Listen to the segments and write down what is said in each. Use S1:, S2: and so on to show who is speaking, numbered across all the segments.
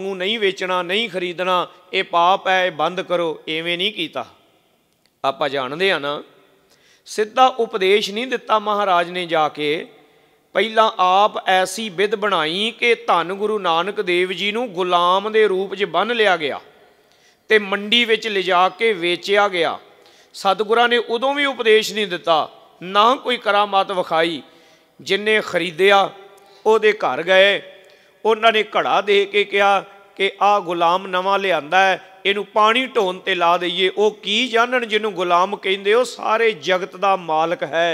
S1: ਨੂੰ ਨਹੀਂ ਵੇਚਣਾ ਨਹੀਂ ਖਰੀਦਣਾ ਇਹ ਪਾਪ ਹੈ ਇਹ ਬੰਦ ਕਰੋ ਐਵੇਂ ਨਹੀਂ ਕੀਤਾ ਆਪਾਂ ਜਾਣਦੇ ਆ ਨਾ ਸਿੱਧਾ ਉਪਦੇਸ਼ ਨਹੀਂ ਦਿੱਤਾ ਮਹਾਰਾਜ ਨੇ ਜਾ ਕੇ ਪਹਿਲਾਂ ਆਪ ਐਸੀ ਵਿਧ ਬਣਾਈ ਕਿ ਧੰਨ ਗੁਰੂ ਨਾਨਕ ਦੇਵ ਜੀ ਨੂੰ ਗੁਲਾਮ ਦੇ ਰੂਪ 'ਚ ਬੰਨ ਲਿਆ ਗਿਆ ਤੇ ਮੰਡੀ ਵਿੱਚ ਲਿਜਾ ਕੇ ਵੇਚਿਆ ਗਿਆ ਸਤਿਗੁਰਾਂ ਨੇ ਉਦੋਂ ਵੀ ਉਪਦੇਸ਼ ਨਹੀਂ ਦਿੱਤਾ ਨਾ ਕੋਈ ਕਰਾਮਾਤ ਵਿਖਾਈ ਜਿਨਨੇ ਖਰੀਦਿਆ ਉਹਦੇ ਘਰ ਗਏ ਉਹਨਾਂ ਨੇ ਘੜਾ ਦੇ ਕੇ ਕਿਹਾ ਕਿ ਆਹ ਗੁਲਾਮ ਨਵਾਂ ਲਿਆਂਦਾ ਹੈ ਇਹਨੂੰ ਪਾਣੀ ਢੋਣ ਤੇ ਲਾ ਦਈਏ ਉਹ ਕੀ ਜਾਣਨ ਜਿਹਨੂੰ ਗੁਲਾਮ ਕਹਿੰਦੇ ਉਹ ਸਾਰੇ ਜਗਤ ਦਾ ਮਾਲਕ ਹੈ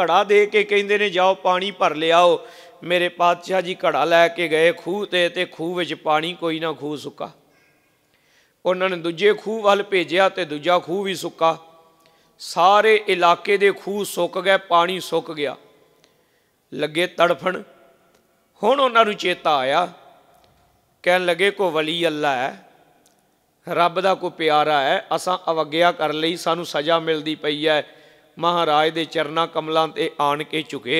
S1: ਘੜਾ ਦੇ ਕੇ ਕਹਿੰਦੇ ਨੇ ਜਾਓ ਪਾਣੀ ਭਰ ਲਿਆਓ ਮੇਰੇ ਪਾਤਸ਼ਾਹ ਜੀ ਘੜਾ ਲੈ ਕੇ ਗਏ ਖੂਹ ਤੇ ਤੇ ਖੂਹ ਵਿੱਚ ਪਾਣੀ ਕੋਈ ਨਾ ਖੂਹ ਸੁੱਕਾ ਉਹਨਾਂ ਨੇ ਦੂਜੇ ਖੂਹ ਵੱਲ ਭੇਜਿਆ ਤੇ ਦੂਜਾ ਖੂਹ ਵੀ ਸੁੱਕਾ ਸਾਰੇ ਇਲਾਕੇ ਦੇ ਖੂਹ ਸੁੱਕ ਗਏ ਪਾਣੀ ਸੁੱਕ ਗਿਆ ਲੱਗੇ ਤੜਫਣ ਹੁਣ ਉਹਨਾਂ ਨੂੰ ਚੇਤਾ ਆਇਆ ਕਹਿਣ ਲੱਗੇ ਕੋ ਵਲੀ ਅੱਲਾ ਹੈ ਰੱਬ ਦਾ ਕੋ ਪਿਆਰਾ ਹੈ ਅਸਾਂ ਅਵਗਿਆ ਕਰ ਲਈ ਸਾਨੂੰ ਸਜ਼ਾ ਮਿਲਦੀ ਪਈ ਹੈ ਮਹਾਰਾਜ ਦੇ ਚਰਨਾ ਕਮਲਾਂ ਤੇ ਆਣ ਕੇ ਝੁਕੇ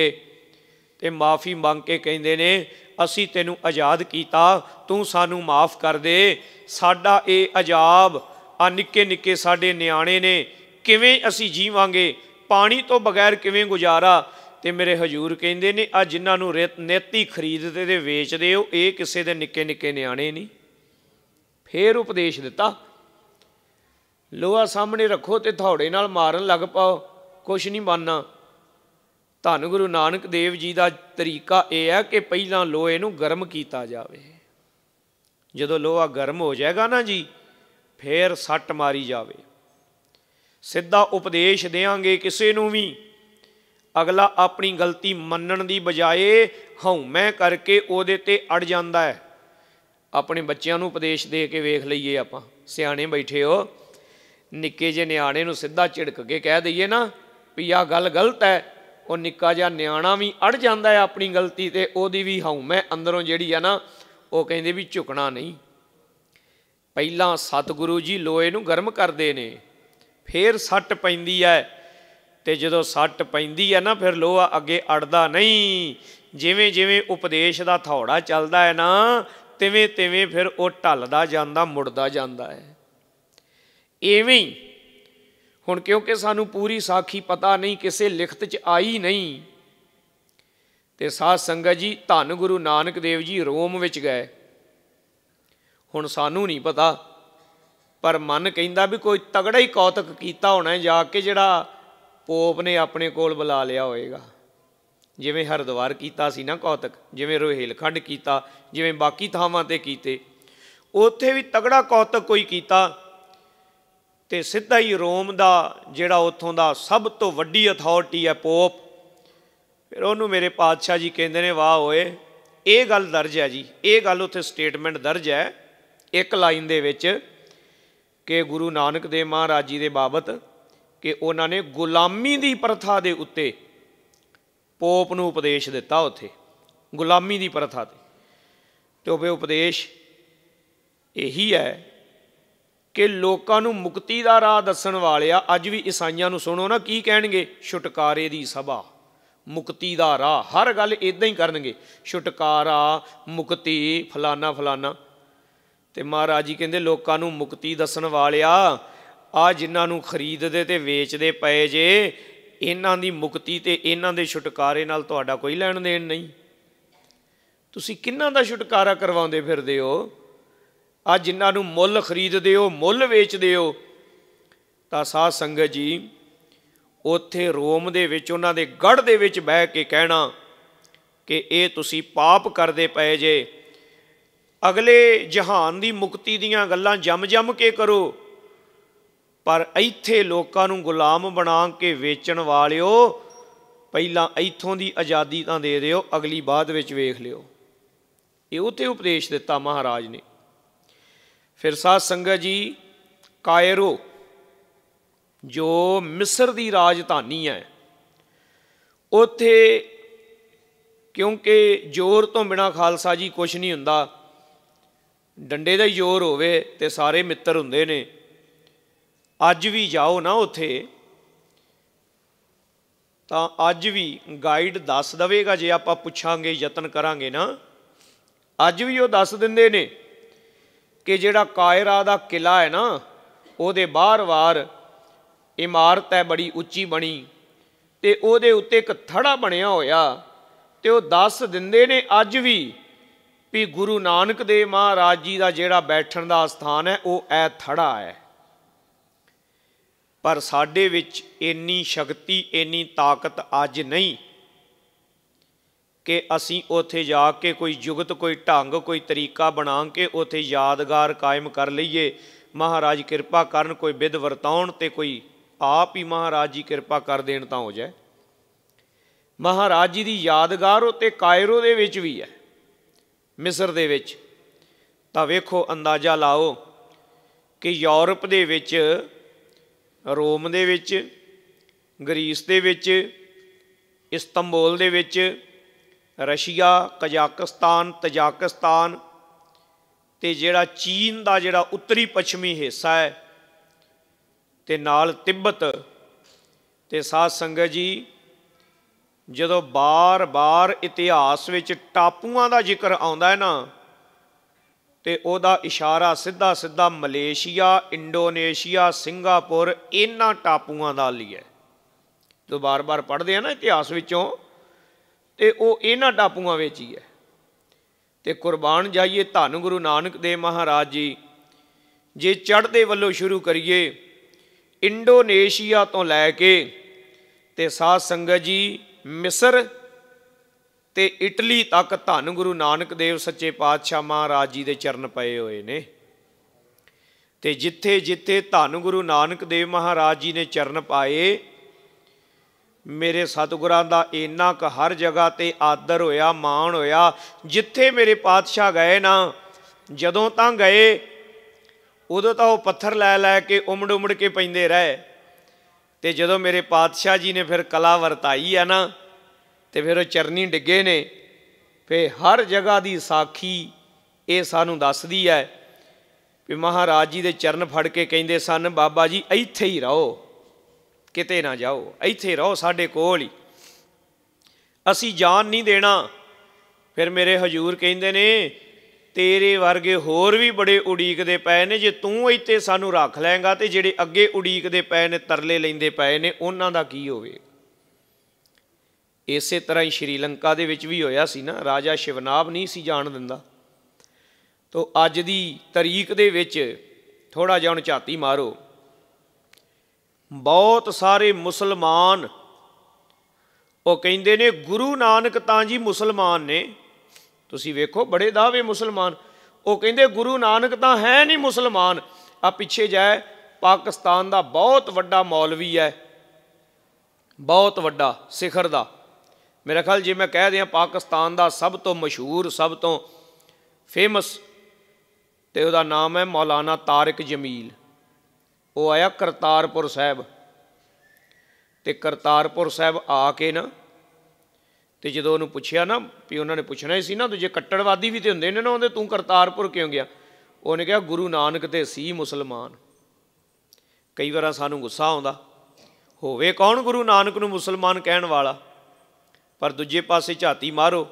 S1: ਤੇ ਮਾਫੀ ਮੰਗ ਕੇ ਕਹਿੰਦੇ ਨੇ ਅਸੀਂ ਤੈਨੂੰ ਆਜ਼ਾਦ ਕੀਤਾ ਤੂੰ ਸਾਨੂੰ ਮਾਫ ਕਰ ਦੇ ਸਾਡਾ ਇਹ ਅਜਾਬ ਆ ਨਿੱਕੇ ਨਿੱਕੇ ਸਾਡੇ ਨਿਆਣੇ ਨੇ ਕਿਵੇਂ ਅਸੀਂ ਜੀਵਾਂਗੇ ਪਾਣੀ ਤੋਂ ਬਗੈਰ ਕਿਵੇਂ ਗੁਜ਼ਾਰਾ ਤੇ ਮੇਰੇ ਹਜੂਰ ਕਹਿੰਦੇ ਨੇ ਆ ਜਿਨ੍ਹਾਂ ਨੂੰ ਨੇਤੀ ਖਰੀਦਦੇ ਤੇ ਵੇਚਦੇ ਹੋ ਇਹ ਕਿਸੇ ਦੇ ਨਿੱਕੇ ਨਿੱਕੇ ਨਿਆਣੇ ਨਹੀਂ ਫੇਰ ਉਪਦੇਸ਼ ਦਿੱਤਾ ਲੋਹਾ ਸਾਹਮਣੇ ਰੱਖੋ ਤੇ ਥੌੜੇ ਨਾਲ ਮਾਰਨ ਲੱਗ ਪਾਓ ਕੁਛ ਨਹੀਂ ਬੰਨਾ ਧੰਨ ਗੁਰੂ ਨਾਨਕ ਦੇਵ ਜੀ ਦਾ ਤਰੀਕਾ ਇਹ ਹੈ ਕਿ ਪਹਿਲਾਂ ਲੋਹੇ ਨੂੰ ਗਰਮ ਕੀਤਾ ਜਾਵੇ ਜਦੋਂ ਲੋਹਾ ਗਰਮ ਹੋ ਜਾਏਗਾ ਨਾ ਜੀ ਫੇਰ ਸੱਟ ਮਾਰੀ ਜਾਵੇ ਸਿੱਧਾ ਉਪਦੇਸ਼ ਦੇਾਂਗੇ ਕਿਸੇ ਨੂੰ ਵੀ ਅਗਲਾ ਆਪਣੀ ਗਲਤੀ ਮੰਨਣ ਦੀ ਬਜਾਏ ਹਉਮੈ ਕਰਕੇ ਉਹਦੇ ਤੇ ਅੜ ਜਾਂਦਾ ਹੈ ਆਪਣੇ ਬੱਚਿਆਂ ਨੂੰ ਉਪਦੇਸ਼ ਦੇ ਕੇ ਵੇਖ ਲਈਏ ਆਪਾਂ ਸਿਆਣੇ ਬੈਠੇ ਹੋ ਨਿੱਕੇ ਜੇ ਨਿਆਣੇ ਨੂੰ ਸਿੱਧਾ ਝਿੜਕ ਕੇ ਕਹਿ ਦਈਏ ਨਾ ਵੀ ਆ ਗੱਲ ਗਲਤ ਹੈ ਉਹ ਨਿੱਕਾ ਜਿਹਾ ਨਿਆਣਾ ਵੀ ਅੜ ਜਾਂਦਾ ਹੈ ਆਪਣੀ ਗਲਤੀ ਤੇ ਉਹਦੀ ਵੀ ਹਉਮੈ ਅੰਦਰੋਂ ਜਿਹੜੀ ਆ ਨਾ ਉਹ ਕਹਿੰਦੇ ਵੀ ਝੁਕਣਾ ਨਹੀਂ ਪਹਿਲਾਂ ਸਤਿਗੁਰੂ ਜੀ ਲੋਏ ਨੂੰ ਗਰਮ ਕਰਦੇ ਨੇ ਫੇਰ ਸੱਟ ਪੈਂਦੀ ਹੈ ਤੇ ਜਦੋਂ ਸੱਟ ਪੈਂਦੀ ਹੈ ਨਾ ਫਿਰ ਲੋਹਾ ਅੱਗੇ ਅੜਦਾ ਨਹੀਂ ਜਿਵੇਂ ਜਿਵੇਂ ਉਪਦੇਸ਼ ਦਾ ਥੌੜਾ ਚੱਲਦਾ ਹੈ ਨਾ ਤਿਵੇਂ ਤਿਵੇਂ ਫਿਰ ਉਹ ਢਲਦਾ ਜਾਂਦਾ ਮੁੜਦਾ ਜਾਂਦਾ ਹੈ ਐਵੇਂ ਹੁਣ ਕਿਉਂਕਿ ਸਾਨੂੰ ਪੂਰੀ ਸਾਖੀ ਪਤਾ ਨਹੀਂ ਕਿਸੇ ਲਿਖਤ 'ਚ ਆਈ ਨਹੀਂ ਤੇ ਸਾਧ ਸੰਗਤ ਜੀ ਧੰਨ ਗੁਰੂ ਨਾਨਕ ਦੇਵ ਜੀ ਰੋਮ ਵਿੱਚ ਗਏ ਹੁਣ ਸਾਨੂੰ ਨਹੀਂ ਪਤਾ ਪਰ ਮਨ ਕਹਿੰਦਾ ਵੀ ਕੋਈ ਤਗੜਾ ਹੀ ਕੌਤਕ ਕੀਤਾ ਹੋਣਾ ਜਾ ਕੇ ਜਿਹੜਾ ਪੋਪ ਨੇ ਆਪਣੇ ਕੋਲ ਬੁਲਾ ਲਿਆ ਹੋਵੇਗਾ ਜਿਵੇਂ ਹਰਦਵਾਰ ਕੀਤਾ ਸੀ ਨਾ ਕੌਤਕ ਜਿਵੇਂ ਰੋਹਿਲਖੰਡ ਕੀਤਾ ਜਿਵੇਂ ਬਾਕੀ ਥਾਵਾਂ ਤੇ ਕੀਤੇ ਉੱਥੇ ਵੀ ਤਗੜਾ ਕੌਤਕ ਕੋਈ ਕੀਤਾ ਤੇ ਸਿੱਧਾ ਹੀ ਰੋਮ ਦਾ ਜਿਹੜਾ ਉੱਥੋਂ ਦਾ ਸਭ ਤੋਂ ਵੱਡੀ ਅਥਾਰਟੀ ਹੈ ਪੋਪ ਫਿਰ ਉਹਨੂੰ ਮੇਰੇ ਪਾਤਸ਼ਾਹ ਜੀ ਕਹਿੰਦੇ ਨੇ ਵਾਹ ਹੋਏ ਇਹ ਗੱਲ ਦਰਜ ਹੈ ਜੀ ਇਹ ਗੱਲ ਉੱਥੇ ਸਟੇਟਮੈਂਟ ਦਰਜ ਹੈ ਇੱਕ ਲਾਈਨ ਦੇ ਵਿੱਚ ਕਿ ਗੁਰੂ ਨਾਨਕ ਦੇਵ ਮਹਾਰਾਜ ਜੀ ਦੇ ਬਾਬਤ ਕਿ ਉਹਨਾਂ ਨੇ ਗੁਲਾਮੀ ਦੀ ਪ੍ਰਥਾ ਦੇ ਉੱਤੇ ਪੋਪ ਨੂੰ ਉਪਦੇਸ਼ ਦਿੱਤਾ ਉੱਥੇ ਗੁਲਾਮੀ ਦੀ ਪ੍ਰਥਾ ਤੇ ਤੇ ਉਹ ਉਪਦੇਸ਼ ਇਹੀ ਹੈ ਕਿ ਲੋਕਾਂ ਨੂੰ ਮੁਕਤੀ ਦਾ ਰਾਹ ਦੱਸਣ ਵਾਲਿਆ ਅੱਜ ਵੀ ਈਸਾਈਆਂ ਨੂੰ ਸੁਣੋ ਨਾ ਕੀ ਕਹਿਣਗੇ ਛੁਟਕਾਰੇ ਦੀ ਸਭਾ ਮੁਕਤੀ ਦਾ ਰਾਹ ਹਰ ਗੱਲ ਇਦਾਂ ਹੀ ਕਰਨਗੇ ਛੁਟਕਾਰਾ ਮੁਕਤੀ ਫਲਾਨਾ ਫਲਾਨਾ ਤੇ ਮਹਾਰਾਜ ਜੀ ਕਹਿੰਦੇ ਲੋਕਾਂ ਨੂੰ ਮੁਕਤੀ ਦੱਸਣ ਵਾਲਿਆ ਆ ਜਿਨ੍ਹਾਂ ਨੂੰ ਖਰੀਦਦੇ ਤੇ ਵੇਚਦੇ ਪਏ ਜੇ ਇਹਨਾਂ ਦੀ ਮੁਕਤੀ ਤੇ ਇਹਨਾਂ ਦੇ ਛੁਟਕਾਰੇ ਨਾਲ ਤੁਹਾਡਾ ਕੋਈ ਲੈਣ ਦੇਣ ਨਹੀਂ ਤੁਸੀਂ ਕਿੰਨਾਂ ਦਾ ਛੁਟਕਾਰਾ ਕਰਵਾਉਂਦੇ ਫਿਰਦੇ ਹੋ ਆ ਜਿਨ੍ਹਾਂ ਨੂੰ ਮੁੱਲ ਖਰੀਦਦੇ ਹੋ ਮੁੱਲ ਵੇਚਦੇ ਹੋ ਤਾਂ ਸਾਧ ਸੰਗਤ ਜੀ ਉੱਥੇ ਰੋਮ ਦੇ ਵਿੱਚ ਉਹਨਾਂ ਦੇ ਗੜ ਦੇ ਵਿੱਚ ਬਹਿ ਕੇ ਕਹਿਣਾ ਕਿ ਇਹ ਤੁਸੀਂ ਪਾਪ ਕਰਦੇ ਪਏ ਜੇ ਅਗਲੇ ਜਹਾਨ ਦੀ ਮੁਕਤੀ ਦੀਆਂ ਗੱਲਾਂ ਜਮ ਜਮ ਕੇ ਕਰੋ ਪਰ ਇੱਥੇ ਲੋਕਾਂ ਨੂੰ ਗੁਲਾਮ ਬਣਾ ਕੇ ਵੇਚਣ ਵਾਲਿਓ ਪਹਿਲਾਂ ਇੱਥੋਂ ਦੀ ਆਜ਼ਾਦੀ ਤਾਂ ਦੇ ਦਿਓ ਅਗਲੀ ਬਾਅਦ ਵਿੱਚ ਵੇਖ ਲਿਓ ਇਹ ਉਤੇ ਉਪਦੇਸ਼ ਦਿੱਤਾ ਮਹਾਰਾਜ ਨੇ ਫਿਰ ਸਾਧ ਸੰਗਤ ਜੀ ਕਾਇਰੋ ਜੋ ਮਿਸਰ ਦੀ ਰਾਜਧਾਨੀ ਹੈ ਉੱਥੇ ਕਿਉਂਕਿ ਜ਼ੋਰ ਤੋਂ ਬਿਨਾ ਖਾਲਸਾ ਜੀ ਕੁਝ ਨਹੀਂ ਹੁੰਦਾ ਡੰਡੇ ਦਾ ਹੀ ਜ਼ੋਰ ਹੋਵੇ ਤੇ ਸਾਰੇ ਮਿੱਤਰ ਹੁੰਦੇ ਨੇ ਅੱਜ ਵੀ ਜਾਓ ਨਾ ਉੱਥੇ ਤਾਂ ਅੱਜ ਵੀ ਗਾਈਡ ਦੱਸ ਦਵੇਗਾ ਜੇ ਆਪਾਂ ਪੁੱਛਾਂਗੇ ਯਤਨ ਕਰਾਂਗੇ ਨਾ ਅੱਜ ਵੀ ਉਹ ਦੱਸ ਦਿੰਦੇ ਨੇ ਕਿ ਜਿਹੜਾ ਕਾਇਰਾ ਦਾ ਕਿਲਾ ਹੈ ਨਾ ਉਹਦੇ ਬਾਹਰ-ਵਾਰ ਇਮਾਰਤ ਹੈ ਬੜੀ ਉੱਚੀ ਬਣੀ ਤੇ ਉਹਦੇ ਉੱਤੇ ਇੱਕ ਥੜਾ ਬਣਿਆ ਹੋਇਆ ਤੇ ਉਹ ਦੱਸ ਦਿੰਦੇ ਨੇ ਅੱਜ ਵੀ ਵੀ ਗੁਰੂ ਨਾਨਕ ਦੇਵ ਮਹਾਰਾਜ ਜੀ ਦਾ ਜਿਹੜਾ ਬੈਠਣ ਦਾ ਸਥਾਨ ਹੈ ਉਹ ਐ ਥੜਾ ਹੈ ਪਰ ਸਾਡੇ ਵਿੱਚ ਇੰਨੀ ਸ਼ਕਤੀ ਇੰਨੀ ਤਾਕਤ ਅੱਜ ਨਹੀਂ ਕਿ ਅਸੀਂ ਉੱਥੇ ਜਾ ਕੇ ਕੋਈ ਜੁਗਤ ਕੋਈ ਢੰਗ ਕੋਈ ਤਰੀਕਾ ਬਣਾ ਕੇ ਉੱਥੇ ਯਾਦਗਾਰ ਕਾਇਮ ਕਰ ਲਈਏ ਮਹਾਰਾਜ ਕਿਰਪਾ ਕਰਨ ਕੋਈ ਵਿਧ ਵਰਤਾਉਣ ਤੇ ਕੋਈ ਆਪ ਹੀ ਮਹਾਰਾਜ ਜੀ ਕਿਰਪਾ ਕਰ ਦੇਣ ਤਾਂ ਹੋ ਜਾਏ ਮਹਾਰਾਜ ਜੀ ਦੀ ਯਾਦਗਾਰ ਉੱਤੇ ਕਾਇਰੋ ਦੇ ਵਿੱਚ ਵੀ ਹੈ ਮਿਸਰ ਦੇ ਵਿੱਚ ਤਾਂ ਵੇਖੋ ਅੰਦਾਜ਼ਾ ਲਾਓ ਕਿ ਯੂਰਪ ਦੇ ਵਿੱਚ ਰੋਮ ਦੇ ਵਿੱਚ ਗਰੀਸ ਦੇ ਵਿੱਚ ਇਸਤੰਬੋਲ ਦੇ ਵਿੱਚ ਰਸ਼ੀਆ ਕਜ਼ਾਕਿਸਤਾਨ ਤਜਾਕਿਸਤਾਨ ਤੇ ਜਿਹੜਾ ਚੀਨ ਦਾ ਜਿਹੜਾ ਉੱਤਰੀ ਪੱਛਮੀ ਹਿੱਸਾ ਹੈ ਤੇ ਨਾਲ ਤਿੱਬਤ ਤੇ ਸਾਧ ਸੰਗਤ ਜੀ ਜਦੋਂ ਬਾਰ-ਬਾਰ ਇਤਿਹਾਸ ਵਿੱਚ ਟਾਪੂਆਂ ਦਾ ਜ਼ਿਕਰ ਆਉਂਦਾ ਹੈ ਨਾ ਤੇ ਉਹਦਾ ਇਸ਼ਾਰਾ ਸਿੱਧਾ ਸਿੱਧਾ ਮਲੇਸ਼ੀਆ ਇੰਡੋਨੇਸ਼ੀਆ ਸਿੰਗਾਪੁਰ ਇਹਨਾਂ ਟਾਪੂਆਂ ਦਾ ਲਈ ਹੈ ਤੋ ਬਾਰ-ਬਾਰ ਪੜਦੇ ਆ ਨਾ ਇਤਿਹਾਸ ਵਿੱਚੋਂ ਤੇ ਉਹ ਇਹਨਾਂ ਟਾਪੂਆਂ ਵਿੱਚ ਹੀ ਹੈ ਤੇ ਕੁਰਬਾਨ ਜਾਈਏ ਧੰਨ ਗੁਰੂ ਨਾਨਕ ਦੇਵ ਮਹਾਰਾਜ ਜੀ ਜੇ ਚੜ੍ਹਦੇ ਵੱਲੋਂ ਸ਼ੁਰੂ ਕਰੀਏ ਇੰਡੋਨੇਸ਼ੀਆ ਤੋਂ ਲੈ ਕੇ ਤੇ ਸਾਧ ਸੰਗਤ ਜੀ ਮਿਸਰ ਤੇ ਇਟਲੀ ਤੱਕ ਧੰਨ ਗੁਰੂ ਨਾਨਕ ਦੇਵ ਸੱਚੇ ਪਾਤਸ਼ਾਹ ਮਹਾਰਾਜ ਜੀ ਦੇ ਚਰਨ ਪਏ ਹੋਏ ਨੇ ਤੇ ਜਿੱਥੇ ਜਿੱਥੇ ਧੰਨ ਗੁਰੂ ਨਾਨਕ ਦੇਵ ਮਹਾਰਾਜ ਜੀ ਨੇ ਚਰਨ ਪਾਏ ਮੇਰੇ ਸਤਿਗੁਰਾਂ ਦਾ ਇੰਨਾ ਕ ਹਰ ਜਗ੍ਹਾ ਤੇ ਆਦਰ ਹੋਇਆ ਮਾਣ ਹੋਇਆ ਜਿੱਥੇ ਮੇਰੇ ਪਾਤਸ਼ਾਹ ਗਏ ਨਾ ਜਦੋਂ ਤਾਂ ਗਏ ਉਦੋਂ ਤਾਂ ਉਹ ਪੱਥਰ ਲੈ ਲੈ ਕੇ ਉਮੜ ਉਮੜ ਕੇ ਪੈਂਦੇ ਰਹੇ ਤੇ ਜਦੋਂ ਮੇਰੇ ਪਾਤਸ਼ਾਹ ਜੀ ਨੇ ਫਿਰ ਕਲਾ ਵਰਤਾਈ ਆ ਨਾ ਤੇ ਫਿਰ ਉਹ ਚਰਨੀ ਡਿੱਗੇ ਨੇ ਫੇ ਹਰ ਜਗ੍ਹਾ ਦੀ ਸਾਖੀ ਇਹ ਸਾਨੂੰ ਦੱਸਦੀ ਹੈ ਵੀ ਮਹਾਰਾਜ ਜੀ ਦੇ ਚਰਨ ਫੜ ਕੇ ਕਹਿੰਦੇ ਸਨ ਬਾਬਾ ਜੀ ਇੱਥੇ ਹੀ ਰਹੋ ਕਿਤੇ ਨਾ ਜਾਓ ਇੱਥੇ ਰਹੋ ਸਾਡੇ ਕੋਲ ਹੀ ਅਸੀਂ ਜਾਨ ਨਹੀਂ ਦੇਣਾ ਫਿਰ ਮੇਰੇ ਹਜੂਰ ਕਹਿੰਦੇ ਨੇ ਤੇਰੇ ਵਰਗੇ ਹੋਰ ਵੀ ਬੜੇ ਉਡੀਕਦੇ ਪਏ ਨੇ ਜੇ ਤੂੰ ਇੱਥੇ ਸਾਨੂੰ ਰੱਖ ਲੈਂਗਾ ਤੇ ਜਿਹੜੇ ਅੱਗੇ ਉਡੀਕਦੇ ਪਏ ਨੇ ਤਰਲੇ ਲੈਂਦੇ ਪਏ ਨੇ ਉਹਨਾਂ ਦਾ ਕੀ ਹੋਵੇ ਇਸੇ ਤਰ੍ਹਾਂ ਹੀ ਸ਼੍ਰੀਲੰਕਾ ਦੇ ਵਿੱਚ ਵੀ ਹੋਇਆ ਸੀ ਨਾ ਰਾਜਾ ਸ਼ਿਵਨਾਬ ਨਹੀਂ ਸੀ ਜਾਣ ਦਿੰਦਾ ਤੋਂ ਅੱਜ ਦੀ ਤਰੀਕ ਦੇ ਵਿੱਚ ਥੋੜਾ ਜਿਹਾ ਉਹਨਾਂ ਝਾਤੀ ਮਾਰੋ ਬਹੁਤ ਸਾਰੇ ਮੁਸਲਮਾਨ ਉਹ ਕਹਿੰਦੇ ਨੇ ਗੁਰੂ ਨਾਨਕ ਤਾਂ ਜੀ ਮੁਸਲਮਾਨ ਨੇ ਤੁਸੀਂ ਵੇਖੋ ਬੜੇ ਦਾਵੇ ਮੁਸਲਮਾਨ ਉਹ ਕਹਿੰਦੇ ਗੁਰੂ ਨਾਨਕ ਤਾਂ ਹੈ ਨਹੀਂ ਮੁਸਲਮਾਨ ਆ ਪਿੱਛੇ ਜਾਏ ਪਾਕਿਸਤਾਨ ਦਾ ਬਹੁਤ ਵੱਡਾ ਮੌਲਵੀ ਹੈ ਬਹੁਤ ਵੱਡਾ ਸਿਖਰ ਦਾ ਮੇਰਾ ਖਿਆਲ ਜੇ ਮੈਂ ਕਹਿ ਦਿਆਂ ਪਾਕਿਸਤਾਨ ਦਾ ਸਭ ਤੋਂ ਮਸ਼ਹੂਰ ਸਭ ਤੋਂ ਫੇਮਸ ਤੇ ਉਹਦਾ ਨਾਮ ਹੈ ਮੌਲਾਨਾ ਤਾਰਿਕ ਜਮੀਲ ਉਹ ਆਇਆ ਕਰਤਾਰਪੁਰ ਸਾਹਿਬ ਤੇ ਕਰਤਾਰਪੁਰ ਸਾਹਿਬ ਆ ਕੇ ਨਾ ਤੇ ਜਦੋਂ ਉਹਨੂੰ ਪੁੱਛਿਆ ਨਾ ਵੀ ਉਹਨਾਂ ਨੇ ਪੁੱਛਣਾ ਹੀ ਸੀ ਨਾ ਦੂਜੇ ਕੱਟੜਵਾਦੀ ਵੀ ਤੇ ਹੁੰਦੇ ਨੇ ਨਾ ਉਹਦੇ ਤੂੰ ਕਰਤਾਰਪੁਰ ਕਿਉਂ ਗਿਆ ਉਹਨੇ ਕਿਹਾ ਗੁਰੂ ਨਾਨਕ ਤੇ ਸੀ ਮੁਸਲਮਾਨ ਕਈ ਵਾਰਾਂ ਸਾਨੂੰ ਗੁੱਸਾ ਆਉਂਦਾ ਹੋਵੇ ਕੌਣ ਗੁਰੂ ਨਾਨਕ ਨੂੰ ਮੁਸਲਮਾਨ ਕਹਿਣ ਵਾਲਾ ਪਰ ਦੂਜੇ ਪਾਸੇ ਝਾਤੀ ਮਾਰੋ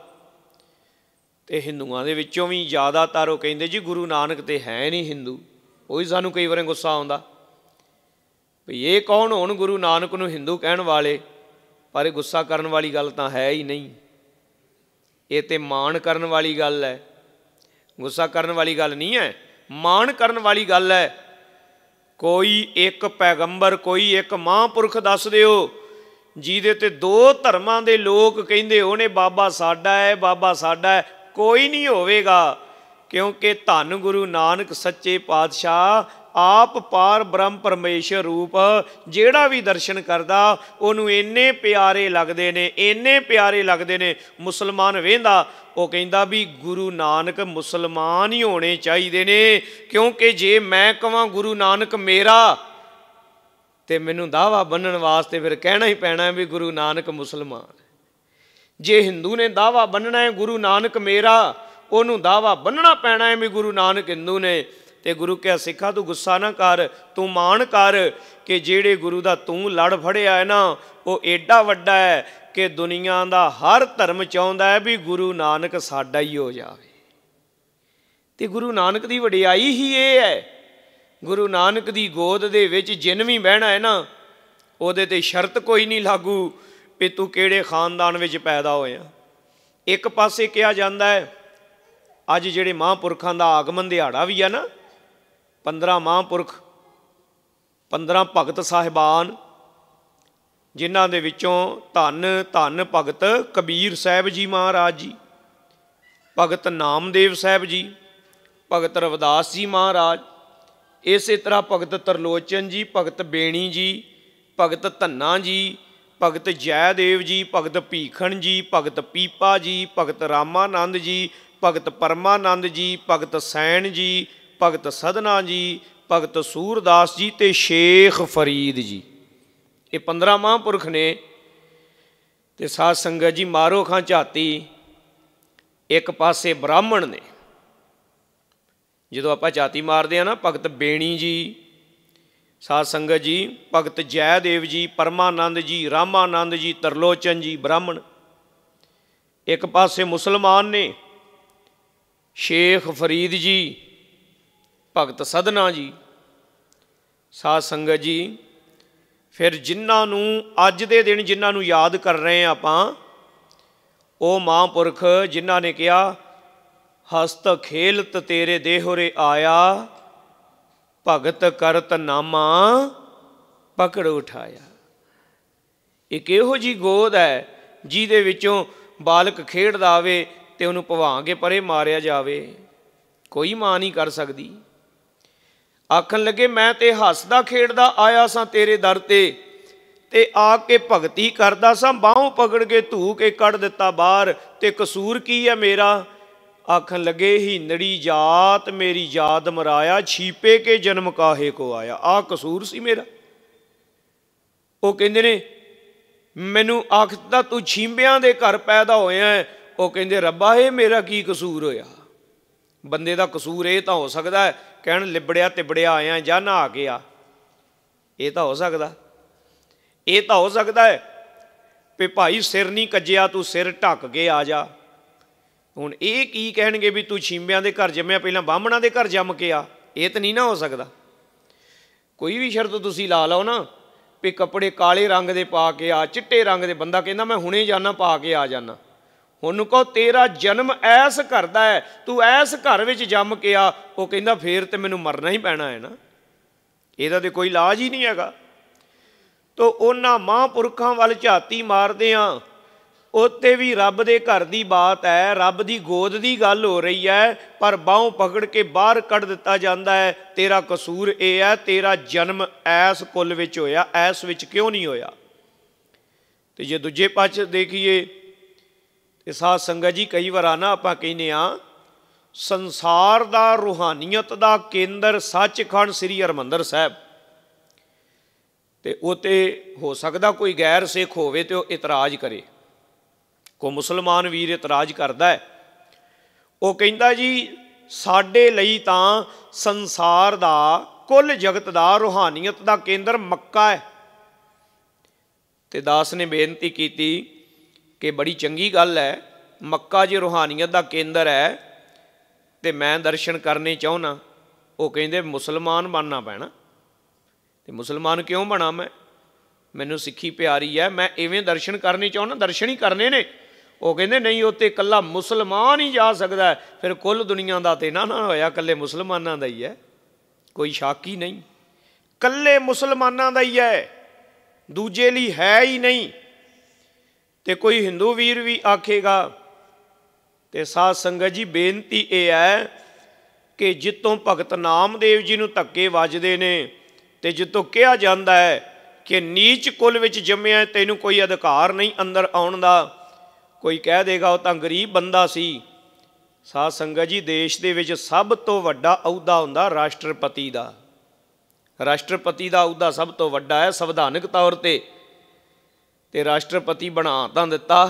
S1: ਤੇ ਹਿੰਦੂਆਂ ਦੇ ਵਿੱਚੋਂ ਵੀ ਜ਼ਿਆਦਾਤਰ ਉਹ ਕਹਿੰਦੇ ਜੀ ਗੁਰੂ ਨਾਨਕ ਤੇ ਹੈ ਨਹੀਂ ਹਿੰਦੂ ਉਹੀ ਸਾਨੂੰ ਕਈ ਵਾਰ ਗੁੱਸਾ ਆਉਂਦਾ ਵੀ ਇਹ ਕੌਣ ਹੋਣ ਗੁਰੂ ਨਾਨਕ ਨੂੰ ਹਿੰਦੂ ਕਹਿਣ ਵਾਲੇ ਪਰ ਇਹ ਗੁੱਸਾ ਕਰਨ ਵਾਲੀ ਗੱਲ ਤਾਂ ਹੈ ਹੀ ਨਹੀਂ ਇਹ ਤੇ ਮਾਣ ਕਰਨ ਵਾਲੀ ਗੱਲ ਹੈ ਗੁੱਸਾ ਕਰਨ ਵਾਲੀ ਗੱਲ ਨਹੀਂ ਹੈ ਮਾਣ ਕਰਨ ਵਾਲੀ ਗੱਲ ਹੈ ਕੋਈ ਇੱਕ ਪੈਗੰਬਰ ਕੋਈ ਇੱਕ ਮਹਾਂਪੁਰਖ ਦੱਸ ਦਿਓ ਜਿਹਦੇ ਤੇ ਦੋ ਧਰਮਾਂ ਦੇ ਲੋਕ ਕਹਿੰਦੇ ਉਹਨੇ ਬਾਬਾ ਸਾਡਾ ਹੈ ਬਾਬਾ ਸਾਡਾ ਹੈ ਕੋਈ ਨਹੀਂ ਹੋਵੇਗਾ ਕਿਉਂਕਿ ਧੰਨ ਗੁਰੂ ਨਾਨਕ ਸੱਚੇ ਪਾਤਸ਼ਾਹ ਆਪ ਪਾਰ ਬ੍ਰਹਮ ਪਰਮੇਸ਼ਰ ਰੂਪ ਜਿਹੜਾ ਵੀ ਦਰਸ਼ਨ ਕਰਦਾ ਉਹਨੂੰ ਇੰਨੇ ਪਿਆਰੇ ਲੱਗਦੇ ਨੇ ਇੰਨੇ ਪਿਆਰੇ ਲੱਗਦੇ ਨੇ ਮੁਸਲਮਾਨ ਵੇਂਦਾ ਉਹ ਕਹਿੰਦਾ ਵੀ ਗੁਰੂ ਨਾਨਕ ਮੁਸਲਮਾਨ ਹੀ ਹੋਣੇ ਚਾਹੀਦੇ ਨੇ ਕਿਉਂਕਿ ਜੇ ਮੈਂ ਕਹਾਂ ਗੁਰੂ ਨਾਨਕ ਮੇਰਾ ਤੇ ਮੈਨੂੰ ਦਾਵਾ ਬੰਨਣ ਵਾਸਤੇ ਫਿਰ ਕਹਿਣਾ ਹੀ ਪੈਣਾ ਵੀ ਗੁਰੂ ਨਾਨਕ ਮੁਸਲਮਾਨ ਜੇ ਹਿੰਦੂ ਨੇ ਦਾਵਾ ਬੰਨਣਾ ਹੈ ਗੁਰੂ ਨਾਨਕ ਮੇਰਾ ਉਹਨੂੰ ਦਾਵਾ ਬੰਨਣਾ ਪੈਣਾ ਹੈ ਵੀ ਗੁਰੂ ਨਾਨਕ ਹਿੰਦੂ ਨੇ ਤੇ ਗੁਰੂ ਕਹਿਆ ਸਿੱਖਾ ਤੂੰ ਗੁੱਸਾ ਨਾ ਕਰ ਤੂੰ ਮਾਣ ਕਰ ਕਿ ਜਿਹੜੇ ਗੁਰੂ ਦਾ ਤੂੰ ਲੜ ਫੜਿਆ ਹੈ ਨਾ ਉਹ ਏਡਾ ਵੱਡਾ ਹੈ ਕਿ ਦੁਨੀਆ ਦਾ ਹਰ ਧਰਮ ਚਾਹੁੰਦਾ ਹੈ ਵੀ ਗੁਰੂ ਨਾਨਕ ਸਾਡਾ ਹੀ ਹੋ ਜਾਵੇ ਤੇ ਗੁਰੂ ਨਾਨਕ ਦੀ ਵਡਿਆਈ ਹੀ ਇਹ ਹੈ ਗੁਰੂ ਨਾਨਕ ਦੀ ਗੋਦ ਦੇ ਵਿੱਚ ਜਿੰਨ ਵੀ ਬਹਿਣਾ ਹੈ ਨਾ ਉਹਦੇ ਤੇ ਸ਼ਰਤ ਕੋਈ ਨਹੀਂ ਲਾਗੂ ਵੀ ਤੂੰ ਕਿਹੜੇ ਖਾਨਦਾਨ ਵਿੱਚ ਪੈਦਾ ਹੋਇਆ ਇੱਕ ਪਾਸੇ ਕਿਹਾ ਜਾਂਦਾ ਹੈ ਅੱਜ ਜਿਹੜੇ ਮਹਾਂਪੁਰਖਾਂ ਦਾ ਆਗਮਨ ਦਿਹਾੜਾ ਵੀ ਹੈ ਨਾ 15 ਮਹਾਂਪੁਰਖ 15 ਭਗਤ ਸਾਹਿਬਾਨ ਜਿਨ੍ਹਾਂ ਦੇ ਵਿੱਚੋਂ ਧੰਨ ਧੰਨ ਭਗਤ ਕਬੀਰ ਸਾਹਿਬ ਜੀ ਮਹਾਰਾਜ ਜੀ ਭਗਤ ਨਾਮਦੇਵ ਸਾਹਿਬ ਜੀ ਭਗਤ ਰਵਿਦਾਸ ਜੀ ਮਹਾਰਾਜ ਇਸੇ ਤਰ੍ਹਾਂ ਭਗਤ ਤਰਲੋਚਨ ਜੀ ਭਗਤ ਬੇਣੀ ਜੀ ਭਗਤ ਧੰਨਾ ਜੀ ਭਗਤ ਜੈਦੇਵ ਜੀ ਭਗਤ ਪੀਖਣ ਜੀ ਭਗਤ ਪੀਪਾ ਜੀ ਭਗਤ ਰਾਮਾਨੰਦ ਜੀ ਭਗਤ ਪਰਮਾਨੰਦ ਜੀ ਭਗਤ ਸੈਣ ਜੀ ਭਗਤ ਸਦਨਾ ਜੀ ਭਗਤ ਸੂਰਦਾਸ ਜੀ ਤੇ ਸ਼ੇਖ ਫਰੀਦ ਜੀ ਇਹ 15 ਮਹਾਂਪੁਰਖ ਨੇ ਤੇ ਸਾਧ ਸੰਗਤ ਜੀ ਮਾਰੋ ਖਾਂ ਝਾਤੀ ਇੱਕ ਪਾਸੇ ਬ੍ਰਾਹਮਣ ਨੇ ਜਦੋਂ ਆਪਾਂ ਚਾਤੀ ਮਾਰਦੇ ਆ ਨਾ ਭਗਤ ਬੇਣੀ ਜੀ ਸਾਧ ਸੰਗਤ ਜੀ ਭਗਤ ਜੈ ਦੇਵ ਜੀ ਪਰਮਾਨੰਦ ਜੀ ਰਾਮਾਨੰਦ ਜੀ ਤਰਲੋਚਨ ਜੀ ਬ੍ਰਾਹਮਣ ਇੱਕ ਪਾਸੇ ਮੁਸਲਮਾਨ ਨੇ ਸ਼ੇਖ ਫਰੀਦ ਜੀ ਭਗਤ ਸਦਨਾ ਜੀ ਸਾਧ ਸੰਗਤ ਜੀ ਫਿਰ ਜਿਨ੍ਹਾਂ ਨੂੰ ਅੱਜ ਦੇ ਦਿਨ ਜਿਨ੍ਹਾਂ ਨੂੰ ਯਾਦ ਕਰ ਰਹੇ ਆਪਾਂ ਉਹ ਮਹਾਂਪੁਰਖ ਜਿਨ੍ਹਾਂ ਨੇ ਕਿਹਾ ਹਸਤ ਖੇਲਤ ਤੇਰੇ ਦੇਹੁਰੇ ਆਇਆ ਭਗਤ ਕਰਤ ਨਾਮਾ ਪਕੜ ਉਠਾਇਆ ਇੱਕ ਇਹੋ ਜੀ ਗੋਦ ਹੈ ਜਿਹਦੇ ਵਿੱਚੋਂ ਬਾਲਕ ਖੇਡਦਾ ਆਵੇ ਤੇ ਉਹਨੂੰ ਭਵਾਂ ਕੇ ਪਰੇ ਮਾਰਿਆ ਜਾਵੇ ਕੋਈ ਮਾਂ ਨਹੀਂ ਕਰ ਸਕਦੀ ਆਖਣ ਲੱਗੇ ਮੈਂ ਤੇ ਹੱਸਦਾ ਖੇਡਦਾ ਆਇਆ ਸਾਂ ਤੇਰੇ ਦਰ ਤੇ ਤੇ ਆ ਕੇ ਭਗਤੀ ਕਰਦਾ ਸਾਂ ਬਾਹੋਂ ਪਕੜ ਕੇ ਧੂ ਕੇ ਕੱਢ ਦਿੱਤਾ ਬਾਹਰ ਤੇ ਕਸੂਰ ਕੀ ਹੈ ਮੇਰਾ ਆਖਣ ਲੱਗੇ ਹੀ ਨੜੀ ਜਾਤ ਮੇਰੀ ਯਾਦ ਮਰਾਇਆ ਛੀਪੇ ਕੇ ਜਨਮ ਕਾਹੇ ਕੋ ਆਇਆ ਆ ਕਸੂਰ ਸੀ ਮੇਰਾ ਉਹ ਕਹਿੰਦੇ ਨੇ ਮੈਨੂੰ ਆਖਦਾ ਤੂੰ ਛੀਂਬਿਆਂ ਦੇ ਘਰ ਪੈਦਾ ਹੋਇਆ ਉਹ ਕਹਿੰਦੇ ਰੱਬਾ ਇਹ ਮੇਰਾ ਕੀ ਕਸੂਰ ਹੋਇਆ ਬੰਦੇ ਦਾ ਕਸੂਰ ਇਹ ਤਾਂ ਹੋ ਸਕਦਾ ਹੈ ਕਹਿਣ ਲਿਬੜਿਆ ਤਿਬੜਿਆ ਆਇਆ ਜਾਂ ਨਾ ਆ ਗਿਆ ਇਹ ਤਾਂ ਹੋ ਸਕਦਾ ਇਹ ਤਾਂ ਹੋ ਸਕਦਾ ਹੈ ਵੀ ਭਾਈ ਸਿਰ ਨਹੀਂ ਕੱਜਿਆ ਤੂੰ ਸਿਰ ਢੱਕ ਕੇ ਆ ਜਾ ਹੁਣ ਇਹ ਕੀ ਕਹਿਣਗੇ ਵੀ ਤੂੰ ਛੀਂਬਿਆਂ ਦੇ ਘਰ ਜੰਮਿਆ ਪਹਿਲਾਂ ਬਾਹਮਣਾਂ ਦੇ ਘਰ ਜੰਮ ਕੇ ਆ ਇਹ ਤਾਂ ਨਹੀਂ ਨਾ ਹੋ ਸਕਦਾ ਕੋਈ ਵੀ ਸ਼ਰਤ ਤੁਸੀਂ ਲਾ ਲਓ ਨਾ ਵੀ ਕੱਪੜੇ ਕਾਲੇ ਰੰਗ ਦੇ ਪਾ ਕੇ ਆ ਚਿੱਟੇ ਰੰਗ ਦੇ ਬੰਦਾ ਕਹਿੰਦਾ ਮੈਂ ਹੁਣੇ ਜਾਣਾ ਪਾ ਕੇ ਆ ਜਾਣਾ ਹੁਣ ਕਹੋ ਤੇਰਾ ਜਨਮ ਐਸ ਘਰ ਦਾ ਹੈ ਤੂੰ ਐਸ ਘਰ ਵਿੱਚ ਜੰਮ ਕੇ ਆ ਉਹ ਕਹਿੰਦਾ ਫੇਰ ਤੇ ਮੈਨੂੰ ਮਰਨਾ ਹੀ ਪੈਣਾ ਹੈ ਨਾ ਇਹਦਾ ਤੇ ਕੋਈ ਇਲਾਜ ਹੀ ਨਹੀਂ ਹੈਗਾ ਤੋ ਉਹਨਾਂ ਮਹਾਂਪੁਰਖਾਂ ਵੱਲ ਝਾਤੀ ਮਾਰਦੇ ਆ ਉੱਤੇ ਵੀ ਰੱਬ ਦੇ ਘਰ ਦੀ ਬਾਤ ਹੈ ਰੱਬ ਦੀ ਗੋਦ ਦੀ ਗੱਲ ਹੋ ਰਹੀ ਹੈ ਪਰ ਬਾਹੋਂ ਪਕੜ ਕੇ ਬਾਹਰ ਕੱਢ ਦਿੱਤਾ ਜਾਂਦਾ ਹੈ ਤੇਰਾ ਕਸੂਰ ਇਹ ਹੈ ਤੇਰਾ ਜਨਮ ਐਸ ਕੁੱਲ ਵਿੱਚ ਹੋਇਆ ਐਸ ਵਿੱਚ ਕਿਉਂ ਨਹੀਂ ਹੋਇਆ ਤੇ ਜੇ ਦੂਜੇ ਪਾਸੇ ਦੇਖੀਏ ਤੇ ਸਾਧ ਸੰਗਤ ਜੀ ਕਈ ਵਾਰ ਨਾ ਆਪਾਂ ਕਹਿੰਨੇ ਆ ਸੰਸਾਰ ਦਾ ਰੂਹਾਨੀਅਤ ਦਾ ਕੇਂਦਰ ਸੱਚਖੰਡ ਸ੍ਰੀ ਹਰਮੰਦਰ ਸਾਹਿਬ ਤੇ ਉਤੇ ਹੋ ਸਕਦਾ ਕੋਈ ਗੈਰ ਸਿੱਖ ਹੋਵੇ ਤੇ ਉਹ ਇਤਰਾਜ਼ ਕਰੇ ਕੋ ਮੁਸਲਮਾਨ ਵੀਰ ਇਤਰਾਜ਼ ਕਰਦਾ ਹੈ ਉਹ ਕਹਿੰਦਾ ਜੀ ਸਾਡੇ ਲਈ ਤਾਂ ਸੰਸਾਰ ਦਾ ਕੁੱਲ ਜਗਤ ਦਾ ਰੋਹਾਨੀਅਤ ਦਾ ਕੇਂਦਰ ਮੱਕਾ ਹੈ ਤੇ ਦਾਸ ਨੇ ਬੇਨਤੀ ਕੀਤੀ ਕਿ ਬੜੀ ਚੰਗੀ ਗੱਲ ਹੈ ਮੱਕਾ ਜੇ ਰੋਹਾਨੀਅਤ ਦਾ ਕੇਂਦਰ ਹੈ ਤੇ ਮੈਂ ਦਰਸ਼ਨ ਕਰਨੇ ਚਾਹਣਾ ਉਹ ਕਹਿੰਦੇ ਮੁਸਲਮਾਨ ਬਣਨਾ ਪੈਣਾ ਤੇ ਮੁਸਲਮਾਨ ਕਿਉਂ ਬਣਾ ਮੈਂ ਮੈਨੂੰ ਸਿੱਖੀ ਪਿਆਰੀ ਹੈ ਮੈਂ ਐਵੇਂ ਦਰਸ਼ਨ ਕਰਨੇ ਚਾਹਣਾ ਦਰਸ਼ਨ ਹੀ ਕਰਨੇ ਨੇ ਉਹ ਕਹਿੰਦੇ ਨਹੀਂ ਉੱਤੇ ਇਕੱਲਾ ਮੁਸਲਮਾਨ ਹੀ ਜਾ ਸਕਦਾ ਫਿਰ ਕੁੱਲ ਦੁਨੀਆ ਦਾ ਤੇ ਨਾ ਨਾ ਹੋਇਆ ਇਕੱਲੇ ਮੁਸਲਮਾਨਾਂ ਦਾ ਹੀ ਹੈ ਕੋਈ ਸ਼ੱਕ ਹੀ ਨਹੀਂ ਇਕੱਲੇ ਮੁਸਲਮਾਨਾਂ ਦਾ ਹੀ ਹੈ ਦੂਜੇ ਲਈ ਹੈ ਹੀ ਨਹੀਂ ਤੇ ਕੋਈ ਹਿੰਦੂ ਵੀਰ ਵੀ ਆਖੇਗਾ ਤੇ ਸਾਧ ਸੰਗਤ ਜੀ ਬੇਨਤੀ ਇਹ ਹੈ ਕਿ ਜਿੱਤੋਂ ਭਗਤ ਨਾਮਦੇਵ ਜੀ ਨੂੰ ਧੱਕੇ ਵੱਜਦੇ ਨੇ ਤੇ ਜਿੱਤੋਂ ਕਿਹਾ ਜਾਂਦਾ ਹੈ ਕਿ ਨੀਚ ਕੁਲ ਵਿੱਚ ਜੰਮਿਆ ਤੈਨੂੰ ਕੋਈ ਅਧਿਕਾਰ ਨਹੀਂ ਅੰਦਰ ਆਉਣ ਦਾ ਕੋਈ ਕਹਿ ਦੇਗਾ ਉਹ ਤਾਂ ਗਰੀਬ ਬੰਦਾ ਸੀ ਸਾਧ ਸੰਗਤ ਜੀ ਦੇਸ਼ ਦੇ ਵਿੱਚ ਸਭ ਤੋਂ ਵੱਡਾ ਅਹੁਦਾ ਹੁੰਦਾ ਰਾਸ਼ਟਰਪਤੀ ਦਾ ਰਾਸ਼ਟਰਪਤੀ ਦਾ ਅਹੁਦਾ ਸਭ ਤੋਂ ਵੱਡਾ ਹੈ ਸੰਵਿਧਾਨਕ ਤੌਰ ਤੇ ਤੇ ਰਾਸ਼ਟਰਪਤੀ ਬਣਾ ਤਾਂ ਦਿੱਤਾ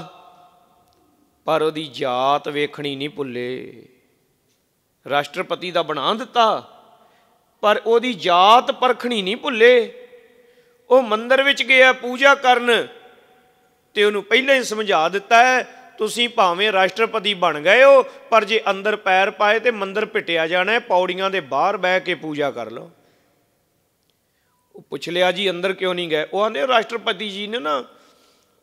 S1: ਪਰ ਉਹਦੀ ਜਾਤ ਵੇਖਣੀ ਨਹੀਂ ਭੁੱਲੇ ਰਾਸ਼ਟਰਪਤੀ ਦਾ ਬਣਾ ਦਿੱਤਾ ਪਰ ਉਹਦੀ ਜਾਤ ਪਰਖਣੀ ਨਹੀਂ ਭੁੱਲੇ ਉਹ ਮੰਦਰ ਵਿੱਚ ਗਿਆ ਪੂਜਾ ਕਰਨ ਤੇ ਉਹਨੂੰ ਪਹਿਲਾਂ ਹੀ ਸਮਝਾ ਦਿੱਤਾ ਹੈ ਤੁਸੀਂ ਭਾਵੇਂ ਰਾਸ਼ਟਰਪਤੀ ਬਣ ਗਏ ਹੋ ਪਰ ਜੇ ਅੰਦਰ ਪੈਰ ਪਾਏ ਤੇ ਮੰਦਰ ਪਿਟਿਆ ਜਾਣਾ ਹੈ ਪੌੜੀਆਂ ਦੇ ਬਾਹਰ ਬਹਿ ਕੇ ਪੂਜਾ ਕਰ ਲਓ ਉਹ ਪੁੱਛ ਲਿਆ ਜੀ ਅੰਦਰ ਕਿਉਂ ਨਹੀਂ ਗਏ ਉਹ ਆਂਦੇ ਰਾਸ਼ਟਰਪਤੀ ਜੀ ਨੇ ਨਾ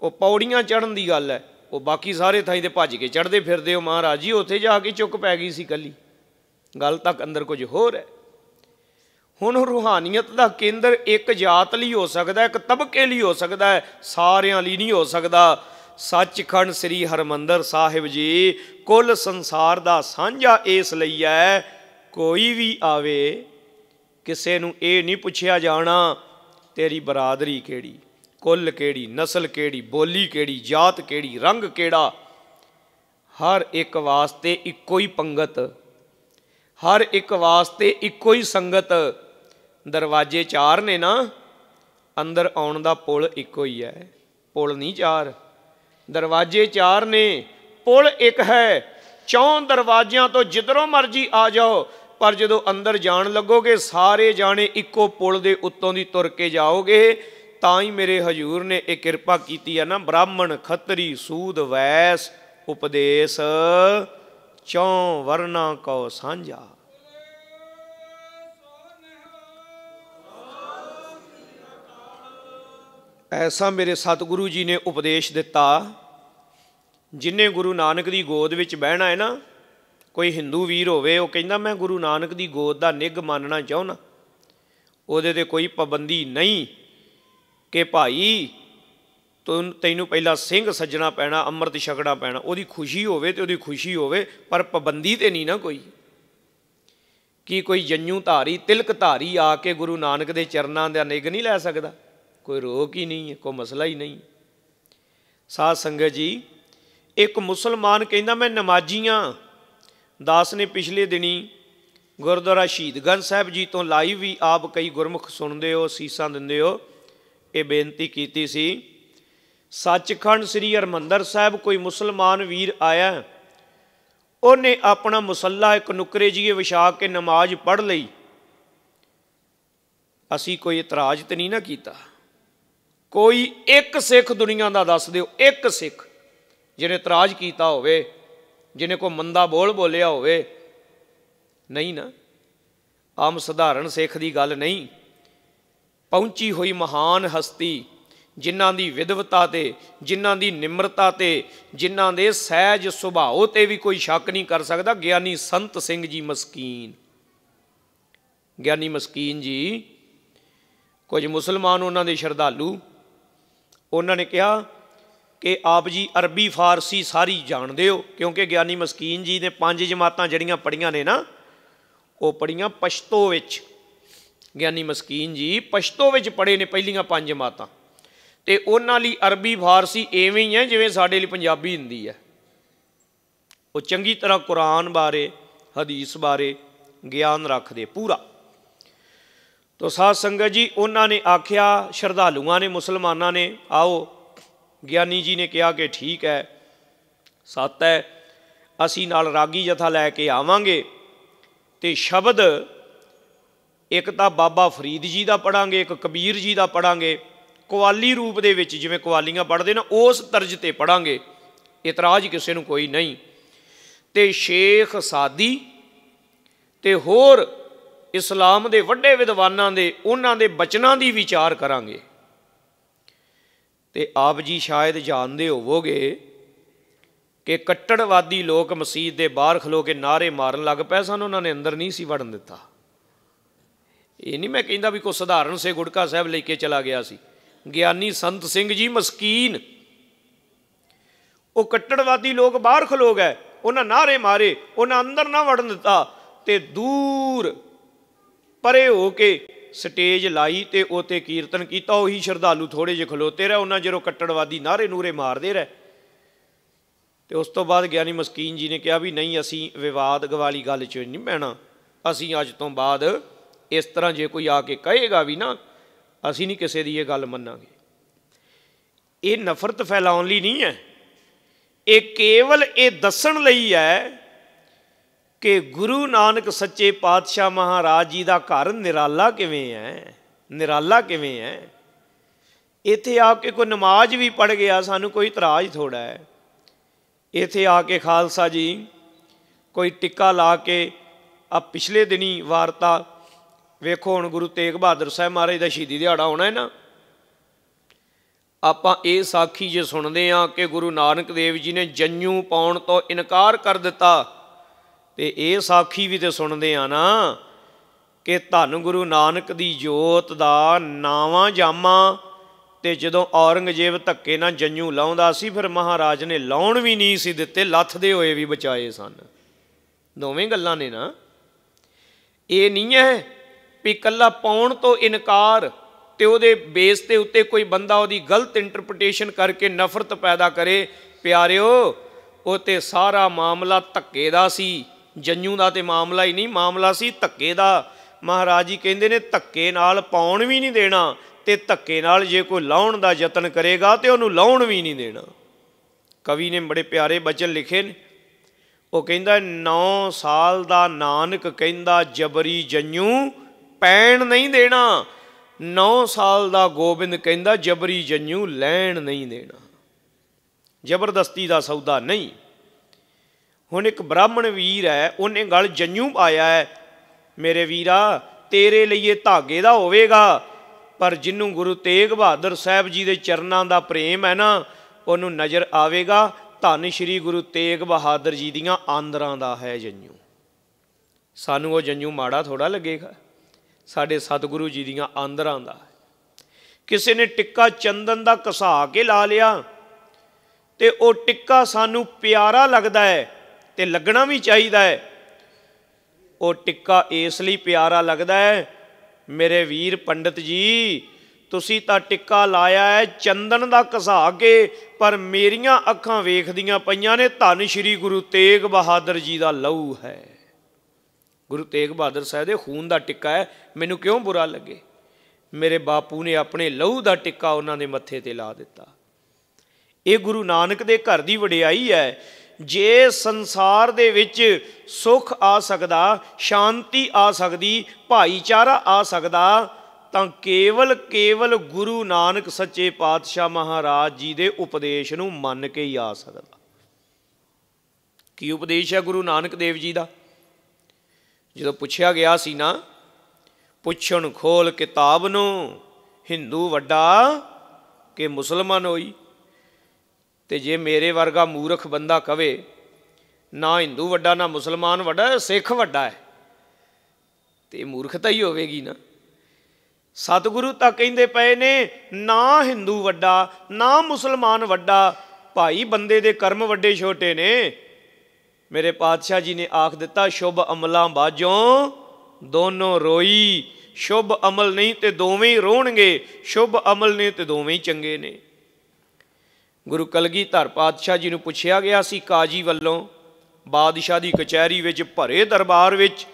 S1: ਉਹ ਪੌੜੀਆਂ ਚੜਨ ਦੀ ਗੱਲ ਹੈ ਉਹ ਬਾਕੀ ਸਾਰੇ ਥਾਈ ਤੇ ਭੱਜ ਕੇ ਚੜਦੇ ਫਿਰਦੇ ਹੋ ਮਹਾਰਾਜ ਜੀ ਉੱਥੇ ਜਾ ਕੇ ਚੁੱਕ ਪੈ ਗਈ ਸੀ ਕੱਲੀ ਗੱਲ ਤੱਕ ਅੰਦਰ ਕੁਝ ਹੋਰ ਹੈ ਹੁਣ ਰੂਹਾਨੀਅਤ ਦਾ ਕੇਂਦਰ ਇੱਕ ਜਾਤ ਲਈ ਹੋ ਸਕਦਾ ਇੱਕ ਤਬਕੇ ਲਈ ਹੋ ਸਕਦਾ ਹੈ ਸਾਰਿਆਂ ਲਈ ਨਹੀਂ ਹੋ ਸਕਦਾ ਸੱਚਖੰਡ ਸ੍ਰੀ ਹਰਮੰਦਰ ਸਾਹਿਬ ਜੀ ਕੁੱਲ ਸੰਸਾਰ ਦਾ ਸਾਂਝਾ ਇਸ ਲਈ ਹੈ ਕੋਈ ਵੀ ਆਵੇ ਕਿਸੇ ਨੂੰ ਇਹ ਨਹੀਂ ਪੁੱਛਿਆ ਜਾਣਾ ਤੇਰੀ ਬਰਾਦਰੀ ਕਿਹੜੀ ਕੁੱਲ ਕਿਹੜੀ ਨਸਲ ਕਿਹੜੀ ਬੋਲੀ ਕਿਹੜੀ ਜਾਤ ਕਿਹੜੀ ਰੰਗ ਕਿਹੜਾ ਹਰ ਇੱਕ ਵਾਸਤੇ ਇੱਕੋ ਹੀ ਪੰਗਤ ਹਰ ਇੱਕ ਵਾਸਤੇ ਇੱਕੋ ਹੀ ਸੰਗਤ ਦਰਵਾਜ਼ੇ ਚਾਰ ਨੇ ਨਾ ਅੰਦਰ ਆਉਣ ਦਾ ਪੁਲ ਇੱਕੋ ਹੀ ਹੈ ਪੁਲ ਨਹੀਂ ਚਾਰ ਦਰਵਾਜ਼ੇ ਚਾਰ ਨੇ ਪੁਲ ਇੱਕ ਹੈ ਚੌਂ ਦਰਵਾਜ਼ਿਆਂ ਤੋਂ ਜਿੱਧਰੋਂ ਮਰਜ਼ੀ ਆ ਜਾਓ ਪਰ ਜਦੋਂ ਅੰਦਰ ਜਾਣ ਲੱਗੋਗੇ ਸਾਰੇ ਜਾਣੇ ਇੱਕੋ ਪੁਲ ਦੇ ਉੱਤੋਂ ਦੀ ਤੁਰ ਕੇ ਜਾਓਗੇ ਤਾਂ ਹੀ ਮੇਰੇ ਹਜੂਰ ਨੇ ਇਹ ਕਿਰਪਾ ਕੀਤੀ ਹੈ ਨਾ ਬ੍ਰਾਹਮਣ ਖੱਤਰੀ ਸੂਦ ਵੈਸ ਉਪਦੇਸ਼ ਚੌ ਵਰਨਾ ਕੋ ਸਾਂਝਾ ਐਸਾ ਮੇਰੇ ਸਤਿਗੁਰੂ ਜੀ ਨੇ ਉਪਦੇਸ਼ ਦਿੱਤਾ ਜਿਨੇ ਗੁਰੂ ਨਾਨਕ ਦੀ ਗੋਦ ਵਿੱਚ ਬਹਿਣਾ ਹੈ ਨਾ ਕੋਈ ਹਿੰਦੂ ਵੀਰ ਹੋਵੇ ਉਹ ਕਹਿੰਦਾ ਮੈਂ ਗੁਰੂ ਨਾਨਕ ਦੀ ਗੋਦ ਦਾ ਨਿੱਘ ਮੰਨਣਾ ਚਾਹੁੰਨਾ ਉਹਦੇ ਤੇ ਕੋਈ ਪਾਬੰਦੀ ਨਹੀਂ ਕਿ ਭਾਈ ਤੂੰ ਤੈਨੂੰ ਪਹਿਲਾਂ ਸਿੰਘ ਸੱਜਣਾ ਪੈਣਾ ਅੰਮ੍ਰਿਤ ਛਕਣਾ ਪੈਣਾ ਉਹਦੀ ਖੁਸ਼ੀ ਹੋਵੇ ਤੇ ਉਹਦੀ ਖੁਸ਼ੀ ਹੋਵੇ ਪਰ ਪਾਬੰਦੀ ਤੇ ਨਹੀਂ ਨਾ ਕੋਈ ਕੀ ਕੋਈ ਜੰਨੂ ਧਾਰੀ ਤਿਲਕ ਧਾਰੀ ਆ ਕੇ ਗੁਰੂ ਨਾਨਕ ਦੇ ਚਰਨਾਂ ਦਾ ਨਿੱਘ ਨਹੀਂ ਲੈ ਸਕਦਾ ਕੋਈ ਰੋਕ ਹੀ ਨਹੀਂ ਹੈ ਕੋਈ ਮਸਲਾ ਹੀ ਨਹੀਂ ਸਾਧ ਸੰਗਤ ਜੀ ਇੱਕ ਮੁਸਲਮਾਨ ਕਹਿੰਦਾ ਮੈਂ ਨਮਾਜ਼ੀਆਂ ਦਾਸ ਨੇ ਪਿਛਲੇ ਦਿਨੀ ਗੁਰਦੁਆਰਾ ਗੰਨ ਸਾਹਿਬ ਜੀ ਤੋਂ ਲਾਈਵ ਵੀ ਆਪ ਕਈ ਗੁਰਮੁਖ ਸੁਣਦੇ ਹੋ ਸੀਸਾਂ ਦਿੰਦੇ ਹੋ ਇਹ ਬੇਨਤੀ ਕੀਤੀ ਸੀ ਸੱਚਖੰਡ ਸ੍ਰੀ ਹਰਮੰਦਰ ਸਾਹਿਬ ਕੋਈ ਮੁਸਲਮਾਨ ਵੀਰ ਆਇਆ ਉਹਨੇ ਆਪਣਾ ਮਸੱਲਾ ਇੱਕ ਨੁਕਰੇ ਜੀਏ ਵਿਛਾ ਕੇ ਨਮਾਜ਼ ਪੜ੍ਹ ਲਈ ਅਸੀਂ ਕੋਈ ਇਤਰਾਜ਼ ਤੇ ਨਹੀਂ ਨਾ ਕੀਤਾ ਕੋਈ ਇੱਕ ਸਿੱਖ ਦੁਨੀਆ ਦਾ ਦੱਸ ਦਿਓ ਇੱਕ ਸਿੱਖ ਜਿਹਨੇ ਇਤਰਾਜ਼ ਕੀਤਾ ਹੋਵੇ ਜਿਹਨੇ ਕੋ ਮੰਦਾ ਬੋਲ ਬੋਲਿਆ ਹੋਵੇ ਨਹੀਂ ਨਾ ਆਮ ਸਧਾਰਨ ਸਿੱਖ ਦੀ ਗੱਲ ਨਹੀਂ ਪਹੁੰਚੀ ਹੋਈ ਮਹਾਨ ਹਸਤੀ ਜਿਨ੍ਹਾਂ ਦੀ ਵਿਦਵਤਾ ਤੇ ਜਿਨ੍ਹਾਂ ਦੀ ਨਿਮਰਤਾ ਤੇ ਜਿਨ੍ਹਾਂ ਦੇ ਸਹਿਜ ਸੁਭਾਅ ਤੇ ਵੀ ਕੋਈ ਸ਼ੱਕ ਨਹੀਂ ਕਰ ਸਕਦਾ ਗਿਆਨੀ ਸੰਤ ਸਿੰਘ ਜੀ ਮਸਕੀਨ ਗਿਆਨੀ ਮਸਕੀਨ ਜੀ ਕੁਝ ਮੁਸਲਮਾਨ ਉਹਨਾਂ ਦੇ ਸ਼ਰਧਾਲੂ ਉਹਨਾਂ ਨੇ ਕਿਹਾ ਕਿ ਆਪ ਜੀ ਅਰਬੀ ਫਾਰਸੀ ਸਾਰੀ ਜਾਣਦੇ ਹੋ ਕਿਉਂਕਿ ਗਿਆਨੀ ਮਸਕੀਨ ਜੀ ਨੇ ਪੰਜ ਜਮਾਤਾਂ ਜਿਹੜੀਆਂ ਪੜੀਆਂ ਨੇ ਨਾ ਉਹ ਪੜੀਆਂ ਪਸ਼ਤੋ ਵਿੱਚ ਗਿਆਨੀ ਮਸਕੀਨ ਜੀ ਪਸ਼ਤੋ ਵਿੱਚ ਪੜੇ ਨੇ ਪਹਿਲੀਆਂ ਪੰਜ ਜਮਾਤਾਂ ਤੇ ਉਹਨਾਂ ਲਈ ਅਰਬੀ ਫਾਰਸੀ ਐਵੇਂ ਹੀ ਹੈ ਜਿਵੇਂ ਸਾਡੇ ਲਈ ਪੰਜਾਬੀ ਹੁੰਦੀ ਹੈ ਉਹ ਚੰਗੀ ਤਰ੍ਹਾਂ ਕੁਰਾਨ ਬਾਰੇ ਹਦੀਸ ਬਾਰੇ ਗਿਆਨ ਰੱਖਦੇ ਪੂਰਾ ਤੋ ਸਾਧ ਸੰਗਤ ਜੀ ਉਹਨਾਂ ਨੇ ਆਖਿਆ ਸ਼ਰਧਾਲੂਆਂ ਨੇ ਮੁਸਲਮਾਨਾਂ ਨੇ ਆਓ ਗਿਆਨੀ ਜੀ ਨੇ ਕਿਹਾ ਕਿ ਠੀਕ ਹੈ ਸੱਤ ਹੈ ਅਸੀਂ ਨਾਲ ਰਾਗੀ ਜਥਾ ਲੈ ਕੇ ਆਵਾਂਗੇ ਤੇ ਸ਼ਬਦ ਇੱਕ ਤਾਂ ਬਾਬਾ ਫਰੀਦ ਜੀ ਦਾ ਪੜਾਂਗੇ ਇੱਕ ਕਬੀਰ ਜੀ ਦਾ ਪੜਾਂਗੇ ਕਵਾਲੀ ਰੂਪ ਦੇ ਵਿੱਚ ਜਿਵੇਂ ਕਵਾਲੀਆਂ ਪੜਦੇ ਨਾ ਉਸ ਤਰਜ ਤੇ ਪੜਾਂਗੇ ਇਤਰਾਜ਼ ਕਿਸੇ ਨੂੰ ਕੋਈ ਨਹੀਂ ਤੇ ਸ਼ੇਖ ਸਾਦੀ ਤੇ ਹੋਰ ਇਸਲਾਮ ਦੇ ਵੱਡੇ ਵਿਦਵਾਨਾਂ ਦੇ ਉਹਨਾਂ ਦੇ ਬਚਨਾਂ ਦੀ ਵਿਚਾਰ ਕਰਾਂਗੇ ਤੇ ਆਪ ਜੀ ਸ਼ਾਇਦ ਜਾਣਦੇ ਹੋਵੋਗੇ ਕਿ ਕੱਟੜਵਾਦੀ ਲੋਕ ਮਸਜਿਦ ਦੇ ਬਾਹਰ ਖਲੋ ਕੇ ਨਾਰੇ ਮਾਰਨ ਲੱਗ ਪਏ ਸਨ ਉਹਨਾਂ ਨੇ ਅੰਦਰ ਨਹੀਂ ਸੀ ਵੜਨ ਦਿੱਤਾ ਇਹ ਨਹੀਂ ਮੈਂ ਕਹਿੰਦਾ ਵੀ ਕੋਈ ਸਧਾਰਨ ਸੇ ਗੁੜਕਾ ਸਾਹਿਬ ਲੈ ਕੇ ਚਲਾ ਗਿਆ ਸੀ ਗਿਆਨੀ ਸੰਤ ਸਿੰਘ ਜੀ ਮਸਕੀਨ ਉਹ ਕੱਟੜਵਾਦੀ ਲੋਕ ਬਾਹਰ ਖਲੋ ਗਏ ਉਹਨਾਂ ਨਾਰੇ ਮਾਰੇ ਉਹਨਾਂ ਅੰਦਰ ਨਾ ਵੜਨ ਦਿੱਤਾ ਤੇ ਦੂਰ ਪਰੇ ਹੋ ਕੇ ਸਟੇਜ ਲਾਈ ਤੇ ਉਤੇ ਕੀਰਤਨ ਕੀਤਾ ਉਹੀ ਸ਼ਰਧਾਲੂ ਥੋੜੇ ਜਿਹੇ ਖਲੋਤੇ ਰਹੇ ਉਹਨਾਂ ਜਿਹੜੋ ਕੱਟੜਵਾਦੀ ਨਾਰੇ ਨੂਰੇ ਮਾਰਦੇ ਰਹੇ ਤੇ ਉਸ ਤੋਂ ਬਾਅਦ ਗਿਆਨੀ ਮਸਕੀਨ ਜੀ ਨੇ ਕਿਹਾ ਵੀ ਨਹੀਂ ਅਸੀਂ ਵਿਵਾਦ ਗਵਾਲੀ ਗੱਲ 'ਚ ਨਹੀਂ ਪੈਣਾ ਅਸੀਂ ਅੱਜ ਤੋਂ ਬਾਅਦ ਇਸ ਤਰ੍ਹਾਂ ਜੇ ਕੋਈ ਆ ਕੇ ਕਹੇਗਾ ਵੀ ਨਾ ਅਸੀਂ ਨਹੀਂ ਕਿਸੇ ਦੀ ਇਹ ਗੱਲ ਮੰਨਾਂਗੇ ਇਹ ਨਫ਼ਰਤ ਫੈਲਾਉਣ ਲਈ ਨਹੀਂ ਹੈ ਇਹ ਕੇਵਲ ਇਹ ਦੱਸਣ ਲਈ ਹੈ ਕਿ ਗੁਰੂ ਨਾਨਕ ਸੱਚੇ ਪਾਤਸ਼ਾਹ ਮਹਾਰਾਜ ਜੀ ਦਾ ਘਰ ਨਿਰਾਲਾ ਕਿਵੇਂ ਹੈ ਨਿਰਾਲਾ ਕਿਵੇਂ ਹੈ ਇੱਥੇ ਆ ਕੇ ਕੋਈ ਨਮਾਜ਼ ਵੀ ਪੜ ਗਿਆ ਸਾਨੂੰ ਕੋਈ ਇਤਰਾਜ਼ ਥੋੜਾ ਹੈ ਇੱਥੇ ਆ ਕੇ ਖਾਲਸਾ ਜੀ ਕੋਈ ਟਿੱਕਾ ਲਾ ਕੇ ਆ ਪਿਛਲੇ ਦਿਨੀ ਵਾਰਤਾ ਵੇਖੋ ਹੁਣ ਗੁਰੂ ਤੇਗ ਬਹਾਦਰ ਸਾਹਿਬ ਮਹਾਰਾਜ ਦਾ ਸ਼ਹੀਦੀ ਦਿਹਾੜਾ ਆਉਣਾ ਹੈ ਨਾ ਆਪਾਂ ਇਹ ਸਾਖੀ ਜੇ ਸੁਣਦੇ ਆ ਕਿ ਗੁਰੂ ਨਾਨਕ ਦੇਵ ਜੀ ਨੇ ਜੰਨੂ ਪਾਉਣ ਤੋਂ ਇਨਕਾਰ ਕਰ ਦਿੱਤਾ ਤੇ ਇਹ ਸਾਖੀ ਵੀ ਤੇ ਸੁਣਦੇ ਆ ਨਾ ਕਿ ਧੰਨ ਗੁਰੂ ਨਾਨਕ ਦੀ ਜੋਤ ਦਾ ਨਾਵਾਂ ਜਾਮਾ ਤੇ ਜਦੋਂ ਔਰੰਗਜ਼ੇਬ ਧੱਕੇ ਨਾਲ ਜੰਝੂ ਲਾਉਂਦਾ ਸੀ ਫਿਰ ਮਹਾਰਾਜ ਨੇ ਲਾਉਣ ਵੀ ਨਹੀਂ ਸੀ ਦਿੱਤੇ ਲੱਥਦੇ ਹੋਏ ਵੀ ਬਚਾਏ ਸਨ ਦੋਵੇਂ ਗੱਲਾਂ ਨੇ ਨਾ ਇਹ ਨਹੀਂ ਹੈ ਵੀ ਕੱਲਾ ਪਾਉਣ ਤੋਂ ਇਨਕਾਰ ਤੇ ਉਹਦੇ ਬੇਸ ਤੇ ਉੱਤੇ ਕੋਈ ਬੰਦਾ ਉਹਦੀ ਗਲਤ ਇੰਟਰਪ੍ਰੀਟੇਸ਼ਨ ਕਰਕੇ ਨਫ਼ਰਤ ਪੈਦਾ ਕਰੇ ਪਿਆਰਿਓ ਉਹ ਤੇ ਸਾਰਾ ਮਾਮਲਾ ਧੱਕੇ ਦਾ ਸੀ ਜੰਨੂ ਦਾ ਤੇ ਮਾਮਲਾ ਹੀ ਨਹੀਂ ਮਾਮਲਾ ਸੀ ਧੱਕੇ ਦਾ ਮਹਾਰਾਜ ਜੀ ਕਹਿੰਦੇ ਨੇ ਧੱਕੇ ਨਾਲ ਪਾਉਣ ਵੀ ਨਹੀਂ ਦੇਣਾ ਤੇ ਧੱਕੇ ਨਾਲ ਜੇ ਕੋਈ ਲਾਉਣ ਦਾ ਯਤਨ ਕਰੇਗਾ ਤੇ ਉਹਨੂੰ ਲਾਉਣ ਵੀ ਨਹੀਂ ਦੇਣਾ ਕਵੀ ਨੇ ਬੜੇ ਪਿਆਰੇ ਬਚਨ ਲਿਖੇ ਨੇ ਉਹ ਕਹਿੰਦਾ 9 ਸਾਲ ਦਾ ਨਾਨਕ ਕਹਿੰਦਾ ਜਬਰੀ ਜੰਨੂ ਪੈਣ ਨਹੀਂ ਦੇਣਾ 9 ਸਾਲ ਦਾ ਗੋਬਿੰਦ ਕਹਿੰਦਾ ਜਬਰੀ ਜੰਨੂ ਲੈਣ ਨਹੀਂ ਦੇਣਾ ਜ਼ਬਰਦਸਤੀ ਦਾ ਸੌਦਾ ਨਹੀਂ ਹੁਣ ਇੱਕ ਬ੍ਰਾਹਮਣ ਵੀਰ ਹੈ ਉਹਨੇ ਗਲ ਜੰਨੂ ਆਇਆ ਹੈ ਮੇਰੇ ਵੀਰਾ ਤੇਰੇ ਲਈ ਇਹ ਧਾਗੇ ਦਾ ਹੋਵੇਗਾ ਪਰ ਜਿੰਨੂੰ ਗੁਰੂ ਤੇਗ ਬਹਾਦਰ ਸਾਹਿਬ ਜੀ ਦੇ ਚਰਨਾਂ ਦਾ ਪ੍ਰੇਮ ਹੈ ਨਾ ਉਹਨੂੰ ਨਜ਼ਰ ਆਵੇਗਾ ਧੰਨ ਸ਼੍ਰੀ ਗੁਰੂ ਤੇਗ ਬਹਾਦਰ ਜੀ ਦੀਆਂ ਆਂਦਰਾਂ ਦਾ ਹੈ ਜੰਨੂ ਸਾਨੂੰ ਉਹ ਜੰਨੂ ਮਾੜਾ ਥੋੜਾ ਲੱਗੇਗਾ ਸਾਡੇ ਸਤਿਗੁਰੂ ਜੀ ਦੀਆਂ ਆਂਦਰਾਂ ਦਾ ਕਿਸੇ ਨੇ ਟਿੱਕਾ ਚੰਦਨ ਦਾ ਕਸਾ ਕੇ ਲਾ ਲਿਆ ਤੇ ਉਹ ਟਿੱਕਾ ਸਾਨੂੰ ਪਿਆਰਾ ਲੱਗਦਾ ਹੈ ਤੇ ਲੱਗਣਾ ਵੀ ਚਾਹੀਦਾ ਹੈ ਉਹ ਟਿੱਕਾ ਇਸ ਲਈ ਪਿਆਰਾ ਲੱਗਦਾ ਹੈ ਮੇਰੇ ਵੀਰ ਪੰਡਤ ਜੀ ਤੁਸੀਂ ਤਾਂ ਟਿੱਕਾ ਲਾਇਆ ਹੈ ਚੰਦਨ ਦਾ ਘਸਾ ਕੇ ਪਰ ਮੇਰੀਆਂ ਅੱਖਾਂ ਵੇਖਦੀਆਂ ਪਈਆਂ ਨੇ ਧੰਨ ਸ਼੍ਰੀ ਗੁਰੂ ਤੇਗ ਬਹਾਦਰ ਜੀ ਦਾ ਲਹੂ ਹੈ ਗੁਰੂ ਤੇਗ ਬਹਾਦਰ ਸਾਹਿਬ ਦੇ ਖੂਨ ਦਾ ਟਿੱਕਾ ਹੈ ਮੈਨੂੰ ਕਿਉਂ ਬੁਰਾ ਲੱਗੇ ਮੇਰੇ ਬਾਪੂ ਨੇ ਆਪਣੇ ਲਹੂ ਦਾ ਟਿੱਕਾ ਉਹਨਾਂ ਦੇ ਮੱਥੇ ਤੇ ਲਾ ਦਿੱਤਾ ਇਹ ਗੁਰੂ ਨਾਨਕ ਦੇ ਘਰ ਦੀ ਵਡਿਆਈ ਹੈ ਜੇ ਸੰਸਾਰ ਦੇ ਵਿੱਚ ਸੁਖ ਆ ਸਕਦਾ ਸ਼ਾਂਤੀ ਆ ਸਕਦੀ ਭਾਈਚਾਰਾ ਆ ਸਕਦਾ ਤਾਂ ਕੇਵਲ ਕੇਵਲ ਗੁਰੂ ਨਾਨਕ ਸੱਚੇ ਪਾਤਸ਼ਾਹ ਮਹਾਰਾਜ ਜੀ ਦੇ ਉਪਦੇਸ਼ ਨੂੰ ਮੰਨ ਕੇ ਹੀ ਆ ਸਕਦਾ ਕੀ ਉਪਦੇਸ਼ ਹੈ ਗੁਰੂ ਨਾਨਕ ਦੇਵ ਜੀ ਦਾ ਜਦੋਂ ਪੁੱਛਿਆ ਗਿਆ ਸੀ ਨਾ ਪੁੱਛਣ ਖੋਲ ਕਿਤਾਬ ਨੂੰ ਹਿੰਦੂ ਵੱਡਾ ਕਿ ਮੁਸਲਮਾਨ ਹੋਈ ਤੇ ਜੇ ਮੇਰੇ ਵਰਗਾ ਮੂਰਖ ਬੰਦਾ ਕਵੇ ਨਾ ਹਿੰਦੂ ਵੱਡਾ ਨਾ ਮੁਸਲਮਾਨ ਵੱਡਾ ਸਿੱਖ ਵੱਡਾ ਹੈ ਤੇ ਮੂਰਖਤਾ ਹੀ ਹੋਵੇਗੀ ਨਾ ਸਤਿਗੁਰੂ ਤਾਂ ਕਹਿੰਦੇ ਪਏ ਨੇ ਨਾ ਹਿੰਦੂ ਵੱਡਾ ਨਾ ਮੁਸਲਮਾਨ ਵੱਡਾ ਭਾਈ ਬੰਦੇ ਦੇ ਕਰਮ ਵੱਡੇ ਛੋਟੇ ਨੇ ਮੇਰੇ ਪਾਤਸ਼ਾਹ ਜੀ ਨੇ ਆਖ ਦਿੱਤਾ ਸ਼ੁਭ ਅਮਲਾਂ ਬਾਝੋਂ ਦੋਨੋਂ ਰੋਈ ਸ਼ੁਭ ਅਮਲ ਨਹੀਂ ਤੇ ਦੋਵੇਂ ਹੀ ਰੋਣਗੇ ਸ਼ੁਭ ਅਮਲ ਨੇ ਤੇ ਦੋਵੇਂ ਹੀ ਚੰਗੇ ਨੇ ਗੁਰੂ ਕਲਗੀਧਰ ਪਾਤਸ਼ਾਹ ਜੀ ਨੂੰ ਪੁੱਛਿਆ ਗਿਆ ਸੀ ਕਾਜੀ ਵੱਲੋਂ ਬਾਦਸ਼ਾਹ ਦੀ ਕਚਹਿਰੀ ਵਿੱਚ ਭਰੇ ਦਰਬਾਰ ਵਿੱਚ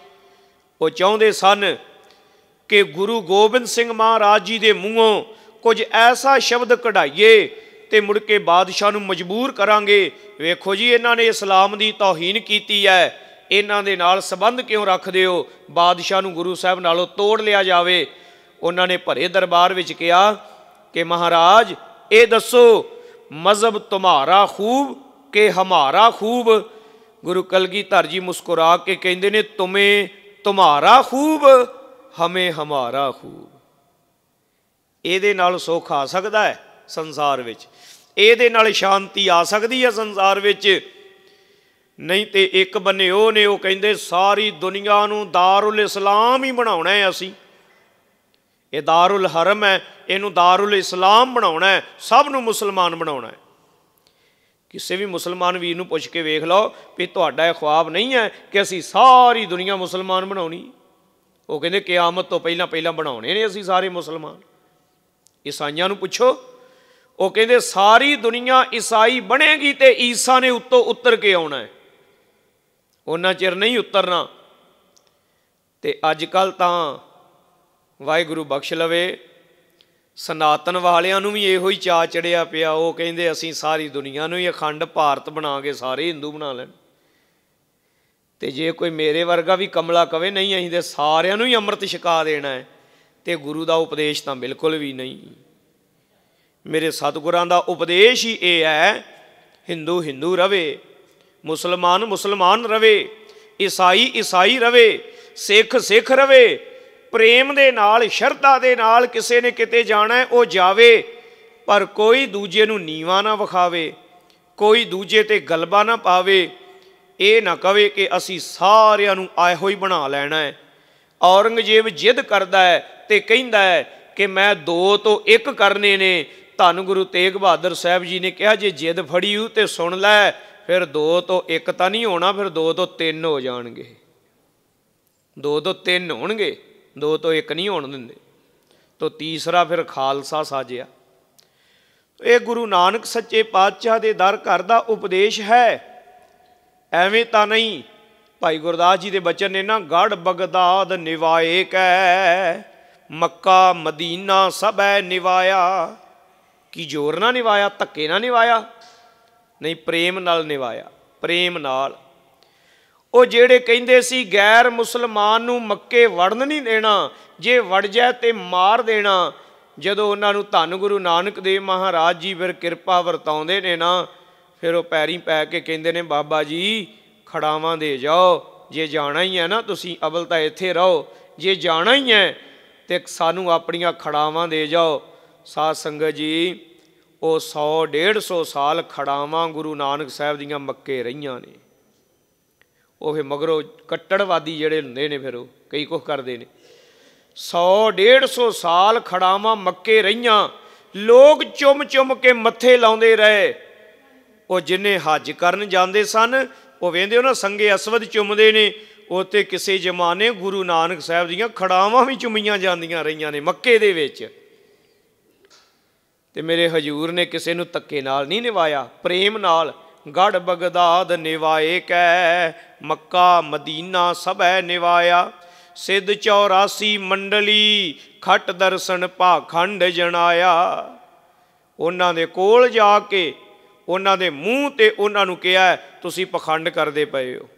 S1: ਉਹ ਚਾਹੁੰਦੇ ਸਨ ਕਿ ਗੁਰੂ ਗੋਬਿੰਦ ਸਿੰਘ ਮਹਾਰਾਜ ਜੀ ਦੇ ਮੂੰਹੋਂ ਕੁਝ ਐਸਾ ਸ਼ਬਦ ਕਢਾਈਏ ਤੇ ਮੁੜ ਕੇ ਬਾਦਸ਼ਾਹ ਨੂੰ ਮਜਬੂਰ ਕਰਾਂਗੇ ਵੇਖੋ ਜੀ ਇਹਨਾਂ ਨੇ ਇਸਲਾਮ ਦੀ ਤੌਹੀਨ ਕੀਤੀ ਹੈ ਇਹਨਾਂ ਦੇ ਨਾਲ ਸਬੰਧ ਕਿਉਂ ਰੱਖਦੇ ਹੋ ਬਾਦਸ਼ਾਹ ਨੂੰ ਗੁਰੂ ਸਾਹਿਬ ਨਾਲੋਂ ਤੋੜ ਲਿਆ ਜਾਵੇ ਉਹਨਾਂ ਨੇ ਭਰੇ ਦਰਬਾਰ ਵਿੱਚ ਕਿਹਾ ਕਿ ਮਹਾਰਾਜ ਇਹ ਦੱਸੋ ਮਜ਼ਬ ਤੁਮਾਰਾ ਖੂਬ ਕਿ ਹਮਾਰਾ ਖੂਬ ਗੁਰੂ ਕਲਗੀਧਰ ਜੀ ਮੁਸਕਰਾ ਕੇ ਕਹਿੰਦੇ ਨੇ ਤੁਮੇ ਤੁਮਾਰਾ ਖੂਬ ਹਮੇ ਹਮਾਰਾ ਖੂਬ ਇਹਦੇ ਨਾਲ ਸੁਖ ਆ ਸਕਦਾ ਹੈ ਸੰਸਾਰ ਵਿੱਚ ਇਹਦੇ ਨਾਲ ਸ਼ਾਂਤੀ ਆ ਸਕਦੀ ਹੈ ਸੰਸਾਰ ਵਿੱਚ ਨਹੀਂ ਤੇ ਇੱਕ ਬੰਨੇ ਉਹ ਨੇ ਉਹ ਕਹਿੰਦੇ ਸਾਰੀ ਦੁਨੀਆ ਨੂੰ ਦਾਰੁਲ ਇਸਲਾਮ ਹੀ ਬਣਾਉਣਾ ਹੈ ਅਸੀਂ ਇਹ ਦਾਰੁਲ ਹਰਮ ਹੈ ਇਹਨੂੰ ਦਾਰੁਲ ਇਸਲਾਮ ਬਣਾਉਣਾ ਹੈ ਸਭ ਨੂੰ ਮੁਸਲਮਾਨ ਬਣਾਉਣਾ ਹੈ ਕਿਸੇ ਵੀ ਮੁਸਲਮਾਨ ਵੀਰ ਨੂੰ ਪੁੱਛ ਕੇ ਵੇਖ ਲਓ ਵੀ ਤੁਹਾਡਾ ਇਹ ਖੁਆਬ ਨਹੀਂ ਹੈ ਕਿ ਅਸੀਂ ਸਾਰੀ ਦੁਨੀਆ ਮੁਸਲਮਾਨ ਬਣਾਉਣੀ ਉਹ ਕਹਿੰਦੇ ਕਿਆਮਤ ਤੋਂ ਪਹਿਲਾਂ ਪਹਿਲਾਂ ਬਣਾਉਣੇ ਨੇ ਅਸੀਂ ਸਾਰੇ ਮੁਸਲਮਾਨ ਈਸਾਈਆਂ ਨੂੰ ਪੁੱਛੋ ਉਹ ਕਹਿੰਦੇ ਸਾਰੀ ਦੁਨੀਆ ਈਸਾਈ ਬਣੇਗੀ ਤੇ ਈਸਾ ਨੇ ਉੱਤੋਂ ਉੱਤਰ ਕੇ ਆਉਣਾ ਹੈ ਉਹਨਾਂ ਚਿਰ ਨਹੀਂ ਉਤਰਨਾ ਤੇ ਅੱਜ ਕੱਲ ਤਾਂ ਵਾਹਿਗੁਰੂ ਬਖਸ਼ ਲਵੇ ਸਨਾਤਨ ਵਾਲਿਆਂ ਨੂੰ ਵੀ ਇਹੋ ਹੀ ਚਾ ਚੜਿਆ ਪਿਆ ਉਹ ਕਹਿੰਦੇ ਅਸੀਂ ਸਾਰੀ ਦੁਨੀਆ ਨੂੰ ਹੀ ਅਖੰਡ ਭਾਰਤ ਬਣਾ ਕੇ ਸਾਰੇ ਹਿੰਦੂ ਬਣਾ ਲੈਣ ਤੇ ਜੇ ਕੋਈ ਮੇਰੇ ਵਰਗਾ ਵੀ ਕਮਲਾ ਕਵੇ ਨਹੀਂ ਅਸੀਂ ਤੇ ਸਾਰਿਆਂ ਨੂੰ ਹੀ ਅੰਮ੍ਰਿਤ ਛਕਾ ਦੇਣਾ ਹੈ ਤੇ ਗੁਰੂ ਦਾ ਉਪਦੇਸ਼ ਤਾਂ ਬਿਲਕੁਲ ਵੀ ਨਹੀਂ ਮੇਰੇ ਸਤਿਗੁਰਾਂ ਦਾ ਉਪਦੇਸ਼ ਹੀ ਇਹ ਹੈ ਹਿੰਦੂ ਹਿੰਦੂ ਰਵੇ ਮੁਸਲਮਾਨ ਮੁਸਲਮਾਨ ਰਵੇ ਈਸਾਈ ਈਸਾਈ ਰਵੇ ਸਿੱਖ ਸਿੱਖ ਰਵੇ ਪ੍ਰੇਮ ਦੇ ਨਾਲ ਸ਼ਰਧਾ ਦੇ ਨਾਲ ਕਿਸੇ ਨੇ ਕਿਤੇ ਜਾਣਾ ਹੈ ਉਹ ਜਾਵੇ ਪਰ ਕੋਈ ਦੂਜੇ ਨੂੰ ਨੀਵਾ ਨਾ ਵਿਖਾਵੇ ਕੋਈ ਦੂਜੇ ਤੇ ਗਲਬਾ ਨਾ ਪਾਵੇ ਇਹ ਨਾ ਕਵੇ ਕਿ ਅਸੀਂ ਸਾਰਿਆਂ ਨੂੰ ਆਏ ਹੋਈ ਬਣਾ ਲੈਣਾ ਹੈ ਔਰੰਗਜ਼ੇਬ ਜਿੱਦ ਕਰਦਾ ਹੈ ਤੇ ਕਹਿੰਦਾ ਹੈ ਕਿ ਮੈਂ ਦੋ ਤੋਂ ਇੱਕ ਕਰਨੇ ਨੇ ਧੰਨ ਗੁਰੂ ਤੇਗ ਬਹਾਦਰ ਸਾਹਿਬ ਜੀ ਨੇ ਕਿਹਾ ਜੇ ਜਿੱਦ ਫੜੀ ਹੂ ਤੇ ਸੁਣ ਲੈ ਫਿਰ ਦੋ ਤੋਂ ਇੱਕ ਤਾਂ ਨਹੀਂ ਹੋਣਾ ਫਿਰ ਦੋ ਤੋਂ ਤਿੰਨ ਹੋ ਜਾਣਗੇ ਦੋ ਤੋਂ ਤਿੰਨ ਹੋਣਗੇ ਦੋ ਤੋਂ ਇੱਕ ਨਹੀਂ ਹੋਣ ਦਿੰਦੇ ਤੋ ਤੀਸਰਾ ਫਿਰ ਖਾਲਸਾ ਸਾਜਿਆ ਇਹ ਗੁਰੂ ਨਾਨਕ ਸੱਚੇ ਪਾਤਸ਼ਾਹ ਦੇ ਦਰ ਘਰ ਦਾ ਉਪਦੇਸ਼ ਹੈ ਐਵੇਂ ਤਾਂ ਨਹੀਂ ਭਾਈ ਗੁਰਦਾਸ ਜੀ ਦੇ ਬਚਨ ਨੇ ਨਾ ਗੜ ਬਗਦਾਦ ਨਿਵਾਏ ਕੈ ਮੱਕਾ ਮਦੀਨਾ ਸਭੈ ਨਿਵਾਇਆ ਕੀ ਜ਼ੋਰ ਨਾਲ ਨਿਵਾਇਆ ਧੱਕੇ ਨਾਲ ਨਿਵਾਇਆ ਨਹੀਂ ਪ੍ਰੇਮ ਨਾਲ ਨਿਵਾਇਆ ਪ੍ਰੇਮ ਨਾਲ ਉਹ ਜਿਹੜੇ ਕਹਿੰਦੇ ਸੀ ਗੈਰ ਮੁਸਲਮਾਨ ਨੂੰ ਮੱਕੇ ਵੜਨ ਨਹੀਂ ਦੇਣਾ ਜੇ ਵੜ ਜਾਏ ਤੇ ਮਾਰ ਦੇਣਾ ਜਦੋਂ ਉਹਨਾਂ ਨੂੰ ਧੰਨ ਗੁਰੂ ਨਾਨਕ ਦੇਵ ਮਹਾਰਾਜ ਜੀ ਫਿਰ ਕਿਰਪਾ ਵਰਤਾਉਂਦੇ ਨੇ ਨਾ ਫਿਰ ਉਹ ਪੈਰੀਂ ਪੈ ਕੇ ਕਹਿੰਦੇ ਨੇ ਬਾਬਾ ਜੀ ਖੜਾਵਾਂ ਦੇ ਜਾਓ ਜੇ ਜਾਣਾ ਹੀ ਹੈ ਨਾ ਤੁਸੀਂ ਅਵਲ ਤਾਂ ਇੱਥੇ ਰਹੋ ਜੇ ਜਾਣਾ ਹੀ ਹੈ ਤੇ ਸਾਨੂੰ ਆਪਣੀਆਂ ਖੜਾਵਾਂ ਦੇ ਜਾਓ ਸਾਧ ਸੰਗਤ ਜੀ ਉਹ 100 150 ਸਾਲ ਖੜਾਵਾਂ ਗੁਰੂ ਨਾਨਕ ਸਾਹਿਬ ਦੀਆਂ ਮੱਕੇ ਰਹੀਆਂ ਨੇ ਉਹ ਫਿਰ ਮਗਰੋਂ ਕੱਟੜਵਾਦੀ ਜਿਹੜੇ ਹੁੰਦੇ ਨੇ ਫਿਰ ਉਹ ਕਈ ਕੁਝ ਕਰਦੇ ਨੇ 100 150 ਸਾਲ ਖੜਾਵਾਂ ਮੱਕੇ ਰਹੀਆਂ ਲੋਕ ਚੁੰਮ ਚੁੰਮ ਕੇ ਮੱਥੇ ਲਾਉਂਦੇ ਰਹੇ ਉਹ ਜਿਨੇ ਹੱਜ ਕਰਨ ਜਾਂਦੇ ਸਨ ਉਹ ਵੇਂਦੇ ਉਹਨਾਂ ਸੰਗੇ ਅਸਵਦ ਚੁੰਮਦੇ ਨੇ ਉੱਤੇ ਕਿਸੇ ਜਮਾਨੇ ਗੁਰੂ ਨਾਨਕ ਸਾਹਿਬ ਦੀਆਂ ਖੜਾਵਾਂ ਵੀ ਚੁੰਮੀਆਂ ਜਾਂਦੀਆਂ ਰਹੀਆਂ ਨੇ ਮੱਕੇ ਦੇ ਵਿੱਚ ਤੇ ਮੇਰੇ ਹਜੂਰ ਨੇ ਕਿਸੇ ਨੂੰ ਤੱਕੇ ਨਾਲ ਨਹੀਂ ਨਿਵਾਇਆ ਪ੍ਰੇਮ ਨਾਲ ਗੜ ਬਗਦਾਦ ਨਿਵਾਏ ਕੈ ਮੱਕਾ ਮਦੀਨਾ ਸਭੈ ਨਿਵਾਇਆ ਸਿੱਧ 84 ਮੰਡਲੀ ਖਟ ਦਰਸ਼ਨ ਭਾਖੰਡ ਜਣਾਇਆ ਉਹਨਾਂ ਦੇ ਕੋਲ ਜਾ ਕੇ ਉਹਨਾਂ ਦੇ ਮੂੰਹ ਤੇ ਉਹਨਾਂ ਨੂੰ ਕਿਹਾ ਤੁਸੀਂ ਪਖੰਡ ਕਰਦੇ ਪਏ ਹੋ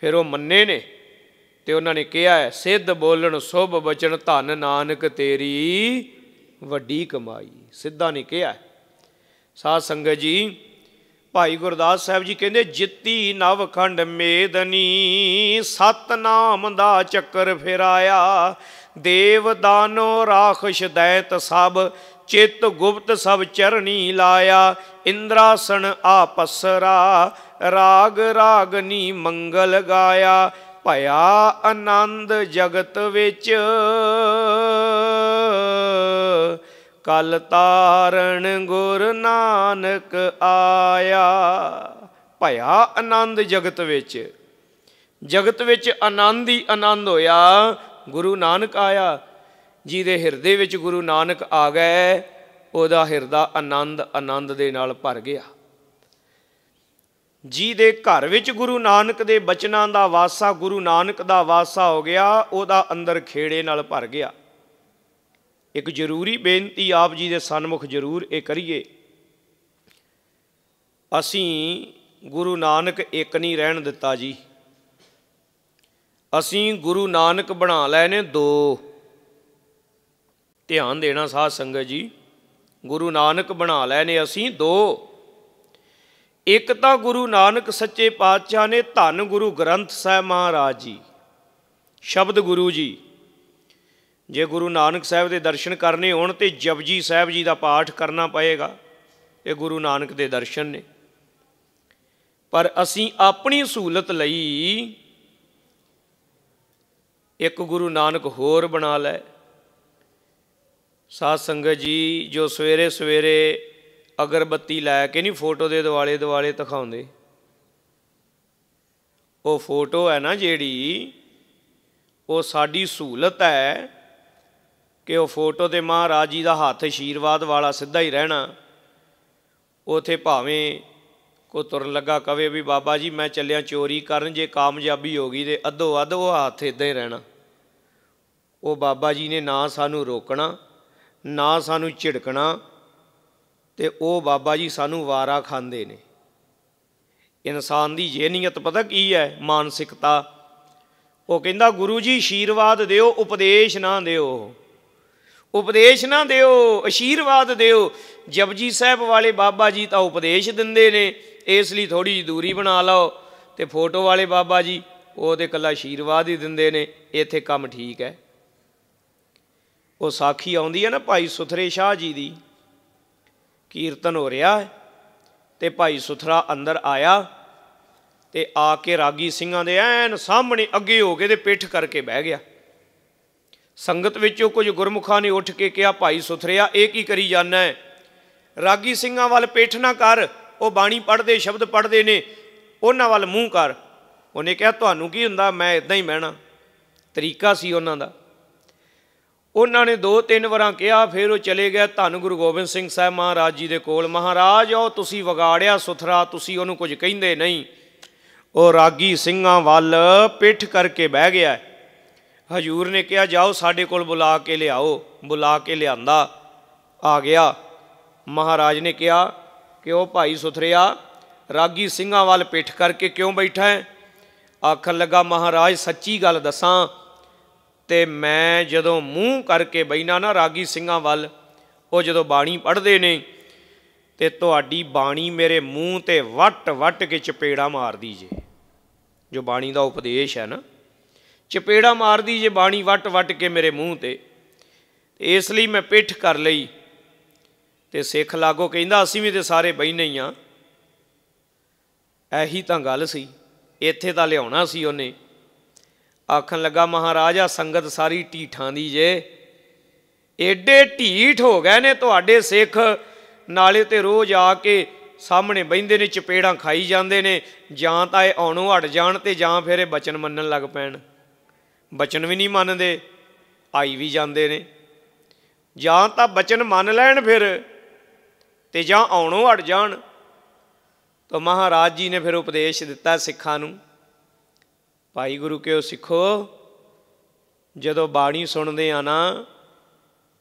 S1: ਫਿਰ ਉਹ ਮੰਨੇ ਨੇ ਤੇ ਉਹਨਾਂ ਨੇ ਕਿਹਾ ਸਿੱਧ ਬੋਲਣ ਸੁਭ ਬਚਨ ਧਨ ਨਾਨਕ ਤੇਰੀ ਵੱਡੀ ਕਮਾਈ ਸਿੱਧਾ ਨੇ ਕਿਹਾ ਸਾਧ ਸੰਗਤ ਜੀ ਭਾਈ ਗੁਰਦਾਸ ਸਾਹਿਬ ਜੀ ਕਹਿੰਦੇ ਜਿੱਤੀ ਨਵਖੰਡ ਮੇਦਨੀ ਸਤਨਾਮ ਦਾ ਚੱਕਰ ਫਿਰਾਇਆ ਦੇਵ ਦਾਨੋ ਰਾਖਸ਼ ਦੈਤ ਸਭ ਚਿਤ ਗੁਪਤ ਸਭ ਚਰਣੀ ਲਾਇਆ ਇੰਦਰਾਸਣ ਆਪਸਰਾ ਰਾਗ ਰਾਗਨੀ ਮੰਗਲ ਗਾਇਆ ਭਇਆ ਆਨੰਦ ਜਗਤ ਵਿੱਚ ਕਲ ਤਾਰਣ ਗੁਰ ਨਾਨਕ ਆਇਆ ਭਇਆ ਆਨੰਦ ਜਗਤ ਵਿੱਚ ਜਗਤ ਵਿੱਚ ਆਨੰਦ ਹੀ ਆਨੰਦ ਹੋਇਆ ਗੁਰੂ ਨਾਨਕ ਆਇਆ ਜਿਹਦੇ ਹਿਰਦੇ ਵਿੱਚ ਗੁਰੂ ਨਾਨਕ ਆ ਗਏ ਉਹਦਾ ਹਿਰਦਾ ਆਨੰਦ ਆਨੰਦ ਦੇ ਨਾਲ ਭਰ ਗਿਆ ਜੀ ਦੇ ਘਰ ਵਿੱਚ ਗੁਰੂ ਨਾਨਕ ਦੇ ਬਚਨਾਂ ਦਾ ਵਾਸਾ ਗੁਰੂ ਨਾਨਕ ਦਾ ਵਾਸਾ ਹੋ ਗਿਆ ਉਹਦਾ ਅੰਦਰ ਖੇੜੇ ਨਾਲ ਭਰ ਗਿਆ ਇੱਕ ਜ਼ਰੂਰੀ ਬੇਨਤੀ ਆਪ ਜੀ ਦੇ ਸਨਮੁਖ ਜ਼ਰੂਰ ਇਹ ਕਰੀਏ ਅਸੀਂ ਗੁਰੂ ਨਾਨਕ ਇੱਕ ਨਹੀਂ ਰਹਿਣ ਦਿੱਤਾ ਜੀ ਅਸੀਂ ਗੁਰੂ ਨਾਨਕ ਬਣਾ ਲੈ ਨੇ ਦੋ ਧਿਆਨ ਦੇਣਾ ਸਾਧ ਸੰਗਤ ਜੀ ਗੁਰੂ ਨਾਨਕ ਬਣਾ ਲੈ ਨੇ ਅਸੀਂ ਦੋ ਇੱਕ ਤਾਂ ਗੁਰੂ ਨਾਨਕ ਸੱਚੇ ਪਾਤਸ਼ਾਹ ਨੇ ਧੰਨ ਗੁਰੂ ਗ੍ਰੰਥ ਸਾਹਿਬ ਮਹਾਰਾਜ ਜੀ ਸ਼ਬਦ ਗੁਰੂ ਜੀ ਜੇ ਗੁਰੂ ਨਾਨਕ ਸਾਹਿਬ ਦੇ ਦਰਸ਼ਨ ਕਰਨੇ ਹੋਣ ਤੇ ਜਪਜੀ ਸਾਹਿਬ ਜੀ ਦਾ ਪਾਠ ਕਰਨਾ ਪਏਗਾ ਇਹ ਗੁਰੂ ਨਾਨਕ ਦੇ ਦਰਸ਼ਨ ਨੇ ਪਰ ਅਸੀਂ ਆਪਣੀ ਸਹੂਲਤ ਲਈ ਇੱਕ ਗੁਰੂ ਨਾਨਕ ਹੋਰ ਬਣਾ ਲੈ ਸਾਧ ਸੰਗਤ ਜੀ ਜੋ ਸਵੇਰੇ ਸਵੇਰੇ ਅਗਰਬੱਤੀ ਲੈ ਕੇ ਨਹੀਂ ਫੋਟੋ ਦੇ ਦਿਵਾਲੇ ਦਿਵਾਲੇ ਦਿਖਾਉਂਦੇ ਉਹ ਫੋਟੋ ਹੈ ਨਾ ਜਿਹੜੀ ਉਹ ਸਾਡੀ ਸਹੂਲਤ ਹੈ ਕਿ ਉਹ ਫੋਟੋ ਤੇ ਮਹਾਰਾਜ ਜੀ ਦਾ ਹੱਥ ਅਸ਼ੀਰਵਾਦ ਵਾਲਾ ਸਿੱਧਾ ਹੀ ਰਹਿਣਾ ਉਥੇ ਭਾਵੇਂ ਕੋ ਤੁਰਨ ਲੱਗਾ ਕਵੇ ਵੀ ਬਾਬਾ ਜੀ ਮੈਂ ਚੱਲਿਆ ਚੋਰੀ ਕਰਨ ਜੇ ਕਾਮਯਾਬੀ ਹੋ ਗਈ ਤੇ ਅੱਧੋ ਅੱਧ ਉਹ ਹੱਥ ਇਦਾਂ ਹੀ ਰਹਿਣਾ ਉਹ ਬਾਬਾ ਜੀ ਨੇ ਨਾ ਸਾਨੂੰ ਰੋਕਣਾ ਨਾ ਸਾਨੂੰ ਝਿੜਕਣਾ ਤੇ ਉਹ ਬਾਬਾ ਜੀ ਸਾਨੂੰ ਵਾਰਾ ਖਾਂਦੇ ਨੇ ਇਨਸਾਨ ਦੀ ਇਹ ਨੀਅਤ ਪਤਾ ਕੀ ਹੈ ਮਾਨਸਿਕਤਾ ਉਹ ਕਹਿੰਦਾ ਗੁਰੂ ਜੀ ਅਸ਼ੀਰਵਾਦ ਦਿਓ ਉਪਦੇਸ਼ ਨਾ ਦਿਓ ਉਪਦੇਸ਼ ਨਾ ਦਿਓ ਅਸ਼ੀਰਵਾਦ ਦਿਓ ਜਪਜੀ ਸਾਹਿਬ ਵਾਲੇ ਬਾਬਾ ਜੀ ਤਾਂ ਉਪਦੇਸ਼ ਦਿੰਦੇ ਨੇ ਇਸ ਲਈ ਥੋੜੀ ਜਿਹੀ ਦੂਰੀ ਬਣਾ ਲਓ ਤੇ ਫੋਟੋ ਵਾਲੇ ਬਾਬਾ ਜੀ ਉਹ ਤੇ ਕੱਲਾ ਅਸ਼ੀਰਵਾਦ ਹੀ ਦਿੰਦੇ ਨੇ ਇੱਥੇ ਕੰਮ ਠੀਕ ਹੈ ਉਹ ਸਾਖੀ ਆਉਂਦੀ ਹੈ ਨਾ ਭਾਈ ਸੁਥਰੇ ਸ਼ਾਹ ਜੀ ਦੀ ਕੀਰਤਨ ਹੋ ਰਿਹਾ ਹੈ ਤੇ ਭਾਈ ਸੁਥਰਾ ਅੰਦਰ ਆਇਆ ਤੇ ਆ ਕੇ ਰਾਗੀ ਸਿੰਘਾਂ ਦੇ ਐਨ ਸਾਹਮਣੇ ਅੱਗੇ ਹੋ ਕੇ ਤੇ ਪਿੱਠ ਕਰਕੇ ਬਹਿ ਗਿਆ ਸੰਗਤ ਵਿੱਚੋਂ ਕੁਝ ਗੁਰਮੁਖਾਂ ਨੇ ਉੱਠ ਕੇ ਕਿਹਾ ਭਾਈ ਸੁਥਰਿਆ ਇਹ ਕੀ ਕਰੀ ਜਾਂਦਾ ਹੈ ਰਾਗੀ ਸਿੰਘਾਂ ਵੱਲ ਪੇਠ ਨਾ ਕਰ ਉਹ ਬਾਣੀ ਪੜ੍ਹਦੇ ਸ਼ਬਦ ਪੜ੍ਹਦੇ ਨੇ ਉਹਨਾਂ ਵੱਲ ਮੂੰਹ ਕਰ ਉਹਨੇ ਕਿਹਾ ਤੁਹਾਨੂੰ ਕੀ ਹੁੰਦਾ ਮੈਂ ਇਦਾਂ ਹੀ ਬਹਿਣਾ ਤਰੀਕਾ ਸੀ ਉਹਨਾਂ ਦਾ ਉਹਨਾਂ ਨੇ ਦੋ ਤਿੰਨ ਵਾਰਾਂ ਕਿਹਾ ਫਿਰ ਉਹ ਚਲੇ ਗਏ ਧੰਨ ਗੁਰੂ ਗੋਬਿੰਦ ਸਿੰਘ ਸਾਹਿਬ ਮਹਾਰਾਜ ਜੀ ਦੇ ਕੋਲ ਮਹਾਰਾਜ ਉਹ ਤੁਸੀਂ ਵਿਗਾੜਿਆ ਸੁਥਰਾ ਤੁਸੀਂ ਉਹਨੂੰ ਕੁਝ ਕਹਿੰਦੇ ਨਹੀਂ ਉਹ ਰਾਗੀ ਸਿੰਘਾਂ ਵੱਲ ਪਿੱਠ ਕਰਕੇ ਬਹਿ ਗਿਆ ਹਜੂਰ ਨੇ ਕਿਹਾ ਜਾਓ ਸਾਡੇ ਕੋਲ ਬੁਲਾ ਕੇ ਲਿਆਓ ਬੁਲਾ ਕੇ ਲਿਆਂਦਾ ਆ ਗਿਆ ਮਹਾਰਾਜ ਨੇ ਕਿਹਾ ਕਿ ਉਹ ਭਾਈ ਸੁਥਰਿਆ ਰਾਗੀ ਸਿੰਘਾਂ ਵੱਲ ਪਿੱਠ ਕਰਕੇ ਕਿਉਂ ਬੈਠਾ ਹੈ ਆਖਣ ਲੱਗਾ ਮਹਾਰਾਜ ਸੱਚੀ ਗੱਲ ਦੱਸਾਂ ਤੇ ਮੈਂ ਜਦੋਂ ਮੂੰਹ ਕਰਕੇ ਬੈਣਾ ਨਾ ਰਾਗੀ ਸਿੰਘਾਂ ਵੱਲ ਉਹ ਜਦੋਂ ਬਾਣੀ ਪੜ੍ਹਦੇ ਨੇ ਤੇ ਤੁਹਾਡੀ ਬਾਣੀ ਮੇਰੇ ਮੂੰਹ ਤੇ ਵਟ ਵਟ ਕੇ ਚਪੇੜਾ ਮਾਰਦੀ ਜੇ ਜੋ ਬਾਣੀ ਦਾ ਉਪਦੇਸ਼ ਹੈ ਨਾ ਚਪੇੜਾ ਮਾਰਦੀ ਜੇ ਬਾਣੀ ਵਟ-ਵਟ ਕੇ ਮੇਰੇ ਮੂੰਹ ਤੇ ਇਸ ਲਈ ਮੈਂ ਪਿੱਠ ਕਰ ਲਈ ਤੇ ਸਿੱਖ ਲਾਗੋ ਕਹਿੰਦਾ ਅਸੀਂ ਵੀ ਤੇ ਸਾਰੇ ਬੈਨੇ ਹੀ ਆ ਐਹੀ ਤਾਂ ਗੱਲ ਸੀ ਇੱਥੇ ਤਾਂ ਲਿਆਉਣਾ ਸੀ ਉਹਨੇ ਆਖਣ ਲੱਗਾ ਮਹਾਰਾਜਾ ਸੰਗਤ ਸਾਰੀ ਢੀਠਾਂ ਦੀ ਜੇ ਏਡੇ ਢੀਠ ਹੋ ਗਏ ਨੇ ਤੁਹਾਡੇ ਸਿੱਖ ਨਾਲੇ ਤੇ ਰੋਜ਼ ਆ ਕੇ ਸਾਹਮਣੇ ਬੈੰਦੇ ਨੇ ਚਪੇੜਾਂ ਖਾਈ ਜਾਂਦੇ ਨੇ ਜਾਂ ਤਾਂ ਇਹ ਆਉਣੋਂ ਹਟ ਜਾਣ ਤੇ ਜਾਂ ਫਿਰ ਇਹ ਬਚਨ ਮੰਨਣ ਲੱਗ ਪੈਣ ਬਚਨ ਵੀ ਨਹੀਂ ਮੰਨਦੇ ਆਈ ਵੀ ਜਾਂਦੇ ਨੇ ਜਾਂ ਤਾਂ ਬਚਨ ਮੰਨ ਲੈਣ ਫਿਰ ਤੇ ਜਾਂ ਆਉਣੋਂ ਅੜ ਜਾਣ ਤਾਂ ਮਹਾਰਾਜ ਜੀ ਨੇ ਫਿਰ ਉਪਦੇਸ਼ ਦਿੱਤਾ ਸਿੱਖਾਂ ਨੂੰ ਭਾਈ ਗੁਰੂ ਕਿਉ ਸਿੱਖੋ ਜਦੋਂ ਬਾਣੀ ਸੁਣਦੇ ਆ ਨਾ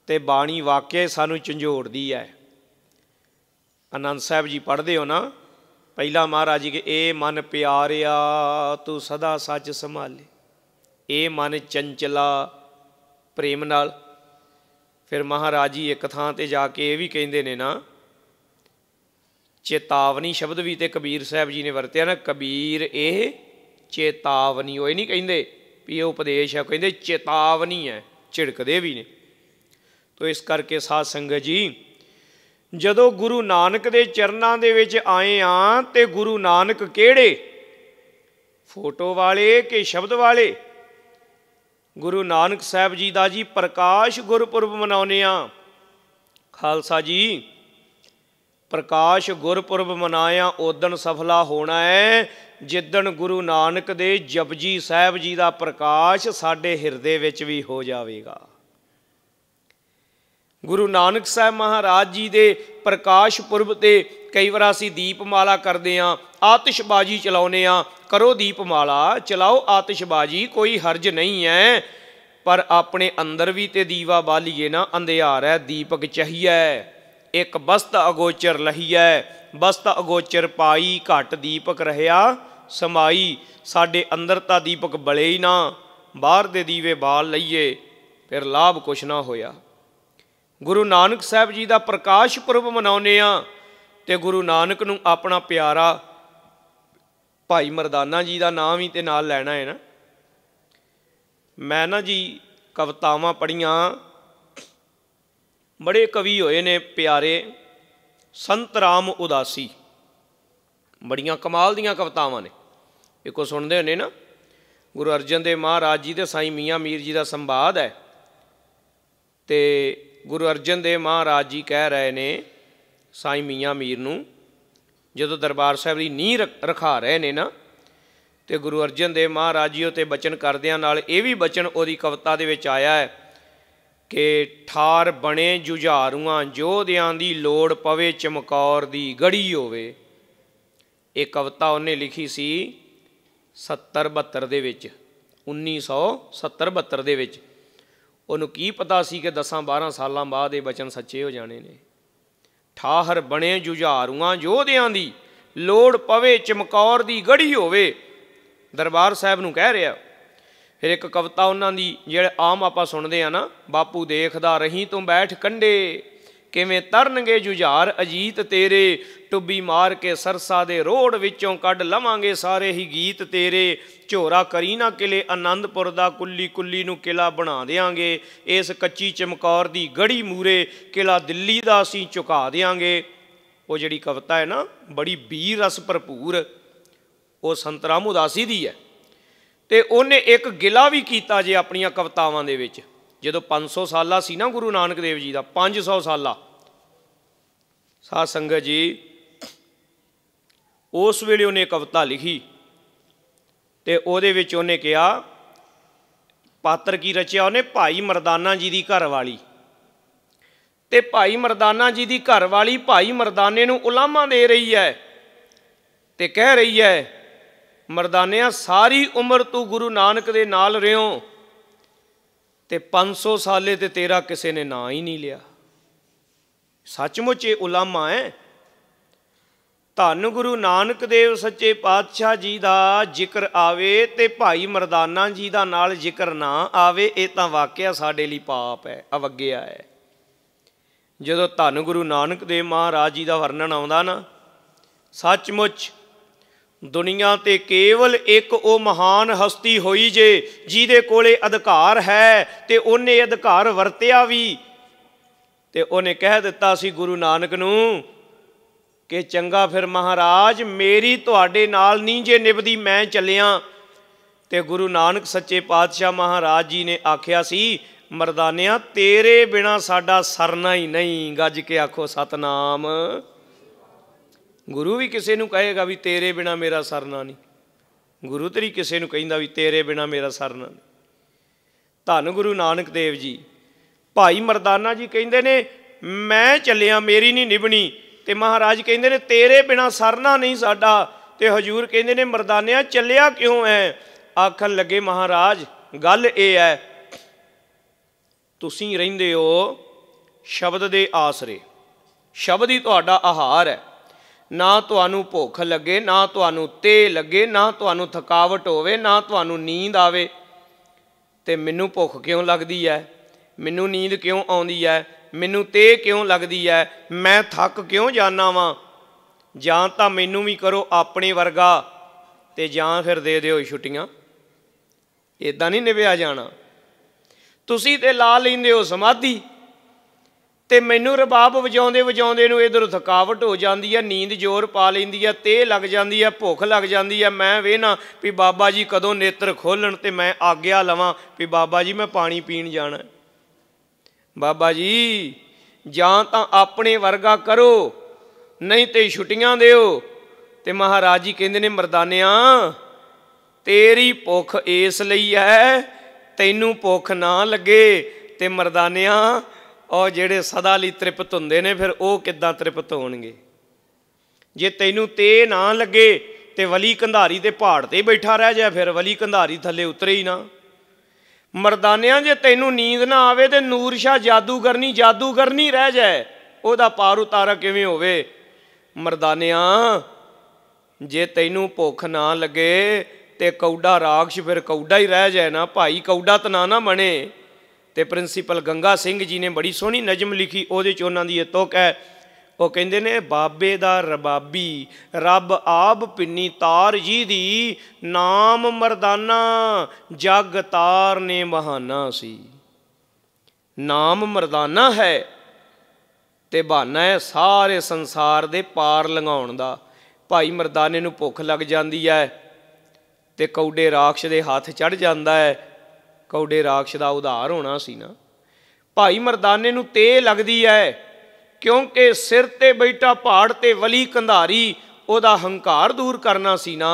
S1: ਤੇ ਬਾਣੀ ਵਾਕਿਆ ਸਾਨੂੰ ਝੰਜੋੜਦੀ ਐ ਅਨੰਦ ਸਾਹਿਬ ਜੀ ਪੜ੍ਹਦੇ ਹੋ ਨਾ ਪਹਿਲਾ ਮਹਾਰਾਜ ਜੀ ਕੇ ਇਹ ਮਨ ਪਿਆਰਿਆ ਤੂੰ ਸਦਾ ਸੱਚ ਸੰਭਾਲੇ ਇਹ ਮਨ ਚੰਚਲਾ ਪ੍ਰੇਮ ਨਾਲ ਫਿਰ ਮਹਾਰਾਜ ਜੀ ਇੱਕ ਥਾਂ ਤੇ ਜਾ ਕੇ ਇਹ ਵੀ ਕਹਿੰਦੇ ਨੇ ਨਾ ਚੇਤਾਵਨੀ ਸ਼ਬਦ ਵੀ ਤੇ ਕਬੀਰ ਸਾਹਿਬ ਜੀ ਨੇ ਵਰਤਿਆ ਨਾ ਕਬੀਰ ਇਹ ਚੇਤਾਵਨੀ ਉਹ ਇਹ ਨਹੀਂ ਕਹਿੰਦੇ ਵੀ ਇਹ ਉਪਦੇਸ਼ ਹੈ ਕਹਿੰਦੇ ਚੇਤਾਵਨੀ ਹੈ ਝਿੜਕਦੇ ਵੀ ਨੇ ਤੋ ਇਸ ਕਰਕੇ ਸਾਧ ਸੰਗਤ ਜੀ ਜਦੋਂ ਗੁਰੂ ਨਾਨਕ ਦੇ ਚਰਨਾਂ ਦੇ ਵਿੱਚ ਆਏ ਆ ਤੇ ਗੁਰੂ ਨਾਨਕ ਕਿਹੜੇ ਫੋਟੋ ਵਾਲੇ ਕਿ ਸ਼ਬਦ ਵਾਲੇ ਗੁਰੂ ਨਾਨਕ ਸਾਹਿਬ ਜੀ ਦਾ ਜੀ ਪ੍ਰਕਾਸ਼ ਗੁਰਪੁਰਬ ਮਨਾਉਨੇ ਆ ਖਾਲਸਾ ਜੀ ਪ੍ਰਕਾਸ਼ ਗੁਰਪੁਰਬ ਮਨਾਇਆ ਉਦਣ ਸਫਲਾ ਹੋਣਾ ਹੈ ਜਿੱਦਣ ਗੁਰੂ ਨਾਨਕ ਦੇ ਜਪਜੀ ਸਾਹਿਬ ਜੀ ਦਾ ਪ੍ਰਕਾਸ਼ ਸਾਡੇ ਹਿਰਦੇ ਵਿੱਚ ਵੀ ਹੋ ਜਾਵੇਗਾ ਗੁਰੂ ਨਾਨਕ ਸਾਹਿਬ ਮਹਾਰਾਜ ਜੀ ਦੇ ਪ੍ਰਕਾਸ਼ ਪੁਰਬ ਤੇ ਕਈ ਵਾਰ ਅਸੀਂ ਦੀਪਮਾਲਾ ਕਰਦੇ ਆਂ ਆਤਿਸ਼ਬਾਜ਼ੀ ਚਲਾਉਨੇ ਆਂ ਕਰੋ ਦੀਪਮਾਲਾ ਚਲਾਓ ਆਤਿਸ਼ਬਾਜ਼ੀ ਕੋਈ ਹਰਜ ਨਹੀਂ ਹੈ ਪਰ ਆਪਣੇ ਅੰਦਰ ਵੀ ਤੇ ਦੀਵਾ ਬਾਲੀਏ ਨਾ ਅੰਧਿਆਰ ਹੈ ਦੀਪਕ ਚਾਹੀਏ ਇੱਕ ਬਸਤ ਅਗੋਚਰ ਲਹੀਐ ਬਸਤ ਅਗੋਚਰ ਪਾਈ ਘਟ ਦੀਪਕ ਰਹਿਆ ਸਮਾਈ ਸਾਡੇ ਅੰਦਰ ਤਾਂ ਦੀਪਕ ਬਲੇ ਹੀ ਨਾ ਬਾਹਰ ਦੇ ਦੀਵੇ ਬਾਲ ਲਈਏ ਫਿਰ ਲਾਭ ਕੁਛ ਨਾ ਹੋਇਆ ਗੁਰੂ ਨਾਨਕ ਸਾਹਿਬ ਜੀ ਦਾ ਪ੍ਰਕਾਸ਼ ਪੁਰਬ ਮਨਾਉਨੇ ਆ ਤੇ ਗੁਰੂ ਨਾਨਕ ਨੂੰ ਆਪਣਾ ਪਿਆਰਾ ਭਾਈ ਮਰਦਾਨਾ ਜੀ ਦਾ ਨਾਮ ਵੀ ਤੇ ਨਾਲ ਲੈਣਾ ਹੈ ਨਾ ਮੈਂ ਨਾ ਜੀ ਕਵਤਾਵਾਂ ਪੜੀਆਂ ਬੜੇ ਕਵੀ ਹੋਏ ਨੇ ਪਿਆਰੇ ਸੰਤ ਰਾਮ ਉਦਾਸੀ ਬੜੀਆਂ ਕਮਾਲ ਦੀਆਂ ਕਵਤਾਵਾਂ ਨੇ ਇੱਕੋ ਸੁਣਦੇ ਹੁੰਨੇ ਨਾ ਗੁਰੂ ਅਰਜਨ ਦੇ ਮਹਾਰਾਜ ਜੀ ਤੇ ਸਾਈ ਮੀਆਂ ਮੀਰ ਜੀ ਦਾ ਸੰਵਾਦ ਹੈ ਤੇ ਗੁਰੂ ਅਰਜਨ ਦੇਵ ਮਹਾਰਾਜ ਜੀ ਕਹਿ ਰਹੇ ਨੇ ਸਾਈ ਮੀਆਂ ਮੀਰ ਨੂੰ ਜਦੋਂ ਦਰਬਾਰ ਸਾਹਿਬ ਦੀ ਨੀਂਹ ਰਖਾ ਰਹੇ ਨੇ ਨਾ ਤੇ ਗੁਰੂ ਅਰਜਨ ਦੇਵ ਮਹਾਰਾਜ ਜੀ ਉਤੇ ਬਚਨ ਕਰਦਿਆਂ ਨਾਲ ਇਹ ਵੀ ਬਚਨ ਉਹਦੀ ਕਵਿਤਾ ਦੇ ਵਿੱਚ ਆਇਆ ਹੈ ਕਿ ਠਾਰ ਬਣੇ ਜੁਝਾਰੂਆਂ ਜੋਧਿਆਂ ਦੀ ਲੋੜ ਪਵੇ ਚਮਕੌਰ ਦੀ ਗੜੀ ਹੋਵੇ ਇਹ ਕਵਿਤਾ ਉਹਨੇ ਲਿਖੀ ਸੀ 70 72 ਦੇ ਵਿੱਚ 1970 72 ਦੇ ਵਿੱਚ ਉਹਨੂੰ ਕੀ ਪਤਾ ਸੀ ਕਿ 10-12 ਸਾਲਾਂ ਬਾਅਦ ਇਹ ਬਚਨ ਸੱਚੇ ਹੋ ਜਾਣੇ ਨੇ ਠਾਹਰ ਬਣੇ ਜੁਝਾਰੂਆਂ ਯੋਧਿਆਂ ਦੀ ਲੋੜ ਪਵੇ ਚਮਕੌਰ ਦੀ ਗੜੀ ਹੋਵੇ ਦਰਬਾਰ ਸਾਹਿਬ ਨੂੰ ਕਹਿ ਰਿਹਾ ਫਿਰ ਇੱਕ ਕਵਿਤਾ ਉਹਨਾਂ ਦੀ ਜਿਹੜਾ ਆਮ ਆਪਾਂ ਸੁਣਦੇ ਆ ਨਾ ਬਾਪੂ ਦੇਖਦਾ ਰਹੀ ਤੂੰ ਬੈਠ ਕੰਡੇ ਕਿਵੇਂ ਤਰਨਗੇ ਜੁਝਾਰ ਅਜੀਤ ਤੇਰੇ ਟੁੱਬੀ ਮਾਰ ਕੇ ਸਰਸਾ ਦੇ ਰੋੜ ਵਿੱਚੋਂ ਕੱਢ ਲਵਾਂਗੇ ਸਾਰੇ ਹੀ ਗੀਤ ਤੇਰੇ ਝੋਰਾ ਕਰੀ ਨਾ ਕਿਲੇ ਆਨੰਦਪੁਰ ਦਾ ਕੁੱਲੀ ਕੁੱਲੀ ਨੂੰ ਕਿਲਾ ਬਣਾ ਦੇਾਂਗੇ ਇਸ ਕੱਚੀ ਚਮਕੌਰ ਦੀ ਗੜੀ ਮੂਰੇ ਕਿਲਾ ਦਿੱਲੀ ਦਾ ਅਸੀਂ ਝੁਕਾ ਦੇਾਂਗੇ ਉਹ ਜਿਹੜੀ ਕਵਿਤਾ ਹੈ ਨਾ ਬੜੀ ਬੀਰ ਰਸ ਭਰਪੂਰ ਉਹ ਸੰਤਰਾਮ ਉਦਾਸੀ ਦੀ ਹੈ ਤੇ ਉਹਨੇ ਇੱਕ ਗਿਲਾ ਵੀ ਕੀਤਾ ਜੇ ਆਪਣੀਆਂ ਕਵਿਤਾਵਾਂ ਦੇ ਵਿੱਚ ਜਦੋਂ 500 ਸਾਲਾ ਸੀ ਨਾ ਗੁਰੂ ਨਾਨਕ ਦੇਵ ਜੀ ਦਾ 500 ਸਾਲਾ ਸਾਧ ਸੰਗਤ ਜੀ ਉਸ ਵੇਲੇ ਉਹਨੇ ਕਵਿਤਾ ਲਿਖੀ ਤੇ ਉਹਦੇ ਵਿੱਚ ਉਹਨੇ ਕਿਹਾ ਪਾਤਰ ਕੀ ਰਚਿਆ ਉਹਨੇ ਭਾਈ ਮਰਦਾਨਾ ਜੀ ਦੀ ਘਰ ਵਾਲੀ ਤੇ ਭਾਈ ਮਰਦਾਨਾ ਜੀ ਦੀ ਘਰ ਵਾਲੀ ਭਾਈ ਮਰਦਾਨੇ ਨੂੰ ਉਲਾਮਾ ਦੇ ਰਹੀ ਹੈ ਤੇ ਕਹਿ ਰਹੀ ਹੈ ਮਰਦਾਨਿਆਂ ਸਾਰੀ ਉਮਰ ਤੂੰ ਗੁਰੂ ਨਾਨਕ ਦੇ ਨਾਲ ਰਿਓ ਤੇ 500 ਸਾਲੇ ਤੇ ਤੇਰਾ ਕਿਸੇ ਨੇ ਨਾਂ ਹੀ ਨਹੀਂ ਲਿਆ ਸੱਚਮੁੱਚ ਇਹ ਉਲਾਮਾ ਹੈ ਧੰਨ ਗੁਰੂ ਨਾਨਕ ਦੇਵ ਸੱਚੇ ਪਾਤਸ਼ਾਹ ਜੀ ਦਾ ਜ਼ਿਕਰ ਆਵੇ ਤੇ ਭਾਈ ਮਰਦਾਨਾ ਜੀ ਦਾ ਨਾਲ ਜ਼ਿਕਰ ਨਾ ਆਵੇ ਇਹ ਤਾਂ ਵਾਕਿਆ ਸਾਡੇ ਲਈ ਪਾਪ ਹੈ ਅਵਗਿਆ ਹੈ ਜਦੋਂ ਧੰਨ ਗੁਰੂ ਨਾਨਕ ਦੇਵ ਮਹਾਰਾਜ ਜੀ ਦਾ ਵਰਣਨ ਆਉਂਦਾ ਨਾ ਸੱਚਮੁੱਚ ਦੁਨੀਆ ਤੇ ਕੇਵਲ ਇੱਕ ਉਹ ਮਹਾਨ ਹਸਤੀ ਹੋਈ ਜੇ ਜਿਹਦੇ ਕੋਲੇ ਅਧਿਕਾਰ ਹੈ ਤੇ ਉਹਨੇ ਅਧਿਕਾਰ ਵਰਤਿਆ ਵੀ ਤੇ ਉਹਨੇ ਕਹਿ ਦਿੱਤਾ ਸੀ ਗੁਰੂ ਨਾਨਕ ਨੂੰ ਕਿ ਚੰਗਾ ਫਿਰ ਮਹਾਰਾਜ ਮੇਰੀ ਤੁਹਾਡੇ ਨਾਲ ਨਹੀਂ ਜੇ ਨਿਭਦੀ ਮੈਂ ਚੱਲਿਆ ਤੇ ਗੁਰੂ ਨਾਨਕ ਸੱਚੇ ਪਾਤਸ਼ਾਹ ਮਹਾਰਾਜ ਜੀ ਨੇ ਆਖਿਆ ਸੀ ਮਰਦਾਨਿਆਂ ਤੇਰੇ ਬਿਨਾ ਸਾਡਾ ਸਰਨਾ ਹੀ ਨਹੀਂ ਗੱਜ ਕੇ ਆਖੋ ਸਤਨਾਮ ਗੁਰੂ ਵੀ ਕਿਸੇ ਨੂੰ ਕਹੇਗਾ ਵੀ ਤੇਰੇ ਬਿਨਾ ਮੇਰਾ ਸਰਨਾ ਨਹੀਂ ਗੁਰੂ ਤਰੀ ਕਿਸੇ ਨੂੰ ਕਹਿੰਦਾ ਵੀ ਤੇਰੇ ਬਿਨਾ ਮੇਰਾ ਸਰਨਾ ਨਹੀਂ ਧੰਨ ਗੁਰੂ ਨਾਨਕ ਦੇਵ ਜੀ ਭਾਈ ਮਰਦਾਨਾ ਜੀ ਕਹਿੰਦੇ ਨੇ ਮੈਂ ਚੱਲਿਆ ਮੇਰੀ ਨਹੀਂ ਨਿਭਣੀ ਤੇ ਮਹਾਰਾਜ ਕਹਿੰਦੇ ਨੇ ਤੇਰੇ ਬਿਨਾ ਸਰਨਾ ਨਹੀਂ ਸਾਡਾ ਤੇ ਹਜੂਰ ਕਹਿੰਦੇ ਨੇ ਮਰਦਾਨਿਆ ਚੱਲਿਆ ਕਿਉਂ ਐ ਆਖਣ ਲੱਗੇ ਮਹਾਰਾਜ ਗੱਲ ਇਹ ਐ ਤੁਸੀਂ ਰਹਿੰਦੇ ਹੋ ਸ਼ਬਦ ਦੇ ਆਸਰੇ ਸ਼ਬਦ ਹੀ ਤੁਹਾਡਾ ਆਹਾਰ ਹੈ ਨਾ ਤੁਹਾਨੂੰ ਭੁੱਖ ਲੱਗੇ ਨਾ ਤੁਹਾਨੂੰ ਤੇ ਲੱਗੇ ਨਾ ਤੁਹਾਨੂੰ ਥਕਾਵਟ ਹੋਵੇ ਨਾ ਤੁਹਾਨੂੰ ਨੀਂਦ ਆਵੇ ਤੇ ਮੈਨੂੰ ਭੁੱਖ ਕਿਉਂ ਲੱਗਦੀ ਹੈ ਮੈਨੂੰ ਨੀਂਦ ਕਿਉਂ ਆਉਂਦੀ ਹੈ ਮੈਨੂੰ ਤੇ ਕਿਉਂ ਲੱਗਦੀ ਹੈ ਮੈਂ ਥੱਕ ਕਿਉਂ ਜਾਣਾ ਵਾਂ ਜਾਂ ਤਾਂ ਮੈਨੂੰ ਵੀ ਕਰੋ ਆਪਣੇ ਵਰਗਾ ਤੇ ਜਾਂ ਫਿਰ ਦੇ ਦਿਓ ਛੁੱਟੀਆਂ ਇਦਾਂ ਨਹੀਂ ਨਿਭਿਆ ਜਾਣਾ ਤੁਸੀਂ ਤੇ ਲਾ ਲੈਂਦੇ ਹੋ ਸਮਾਧੀ ਤੇ ਮੈਨੂੰ ਰਬਾਬ ਵਜਾਉਂਦੇ ਵਜਾਉਂਦੇ ਨੂੰ ਇਧਰ ਥਕਾਵਟ ਹੋ ਜਾਂਦੀ ਆ ਨੀਂਦ ਜ਼ੋਰ ਪਾ ਲੈਂਦੀ ਆ ਤੇ ਲੱਗ ਜਾਂਦੀ ਆ ਭੁੱਖ ਲੱਗ ਜਾਂਦੀ ਆ ਮੈਂ ਵੇਨਾ ਵੀ ਬਾਬਾ ਜੀ ਕਦੋਂ ਨੇਤਰ ਖੋਲਣ ਤੇ ਮੈਂ ਆਗਿਆ ਲਵਾਂ ਵੀ ਬਾਬਾ ਜੀ ਮੈਂ ਪਾਣੀ ਪੀਣ ਜਾਣਾ ਬਾਬਾ ਜੀ ਜਾਂ ਤਾਂ ਆਪਣੇ ਵਰਗਾ ਕਰੋ ਨਹੀਂ ਤੇ ਛੁੱਟੀਆਂ ਦਿਓ ਤੇ ਮਹਾਰਾਜ ਜੀ ਕਹਿੰਦੇ ਨੇ ਮਰਦਾਨਿਆਂ ਤੇਰੀ ਭੁੱਖ ਇਸ ਲਈ ਹੈ ਤੈਨੂੰ ਭੁੱਖ ਨਾ ਲੱਗੇ ਤੇ ਮਰਦਾਨਿਆਂ ਔਰ ਜਿਹੜੇ ਸਦਾ ਲਈ ਤ੍ਰਿਪਤ ਹੁੰਦੇ ਨੇ ਫਿਰ ਉਹ ਕਿੱਦਾਂ ਤ੍ਰਿਪਤ ਹੋਣਗੇ ਜੇ ਤੈਨੂੰ ਤੇ ਨਾ ਲੱਗੇ ਤੇ ਵਲੀ ਕੰਧਾਰੀ ਦੇ ਪਹਾੜ ਤੇ ਬੈਠਾ ਰਹਿ ਜਾ ਫਿਰ ਵਲੀ ਕੰਧਾਰੀ ਥੱਲੇ ਉਤਰੇ ਹੀ ਨਾ ਮਰਦਾਨਿਆਂ ਜੇ ਤੈਨੂੰ ਨੀਂਦ ਨਾ ਆਵੇ ਤੇ ਨੂਰ ਸ਼ਾ ਜਾਦੂਗਰਨੀ ਜਾਦੂਗਰਨੀ ਰਹਿ ਜਾ ਉਹਦਾ ਪਾਰ ਉਤਾਰਾ ਕਿਵੇਂ ਹੋਵੇ ਮਰਦਾਨਿਆਂ ਜੇ ਤੈਨੂੰ ਭੁੱਖ ਨਾ ਲੱਗੇ ਤੇ ਕੌਡਾ ਰਾਖਸ਼ ਫਿਰ ਕੌਡਾ ਹੀ ਰਹਿ ਜਾਏ ਨਾ ਭਾਈ ਕੌਡਾ ਤਨਾ ਨਾ ਬਣੇ ਤੇ ਪ੍ਰਿੰਸੀਪਲ ਗੰਗਾ ਸਿੰਘ ਜੀ ਨੇ ਬੜੀ ਸੋਹਣੀ ਨਜ਼ਮ ਲਿਖੀ ਉਹਦੇ ਚ ਉਹਨਾਂ ਦੀ ਇਹ ਤੋਕ ਹੈ ਉਹ ਕਹਿੰਦੇ ਨੇ ਬਾਬੇ ਦਾ ਰਬਾਬੀ ਰੱਬ ਆਬ ਪਿੰਨੀ ਤਾਰ ਜੀ ਦੀ ਨਾਮ ਮਰਦਾਨਾ ਜਗ ਤਾਰ ਨੇ ਬਹਾਨਾ ਸੀ ਨਾਮ ਮਰਦਾਨਾ ਹੈ ਤੇ ਬਹਾਨਾ ਹੈ ਸਾਰੇ ਸੰਸਾਰ ਦੇ ਪਾਰ ਲੰਘਾਉਣ ਦਾ ਭਾਈ ਮਰਦਾਨੇ ਨੂੰ ਭੁੱਖ ਲੱਗ ਜਾਂਦੀ ਹੈ ਤੇ ਕੌਡੇ ਰਾਖਸ਼ ਦੇ ਹੱਥ ਚੜ ਜਾਂਦਾ ਹੈ ਕੌਡੇ ਰਾਖਸ਼ ਦਾ ਉਧਾਰ ਹੋਣਾ ਸੀ ਨਾ ਭਾਈ ਮਰਦਾਨੇ ਨੂੰ ਤੇ ਲੱਗਦੀ ਐ ਕਿਉਂਕਿ ਸਿਰ ਤੇ ਬੈਠਾ ਪਹਾੜ ਤੇ ਵਲੀ ਕੰਧਾਰੀ ਉਹਦਾ ਹੰਕਾਰ ਦੂਰ ਕਰਨਾ ਸੀ ਨਾ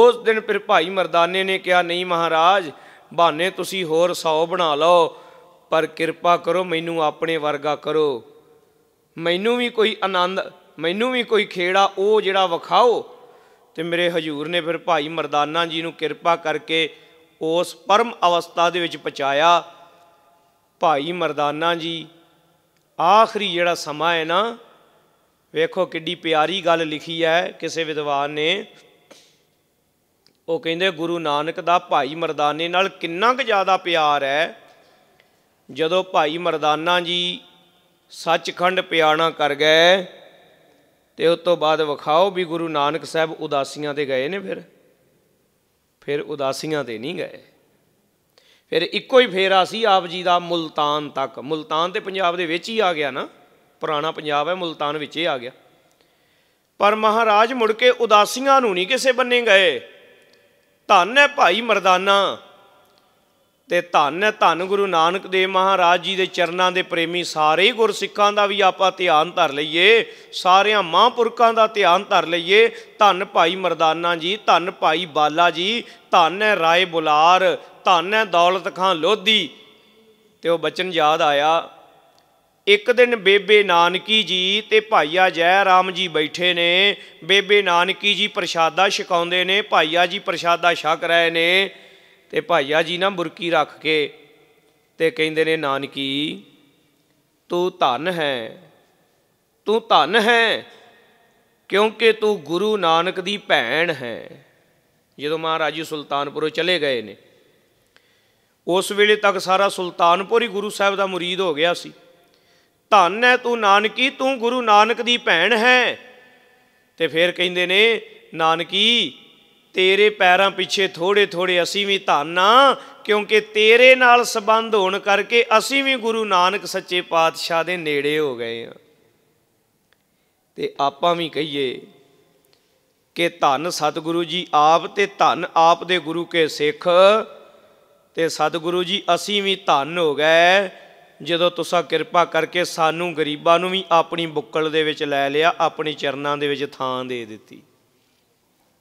S1: ਉਸ ਦਿਨ ਫਿਰ ਭਾਈ ਮਰਦਾਨੇ ਨੇ ਕਿਹਾ ਨਹੀਂ ਮਹਾਰਾਜ ਬਹਾਨੇ ਤੁਸੀਂ ਹੋਰ 100 ਬਣਾ ਲਓ ਪਰ ਕਿਰਪਾ ਕਰੋ ਮੈਨੂੰ ਆਪਣੇ ਵਰਗਾ ਕਰੋ ਮੈਨੂੰ ਵੀ ਕੋਈ ਆਨੰਦ ਮੈਨੂੰ ਵੀ ਕੋਈ ਖੇੜਾ ਉਹ ਜਿਹੜਾ ਵਿਖਾਓ ਤੇ ਮੇਰੇ ਹਜੂਰ ਨੇ ਫਿਰ ਭਾਈ ਮਰਦਾਨਾ ਜੀ ਨੂੰ ਕਿਰਪਾ ਕਰਕੇ ਉਸ ਪਰਮ ਅਵਸਥਾ ਦੇ ਵਿੱਚ ਪਹੁੰਚਾਇਆ ਭਾਈ ਮਰਦਾਨਾ ਜੀ ਆਖਰੀ ਜਿਹੜਾ ਸਮਾਂ ਹੈ ਨਾ ਵੇਖੋ ਕਿੱਡੀ ਪਿਆਰੀ ਗੱਲ ਲਿਖੀ ਹੈ ਕਿਸੇ ਵਿਦਵਾਨ ਨੇ ਉਹ ਕਹਿੰਦੇ ਗੁਰੂ ਨਾਨਕ ਦਾ ਭਾਈ ਮਰਦਾਨੇ ਨਾਲ ਕਿੰਨਾ ਕੁ ਜ਼ਿਆਦਾ ਪਿਆਰ ਹੈ ਜਦੋਂ ਭਾਈ ਮਰਦਾਨਾ ਜੀ ਸੱਚਖੰਡ ਪਿਆਣਾ ਕਰ ਗਏ ਤੇ ਉਸ ਤੋਂ ਬਾਅਦ ਵਿਖਾਓ ਵੀ ਗੁਰੂ ਨਾਨਕ ਸਾਹਿਬ ਉਦਾਸੀਆਂ ਤੇ ਗਏ ਨੇ ਫਿਰ ਫਿਰ ਉਦਾਸੀਆਂ ਤੇ ਨਹੀਂ ਗਏ ਫਿਰ ਇੱਕੋ ਹੀ ਫੇਰਾ ਸੀ ਆਪ ਜੀ ਦਾ ਮੁਲਤਾਨ ਤੱਕ ਮੁਲਤਾਨ ਤੇ ਪੰਜਾਬ ਦੇ ਵਿੱਚ ਹੀ ਆ ਗਿਆ ਨਾ ਪੁਰਾਣਾ ਪੰਜਾਬ ਹੈ ਮੁਲਤਾਨ ਵਿੱਚ ਹੀ ਆ ਗਿਆ ਪਰ ਮਹਾਰਾਜ ਮੁੜ ਕੇ ਉਦਾਸੀਆਂ ਨੂੰ ਨਹੀਂ ਕਿਸੇ ਬੰਨੇ ਗਏ ਧੰਨ ਹੈ ਭਾਈ ਮਰਦਾਨਾ ਤੇ ਧੰਨ ਧੰਨ ਗੁਰੂ ਨਾਨਕ ਦੇਵ ਮਹਾਰਾਜ ਜੀ ਦੇ ਚਰਨਾਂ ਦੇ ਪ੍ਰੇਮੀ ਸਾਰੇ ਗੁਰਸਿੱਖਾਂ ਦਾ ਵੀ ਆਪਾਂ ਧਿਆਨ ਧਰ ਲਈਏ ਸਾਰਿਆਂ ਮਹਾਂਪੁਰਖਾਂ ਦਾ ਧਿਆਨ ਧਰ ਲਈਏ ਧੰਨ ਭਾਈ ਮਰਦਾਨਾ ਜੀ ਧੰਨ ਭਾਈ ਬਾਲਾ ਜੀ ਧੰਨ ਹੈ ਰਾਏ ਬੁਲਾਰ ਧੰਨ ਹੈ ਦੌਲਤ ਖਾਂ ਲੋਧੀ ਤੇ ਉਹ ਬਚਨ ਯਾਦ ਆਇਆ ਇੱਕ ਦਿਨ ਬੇਬੇ ਨਾਨਕੀ ਜੀ ਤੇ ਭਾਈਆ ਜੈ ਰਾਮ ਜੀ ਬੈਠੇ ਨੇ ਬੇਬੇ ਨਾਨਕੀ ਜੀ ਪ੍ਰਸ਼ਾਦਾ ਛਕਾਉਂਦੇ ਨੇ ਭਾਈਆ ਜੀ ਪ੍ਰਸ਼ਾਦਾ ਛਕ ਰਹੇ ਨੇ ਤੇ ਭਾਈਆ ਜੀ ਨਾ ਬੁਰਕੀ ਰੱਖ ਕੇ ਤੇ ਕਹਿੰਦੇ ਨੇ ਨਾਨਕੀ ਤੂੰ ਧਨ ਹੈ ਤੂੰ ਧਨ ਹੈ ਕਿਉਂਕਿ ਤੂੰ ਗੁਰੂ ਨਾਨਕ ਦੀ ਭੈਣ ਹੈ ਜਦੋਂ ਮਹਾਰਾਜ ਜੀ ਸੁਲਤਾਨਪੁਰੋਂ ਚਲੇ ਗਏ ਨੇ ਉਸ ਵੇਲੇ ਤੱਕ ਸਾਰਾ ਸੁਲਤਾਨਪੁਰ ਹੀ ਗੁਰੂ ਸਾਹਿਬ ਦਾ ਮੁਰੀਦ ਹੋ ਗਿਆ ਸੀ ਧੰਨ ਹੈ ਤੂੰ ਨਾਨਕੀ ਤੂੰ ਗੁਰੂ ਨਾਨਕ ਦੀ ਭੈਣ ਹੈ ਤੇ ਫਿਰ ਕਹਿੰਦੇ ਨੇ ਨਾਨਕੀ ਤੇਰੇ ਪੈਰਾਂ ਪਿੱਛੇ ਥੋੜੇ ਥੋੜੇ ਅਸੀਂ ਵੀ ਧੰਨਾ ਕਿਉਂਕਿ ਤੇਰੇ ਨਾਲ ਸੰਬੰਧ ਹੋਣ ਕਰਕੇ ਅਸੀਂ ਵੀ ਗੁਰੂ ਨਾਨਕ ਸੱਚੇ ਪਾਤਸ਼ਾਹ ਦੇ ਨੇੜੇ ਹੋ ਗਏ ਆ ਤੇ ਆਪਾਂ ਵੀ ਕਹੀਏ ਕਿ ਧੰਨ ਸਤਿਗੁਰੂ ਜੀ ਆਪ ਤੇ ਧੰਨ ਆਪ ਦੇ ਗੁਰੂ ਕੇ ਸਿੱਖ ਤੇ ਸਤਿਗੁਰੂ ਜੀ ਅਸੀਂ ਵੀ ਧੰਨ ਹੋ ਗਏ ਜਦੋਂ ਤੁਸੀਂ ਕਿਰਪਾ ਕਰਕੇ ਸਾਨੂੰ ਗਰੀਬਾਂ ਨੂੰ ਵੀ ਆਪਣੀ ਬੁੱਕਲ ਦੇ ਵਿੱਚ ਲੈ ਲਿਆ ਆਪਣੇ ਚਰਨਾਂ ਦੇ ਵਿੱਚ ਥਾਂ ਦੇ ਦਿੱਤੀ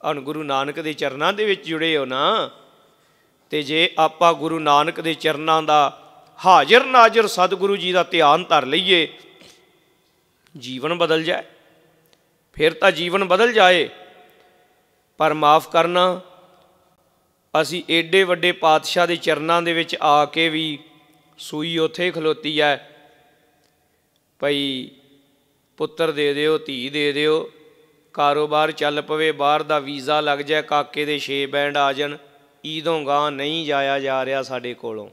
S1: ਹਨ ਗੁਰੂ ਨਾਨਕ ਦੇ ਚਰਨਾਂ ਦੇ ਵਿੱਚ ਜੁੜੇ ਹੋ ਨਾ ਤੇ ਜੇ ਆਪਾਂ ਗੁਰੂ ਨਾਨਕ ਦੇ ਚਰਨਾਂ ਦਾ ਹਾਜ਼ਰ ਨਾਜ਼ਰ ਸਤਿਗੁਰੂ ਜੀ ਦਾ ਧਿਆਨ ਧਰ ਲਈਏ ਜੀਵਨ ਬਦਲ ਜਾਏ ਫਿਰ ਤਾਂ ਜੀਵਨ ਬਦਲ ਜਾਏ ਪਰ ਮਾਫ ਕਰਨਾ ਅਸੀਂ ਏਡੇ ਵੱਡੇ ਪਾਤਸ਼ਾਹ ਦੇ ਚਰਨਾਂ ਦੇ ਵਿੱਚ ਆ ਕੇ ਵੀ ਸੂਈ ਉੱਥੇ ਖਲੋਤੀ ਐ ਭਈ ਪੁੱਤਰ ਦੇ ਦਿਓ ਧੀ ਦੇ ਦਿਓ ਕਾਰੋਬਾਰ ਚੱਲ ਪਵੇ ਬਾਹਰ ਦਾ ਵੀਜ਼ਾ ਲੱਗ ਜਾਏ ਕਾਕੇ ਦੇ 6 ਬੈਂਡ ਆ ਜਾਣ ਈਦੋਂ ਗਾਂ ਨਹੀਂ ਜਾਇਆ ਜਾ ਰਿਹਾ ਸਾਡੇ ਕੋਲੋਂ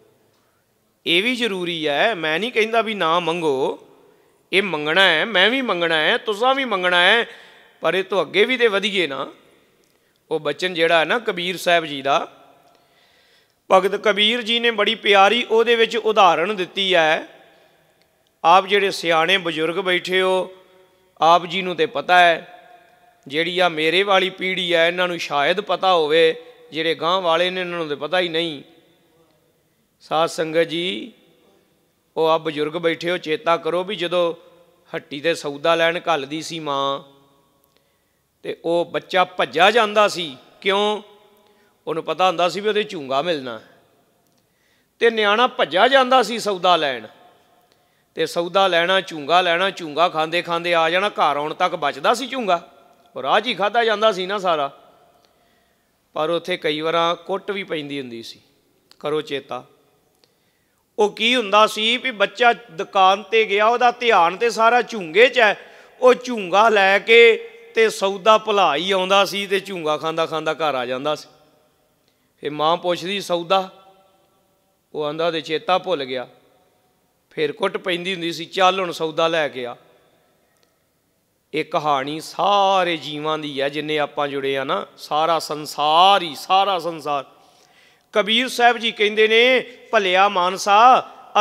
S1: ਇਹ ਵੀ ਜ਼ਰੂਰੀ ਹੈ ਮੈਂ ਨਹੀਂ ਕਹਿੰਦਾ ਵੀ ਨਾ ਮੰਗੋ ਇਹ ਮੰਗਣਾ ਹੈ ਮੈਂ ਵੀ ਮੰਗਣਾ ਹੈ ਤੁਸੀਂ ਵੀ ਮੰਗਣਾ ਹੈ ਪਰ ਇਹ ਤੋਂ ਅੱਗੇ ਵੀ ਤੇ ਵਧੀਏ ਨਾ ਉਹ ਬਚਨ ਜਿਹੜਾ ਹੈ ਨਾ ਕਬੀਰ ਸਾਹਿਬ ਜੀ ਦਾ ਭਗਤ ਕਬੀਰ ਜੀ ਨੇ ਬੜੀ ਪਿਆਰੀ ਉਹਦੇ ਵਿੱਚ ਉਦਾਹਰਣ ਦਿੱਤੀ ਹੈ ਆਪ ਜਿਹੜੇ ਸਿਆਣੇ ਬਜ਼ੁਰਗ ਬੈਠੇ ਹੋ ਆਪ ਜੀ ਨੂੰ ਤੇ ਪਤਾ ਹੈ ਜਿਹੜੀ ਆ ਮੇਰੇ ਵਾਲੀ ਪੀੜ੍ਹੀ ਆ ਇਹਨਾਂ ਨੂੰ ਸ਼ਾਇਦ ਪਤਾ ਹੋਵੇ ਜਿਹੜੇ ਗਾਂ ਵਾਲੇ ਨੇ ਇਹਨਾਂ ਨੂੰ ਤੇ ਪਤਾ ਹੀ ਨਹੀਂ ਸਾਧ ਸੰਗਤ ਜੀ ਉਹ ਆ ਬਜ਼ੁਰਗ ਬੈਠੇ ਹੋ ਚੇਤਾ ਕਰੋ ਵੀ ਜਦੋਂ ਹੱਟੀ ਤੇ ਸੌਦਾ ਲੈਣ ਘੱਲਦੀ ਸੀ ਮਾਂ ਤੇ ਉਹ ਬੱਚਾ ਭੱਜਾ ਜਾਂਦਾ ਸੀ ਕਿਉਂ ਉਹਨੂੰ ਪਤਾ ਹੁੰਦਾ ਸੀ ਵੀ ਉਹਦੇ ਝੂੰਗਾ ਮਿਲਣਾ ਤੇ ਨਿਆਣਾ ਭੱਜਾ ਜਾਂਦਾ ਸੀ ਸੌਦਾ ਲੈਣ ਤੇ ਸੌਦਾ ਲੈਣਾ ਝੂੰਗਾ ਲੈਣਾ ਝੂੰਗਾ ਖਾਂਦੇ ਖਾਂਦੇ ਆ ਜਾਣਾ ਘਰ ਆਉਣ ਤੱਕ ਬਚਦਾ ਸੀ ਝੂੰਗਾ ਰਾਜ ਹੀ ਖਾਦਾ ਜਾਂਦਾ ਸੀ ਨਾ ਸਾਰਾ ਪਰ ਉੱਥੇ ਕਈ ਵਾਰਾਂ ਕੁੱਟ ਵੀ ਪੈਂਦੀ ਹੁੰਦੀ ਸੀ ਕਰੋ ਚੇਤਾ ਉਹ ਕੀ ਹੁੰਦਾ ਸੀ ਵੀ ਬੱਚਾ ਦੁਕਾਨ ਤੇ ਗਿਆ ਉਹਦਾ ਧਿਆਨ ਤੇ ਸਾਰਾ ਝੁੰਗੇ 'ਚ ਹੈ ਉਹ ਝੁੰਗਾ ਲੈ ਕੇ ਤੇ ਸੌਦਾ ਭੁਲਾ ਹੀ ਆਉਂਦਾ ਸੀ ਤੇ ਝੁੰਗਾ ਖਾਂਦਾ ਖਾਂਦਾ ਘਰ ਆ ਜਾਂਦਾ ਸੀ ਫੇ ਮਾਂ ਪੁੱਛਦੀ ਸੌਦਾ ਉਹ ਆਂਦਾ ਤੇ ਚੇਤਾ ਭੁੱਲ ਗਿਆ ਫੇਰ ਕੁੱਟ ਪੈਂਦੀ ਹੁੰਦੀ ਸੀ ਚੱਲ ਹੁਣ ਸੌਦਾ ਲੈ ਕੇ ਆ ਇਹ ਕਹਾਣੀ ਸਾਰੇ ਜੀਵਾਂ ਦੀ ਹੈ ਜਿੰਨੇ ਆਪਾਂ ਜੁੜੇ ਆ ਨਾ ਸਾਰਾ ਸੰਸਾਰ ਹੀ ਸਾਰਾ ਸੰਸਾਰ ਕਬੀਰ ਸਾਹਿਬ ਜੀ ਕਹਿੰਦੇ ਨੇ ਭਲਿਆ ਮਾਨਸਾ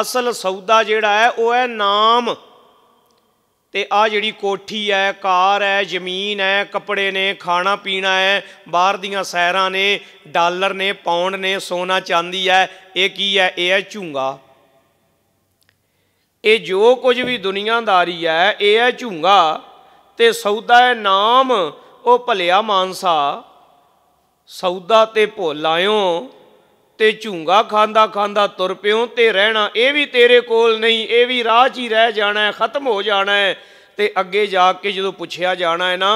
S1: ਅਸਲ ਸੌਦਾ ਜਿਹੜਾ ਹੈ ਉਹ ਹੈ ਨਾਮ ਤੇ ਆ ਜਿਹੜੀ ਕੋਠੀ ਹੈ ਕਾਰ ਹੈ ਜ਼ਮੀਨ ਹੈ ਕੱਪੜੇ ਨੇ ਖਾਣਾ ਪੀਣਾ ਹੈ ਬਾਹਰ ਦੀਆਂ ਸੈਰਾਂ ਨੇ ਡਾਲਰ ਨੇ ਪਾਉਂਡ ਨੇ ਸੋਨਾ ਚਾਂਦੀ ਹੈ ਇਹ ਕੀ ਹੈ ਇਹ ਹੈ ਝੂੰਗਾ ਇਹ ਜੋ ਕੁਝ ਵੀ ਦੁਨੀਆਦਾਰੀ ਹੈ ਇਹ ਹੈ ਝੂੰਗਾ ਤੇ ਸੌਦਾ ਹੈ ਨਾਮ ਉਹ ਭਲਿਆ ਮਾਨਸਾ ਸੌਦਾ ਤੇ ਭੁੱਲ ਆਇਓ ਤੇ ਝੂੰਗਾ ਖਾਂਦਾ ਖਾਂਦਾ ਤੁਰ ਪਿਓ ਤੇ ਰਹਿਣਾ ਇਹ ਵੀ ਤੇਰੇ ਕੋਲ ਨਹੀਂ ਇਹ ਵੀ ਰਾਹ 'ਚ ਹੀ ਰਹਿ ਜਾਣਾ ਹੈ ਖਤਮ ਹੋ ਜਾਣਾ ਹੈ ਤੇ ਅੱਗੇ ਜਾ ਕੇ ਜਦੋਂ ਪੁੱਛਿਆ ਜਾਣਾ ਹੈ ਨਾ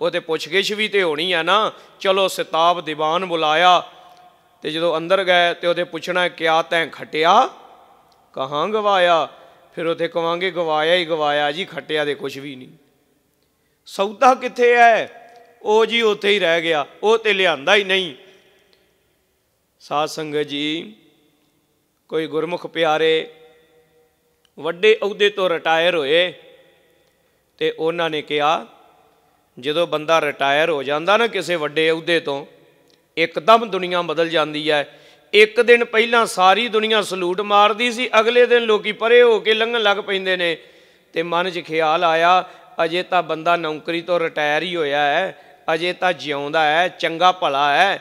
S1: ਉਹ ਤੇ ਪੁੱਛਗਿਛ ਵੀ ਤੇ ਹੋਣੀ ਆ ਨਾ ਚਲੋ ਸਿਤਾਬ ਦੀਵਾਨ ਬੁਲਾਇਆ ਤੇ ਜਦੋਂ ਅੰਦਰ ਗਏ ਤੇ ਉਹਦੇ ਪੁੱਛਣਾ ਕਿਆ ਤੈਂ ਖਟਿਆ ਕਹਾਂ ਗਵਾਇਆ ਫਿਰ ਉਹਦੇ ਕਵਾਂਗੇ ਗਵਾਇਆ ਹੀ ਗਵਾਇਆ ਜੀ ਖਟਿਆ ਦੇ ਕੁਝ ਵੀ ਨਹੀਂ ਸੌਦਾ ਕਿੱਥੇ ਹੈ ਉਹ ਜੀ ਉੱਥੇ ਹੀ ਰਹਿ ਗਿਆ ਉਹ ਤੇ ਲਿਆਂਦਾ ਹੀ ਨਹੀਂ ਸਾਧ ਸੰਗਤ ਜੀ ਕੋਈ ਗੁਰਮੁਖ ਪਿਆਰੇ ਵੱਡੇ ਅਹੁਦੇ ਤੋਂ ਰਿਟਾਇਰ ਹੋਏ ਤੇ ਉਹਨਾਂ ਨੇ ਕਿਹਾ ਜਦੋਂ ਬੰਦਾ ਰਿਟਾਇਰ ਹੋ ਜਾਂਦਾ ਨਾ ਕਿਸੇ ਵੱਡੇ ਅਹੁਦੇ ਤੋਂ ਇੱਕਦਮ ਦੁਨੀਆ ਬਦਲ ਜਾਂਦੀ ਹੈ ਇੱਕ ਦਿਨ ਪਹਿਲਾਂ ਸਾਰੀ ਦੁਨੀਆ ਸਲੂਟ ਮਾਰਦੀ ਸੀ ਅਗਲੇ ਦਿਨ ਲੋਕੀ ਪਰੇ ਹੋ ਕੇ ਲੰਘਣ ਲੱਗ ਪੈਂਦੇ ਨੇ ਤੇ ਮਨ 'ਚ ਖਿਆਲ ਆਇਆ ਅਜੇ ਤਾਂ ਬੰਦਾ ਨੌਕਰੀ ਤੋਂ ਰਿਟਾਇਰ ਹੀ ਹੋਇਆ ਹੈ ਅਜੇ ਤਾਂ ਜਿਉਂਦਾ ਹੈ ਚੰਗਾ ਭਲਾ ਹੈ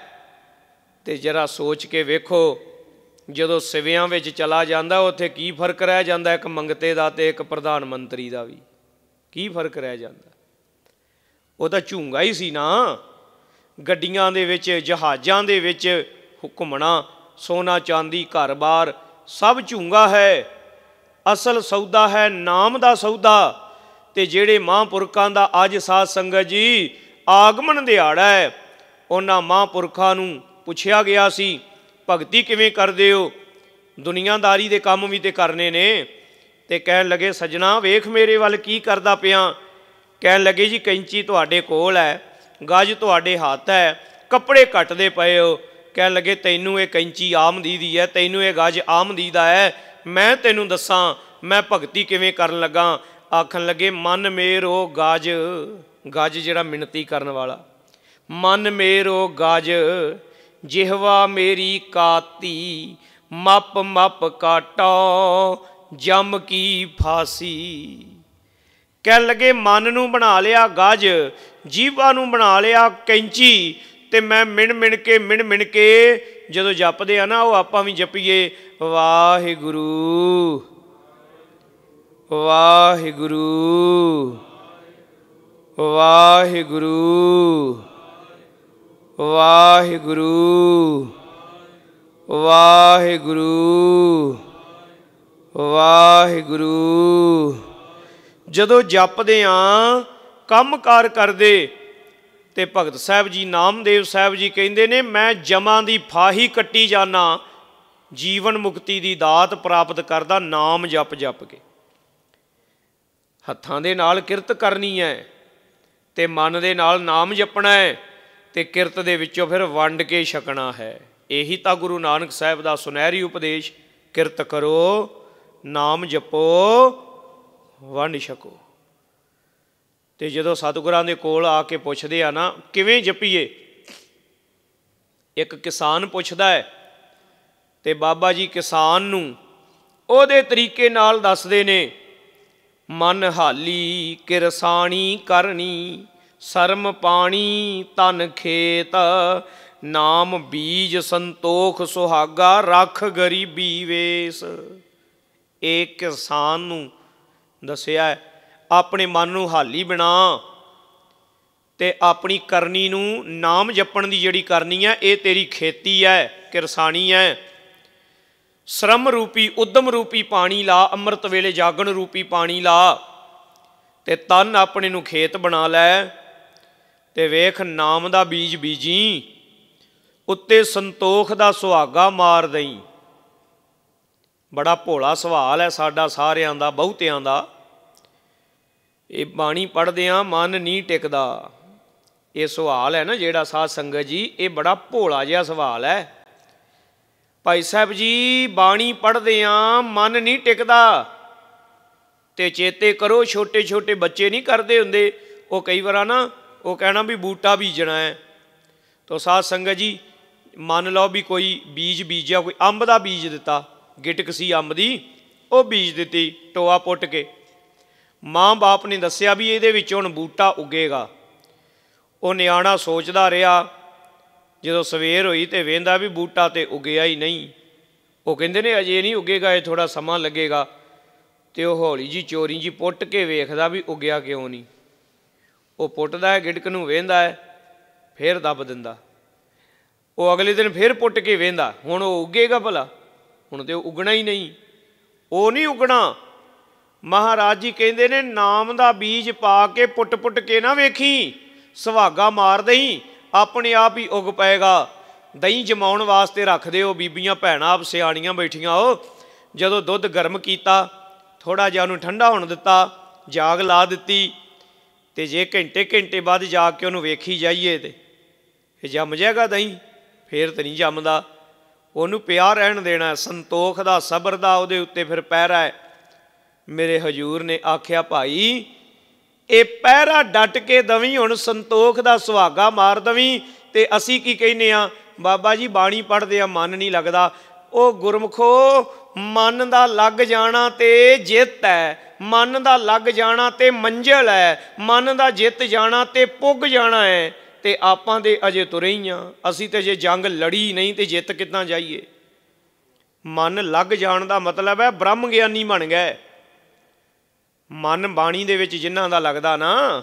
S1: ਤੇ ਜਰਾ ਸੋਚ ਕੇ ਵੇਖੋ ਜਦੋਂ ਸਿਵਿਆਂ ਵਿੱਚ ਚਲਾ ਜਾਂਦਾ ਉੱਥੇ ਕੀ ਫਰਕ ਰਹਿ ਜਾਂਦਾ ਇੱਕ ਮੰਗਤੇ ਦਾ ਤੇ ਇੱਕ ਪ੍ਰਧਾਨ ਮੰਤਰੀ ਦਾ ਵੀ ਕੀ ਫਰਕ ਰਹਿ ਜਾਂਦਾ ਉਹ ਤਾਂ ਝੂੰਗਾ ਹੀ ਸੀ ਨਾ ਗੱਡੀਆਂ ਦੇ ਵਿੱਚ ਜਹਾਜ਼ਾਂ ਦੇ ਵਿੱਚ ਹੁਕਮਣਾ ਸੋਨਾ ਚਾਂਦੀ ਘਰ-ਬਾਰ ਸਭ ਝੂੰਗਾ ਹੈ ਅਸਲ ਸੌਦਾ ਹੈ ਨਾਮ ਦਾ ਸੌਦਾ ਤੇ ਜਿਹੜੇ ਮਹਾਂਪੁਰਖਾਂ ਦਾ ਅੱਜ ਸਾਧ ਸੰਗਤ ਜੀ ਆਗਮਨ ਦਿਹਾੜਾ ਹੈ ਉਹਨਾਂ ਮਹਾਂਪੁਰਖਾਂ ਨੂੰ ਪੁੱਛਿਆ ਗਿਆ ਸੀ ਭਗਤੀ ਕਿਵੇਂ ਕਰਦੇ ਹੋ ਦੁਨੀਆਦਾਰੀ ਦੇ ਕੰਮ ਵੀ ਤੇ ਕਰਨੇ ਨੇ ਤੇ ਕਹਿਣ ਲੱਗੇ ਸਜਣਾ ਵੇਖ ਮੇਰੇ ਵੱਲ ਕੀ ਕਰਦਾ ਪਿਆ ਕਹਿਣ ਲੱਗੇ ਜੀ ਕੈਂਚੀ ਤੁਹਾਡੇ ਕੋਲ ਹੈ ਗੱਜ ਤੁਹਾਡੇ ਹੱਥ ਹੈ ਕੱਪੜੇ ਕੱਟਦੇ ਪਏ ਹੋ ਕਹਿਣ ਲੱਗੇ ਤੈਨੂੰ ਇਹ ਕੈਂਚੀ ਆਮਦੀ ਦੀ ਹੈ ਤੈਨੂੰ ਇਹ ਗੱਜ ਆਮਦੀ ਦਾ ਹੈ ਮੈਂ ਤੈਨੂੰ ਦੱਸਾਂ ਮੈਂ ਭਗਤੀ ਕਿਵੇਂ ਕਰਨ ਲੱਗਾ ਆਖਣ ਲੱਗੇ ਮਨ ਮੇਰੋ ਗਾਜ ਗਾਜ ਜਿਹੜਾ ਮਿੰਨਤੀ ਕਰਨ ਵਾਲਾ ਮਨ ਮੇਰੋ ਗਾਜ ਜਿਹਵਾ ਮੇਰੀ ਕਾਤੀ ਮੱਪ ਮੱਪ ਕਾਟੋ ਜਮ ਕੀ ਫਾਸੀ ਕਹਿ ਲਗੇ ਮਨ ਨੂੰ ਬਣਾ ਲਿਆ ਗਾਜ ਜੀਵਾ ਨੂੰ ਬਣਾ ਲਿਆ ਕੈਂਚੀ ਤੇ ਮੈਂ ਮਿਣ ਮਿਣ ਕੇ ਮਿਣ ਮਿਣ ਕੇ ਜਦੋਂ ਜਪਦੇ ਆ ਨਾ ਉਹ ਆਪਾਂ ਵੀ ਜਪੀਏ ਵਾਹਿਗੁਰੂ ਵਾਹਿਗੁਰੂ ਵਾਹਿਗੁਰੂ ਵਾਹਿਗੁਰੂ ਵਾਹਿਗੁਰੂ ਵਾਹਿਗੁਰੂ ਜਦੋਂ ਜਪਦੇ ਆ ਕੰਮਕਾਰ ਕਰਦੇ ਤੇ ਭਗਤ ਸਾਹਿਬ ਜੀ ਨਾਮਦੇਵ ਸਾਹਿਬ ਜੀ ਕਹਿੰਦੇ ਨੇ ਮੈਂ ਜਮਾਂ ਦੀ ਫਾਹੀ ਕੱਟੀ ਜਾਣਾ ਜੀਵਨ ਮੁਕਤੀ ਦੀ ਦਾਤ ਪ੍ਰਾਪਤ ਕਰਦਾ ਨਾਮ ਜਪ ਜਪ ਕੇ ਹੱਥਾਂ ਦੇ ਨਾਲ ਕਿਰਤ ਕਰਨੀ ਹੈ ਤੇ ਮਨ ਦੇ ਨਾਲ ਨਾਮ ਜਪਣਾ ਹੈ ਤੇ ਕਿਰਤ ਦੇ ਵਿੱਚੋਂ ਫਿਰ ਵੰਡ ਕੇ ਛਕਣਾ ਹੈ ਇਹੀ ਤਾਂ ਗੁਰੂ ਨਾਨਕ ਸਾਹਿਬ ਦਾ ਸੁਨਹਿਰੀ ਉਪਦੇਸ਼ ਕਿਰਤ ਕਰੋ ਨਾਮ ਜਪੋ ਵੰਡ ਛਕੋ ਤੇ ਜਦੋਂ ਸਤਿਗੁਰਾਂ ਦੇ ਕੋਲ ਆ ਕੇ ਪੁੱਛਦੇ ਆ ਨਾ ਕਿਵੇਂ ਜਪੀਏ ਇੱਕ ਕਿਸਾਨ ਪੁੱਛਦਾ ਹੈ ਤੇ ਬਾਬਾ ਜੀ ਕਿਸਾਨ ਨੂੰ ਉਹਦੇ ਤਰੀਕੇ ਨਾਲ ਦੱਸਦੇ ਨੇ ਮਨ ਹਾਲੀ ਕਿਰਸਾਣੀ ਕਰਨੀ ਸਰਮ ਪਾਣੀ ਤਨ ਖੇਤ ਨਾਮ ਬੀਜ ਸੰਤੋਖ ਸੁਹਾਗਾ ਰੱਖ ਗਰੀਬੀ ਵੇਸ ਇਹ ਕਿਸਾਨ ਨੂੰ ਦੱਸਿਆ ਆਪਣੇ ਮਨ ਨੂੰ ਹਾਲੀ ਬਣਾ ਤੇ ਆਪਣੀ ਕਰਨੀ ਨੂੰ ਨਾਮ ਜਪਣ ਦੀ ਜਿਹੜੀ ਕਰਨੀ ਆ ਇਹ ਤੇਰੀ ਖੇਤੀ ਐ ਕਿਰਸਾਣੀ ਐ ਸ਼ਰਮ ਰੂਪੀ ਉਦਮ ਰੂਪੀ ਪਾਣੀ ਲਾ ਅੰਮ੍ਰਿਤ ਵੇਲੇ ਜਾਗਣ ਰੂਪੀ ਪਾਣੀ ਲਾ ਤੇ ਤਨ ਆਪਣੇ ਨੂੰ ਖੇਤ ਬਣਾ ਲੈ ਤੇ ਵੇਖ ਨਾਮ ਦਾ ਬੀਜ ਬੀਜੀ ਉੱਤੇ ਸੰਤੋਖ ਦਾ ਸੁਹਾਗਾ ਮਾਰ ਦਈ ਬੜਾ ਭੋਲਾ ਸਵਾਲ ਹੈ ਸਾਡਾ ਸਾਰਿਆਂ ਦਾ ਬਹੁਤਿਆਂ ਦਾ ਇਹ ਬਾਣੀ ਪੜਦੇ ਆ ਮਨ ਨਹੀਂ ਟਿਕਦਾ ਇਹ ਸਵਾਲ ਹੈ ਨਾ ਜਿਹੜਾ ਸਾਧ ਸੰਗਤ ਜੀ ਇਹ ਬੜਾ ਭੋਲਾ ਜਿਹਾ ਸਵਾਲ ਹੈ ਭਾਈ ਸਾਹਿਬ ਜੀ ਬਾਣੀ ਪੜ੍ਹਦੇ ਆ ਮਨ ਨਹੀਂ ਟਿਕਦਾ ਤੇ ਚੇਤੇ ਕਰੋ ਛੋਟੇ ਛੋਟੇ ਬੱਚੇ ਨਹੀਂ ਕਰਦੇ ਹੁੰਦੇ ਉਹ ਕਈ ਵਾਰਾ ਨਾ ਉਹ ਕਹਿਣਾ ਵੀ ਬੂਟਾ ਬੀਜਣਾ ਹੈ ਤੋ ਸਾਧ ਸੰਗਤ ਜੀ ਮੰਨ ਲਓ ਵੀ ਕੋਈ ਬੀਜ ਬੀਜਿਆ ਕੋਈ ਅੰਬ ਦਾ ਬੀਜ ਦਿੱਤਾ ਗਿਟਕ ਸੀ ਅੰਬ ਦੀ ਉਹ ਬੀਜ ਦਿੱਤੀ ਟੋਆ ਪੁੱਟ ਕੇ ਮਾਂ ਬਾਪ ਨੇ ਦੱਸਿਆ ਵੀ ਇਹਦੇ ਵਿੱਚ ਹੁਣ ਬੂਟਾ ਉੱਗੇਗਾ ਉਹ ਨਿਆਣਾ ਸੋਚਦਾ ਰਿਹਾ ਜਦੋਂ ਸਵੇਰ ਹੋਈ ਤੇ ਵੇਂਦਾ ਵੀ ਬੂਟਾ ਤੇ ਉਗਿਆ ਹੀ ਨਹੀਂ ਉਹ ਕਹਿੰਦੇ ਨੇ ਅਜੇ ਨਹੀਂ ਉਗੇਗਾ ਇਹ ਥੋੜਾ ਸਮਾਂ ਲੱਗੇਗਾ ਤੇ ਉਹ ਹੌਲੀ ਜੀ ਚੋਰੀ ਜੀ ਪੁੱਟ ਕੇ ਵੇਖਦਾ ਵੀ ਉਗਿਆ ਕਿਉਂ ਨਹੀਂ ਉਹ ਪੁੱਟਦਾ ਹੈ ਗਿੜਕ ਨੂੰ ਵੇਂਦਾ ਹੈ ਫੇਰ ਦੱਬ ਦਿੰਦਾ ਉਹ ਅਗਲੇ ਦਿਨ ਫੇਰ ਪੁੱਟ ਕੇ ਵੇਂਦਾ ਹੁਣ ਉਹ ਉਗੇਗਾ ਭਲਾ ਹੁਣ ਤੇ ਉਹ ਉਗਣਾ ਹੀ ਨਹੀਂ ਉਹ ਨਹੀਂ ਉਗਣਾ ਮਹਾਰਾਜ ਜੀ ਕਹਿੰਦੇ ਨੇ ਨਾਮ ਦਾ ਬੀਜ ਪਾ ਕੇ ਪੁੱਟ-ਪੁੱਟ ਕੇ ਨਾ ਵੇਖੀ ਸੁਹਾਗਾ ਮਾਰ ਦਈ ਆਪਣੇ ਆਪ ਹੀ ਉਗ ਪਏਗਾ ਦਹੀਂ ਜਮਾਉਣ ਵਾਸਤੇ ਰੱਖਦੇ ਹੋ ਬੀਬੀਆਂ ਭੈਣਾਂ ਆਪ ਸਿਆਣੀਆਂ ਬੈਠੀਆਂ ਹੋ ਜਦੋਂ ਦੁੱਧ ਗਰਮ ਕੀਤਾ ਥੋੜਾ ਜਿਹਾ ਉਹਨੂੰ ਠੰਡਾ ਹੋਣ ਦਿੱਤਾ ਜਾਗ ਲਾ ਦਿੱਤੀ ਤੇ ਜੇ ਘੰਟੇ ਘੰਟੇ ਬਾਅਦ ਜਾ ਕੇ ਉਹਨੂੰ ਵੇਖੀ ਜਾਈਏ ਤੇ ਇਹ ਜੰਮ ਜਾਏਗਾ ਦਹੀਂ ਫੇਰ ਤੇ ਨਹੀਂ ਜੰਮਦਾ ਉਹਨੂੰ ਪਿਆਰ ਰਹਿਣ ਦੇਣਾ ਸੰਤੋਖ ਦਾ ਸਬਰ ਦਾ ਉਹਦੇ ਉੱਤੇ ਫਿਰ ਪਹਿਰਾ ਹੈ ਮੇਰੇ ਹਜੂਰ ਨੇ ਆਖਿਆ ਭਾਈ ਇਹ ਪਹਿਰਾ ਡਟ ਕੇ ਦਵੀ ਹੁਣ ਸੰਤੋਖ ਦਾ ਸੁਹਾਗਾ ਮਾਰ ਦਵੀ ਤੇ ਅਸੀਂ ਕੀ ਕਹਿੰਨੇ ਆ ਬਾਬਾ ਜੀ ਬਾਣੀ ਪੜਦੇ ਆ ਮਨ ਨਹੀਂ ਲੱਗਦਾ ਉਹ ਗੁਰਮਖੋ ਮਨ ਦਾ ਲੱਗ ਜਾਣਾ ਤੇ ਜਿੱਤ ਹੈ ਮਨ ਦਾ ਲੱਗ ਜਾਣਾ ਤੇ ਮੰਜ਼ਲ ਹੈ ਮਨ ਦਾ ਜਿੱਤ ਜਾਣਾ ਤੇ ਪੁੱਗ ਜਾਣਾ ਹੈ ਤੇ ਆਪਾਂ ਦੇ ਅਜੇ ਤੁਰਈਆਂ ਆ ਅਸੀਂ ਤੇ ਜੇ ਜੰਗ ਲੜੀ ਨਹੀਂ ਤੇ ਜਿੱਤ ਕਿੱਦਾਂ ਜਾਈਏ ਮਨ ਲੱਗ ਜਾਣ ਦਾ ਮਤਲਬ ਹੈ ਬ੍ਰਹਮ ਗਿਆਨੀ ਬਣ ਗਏ ਮਨ ਬਾਣੀ ਦੇ ਵਿੱਚ ਜਿਨ੍ਹਾਂ ਦਾ ਲੱਗਦਾ ਨਾ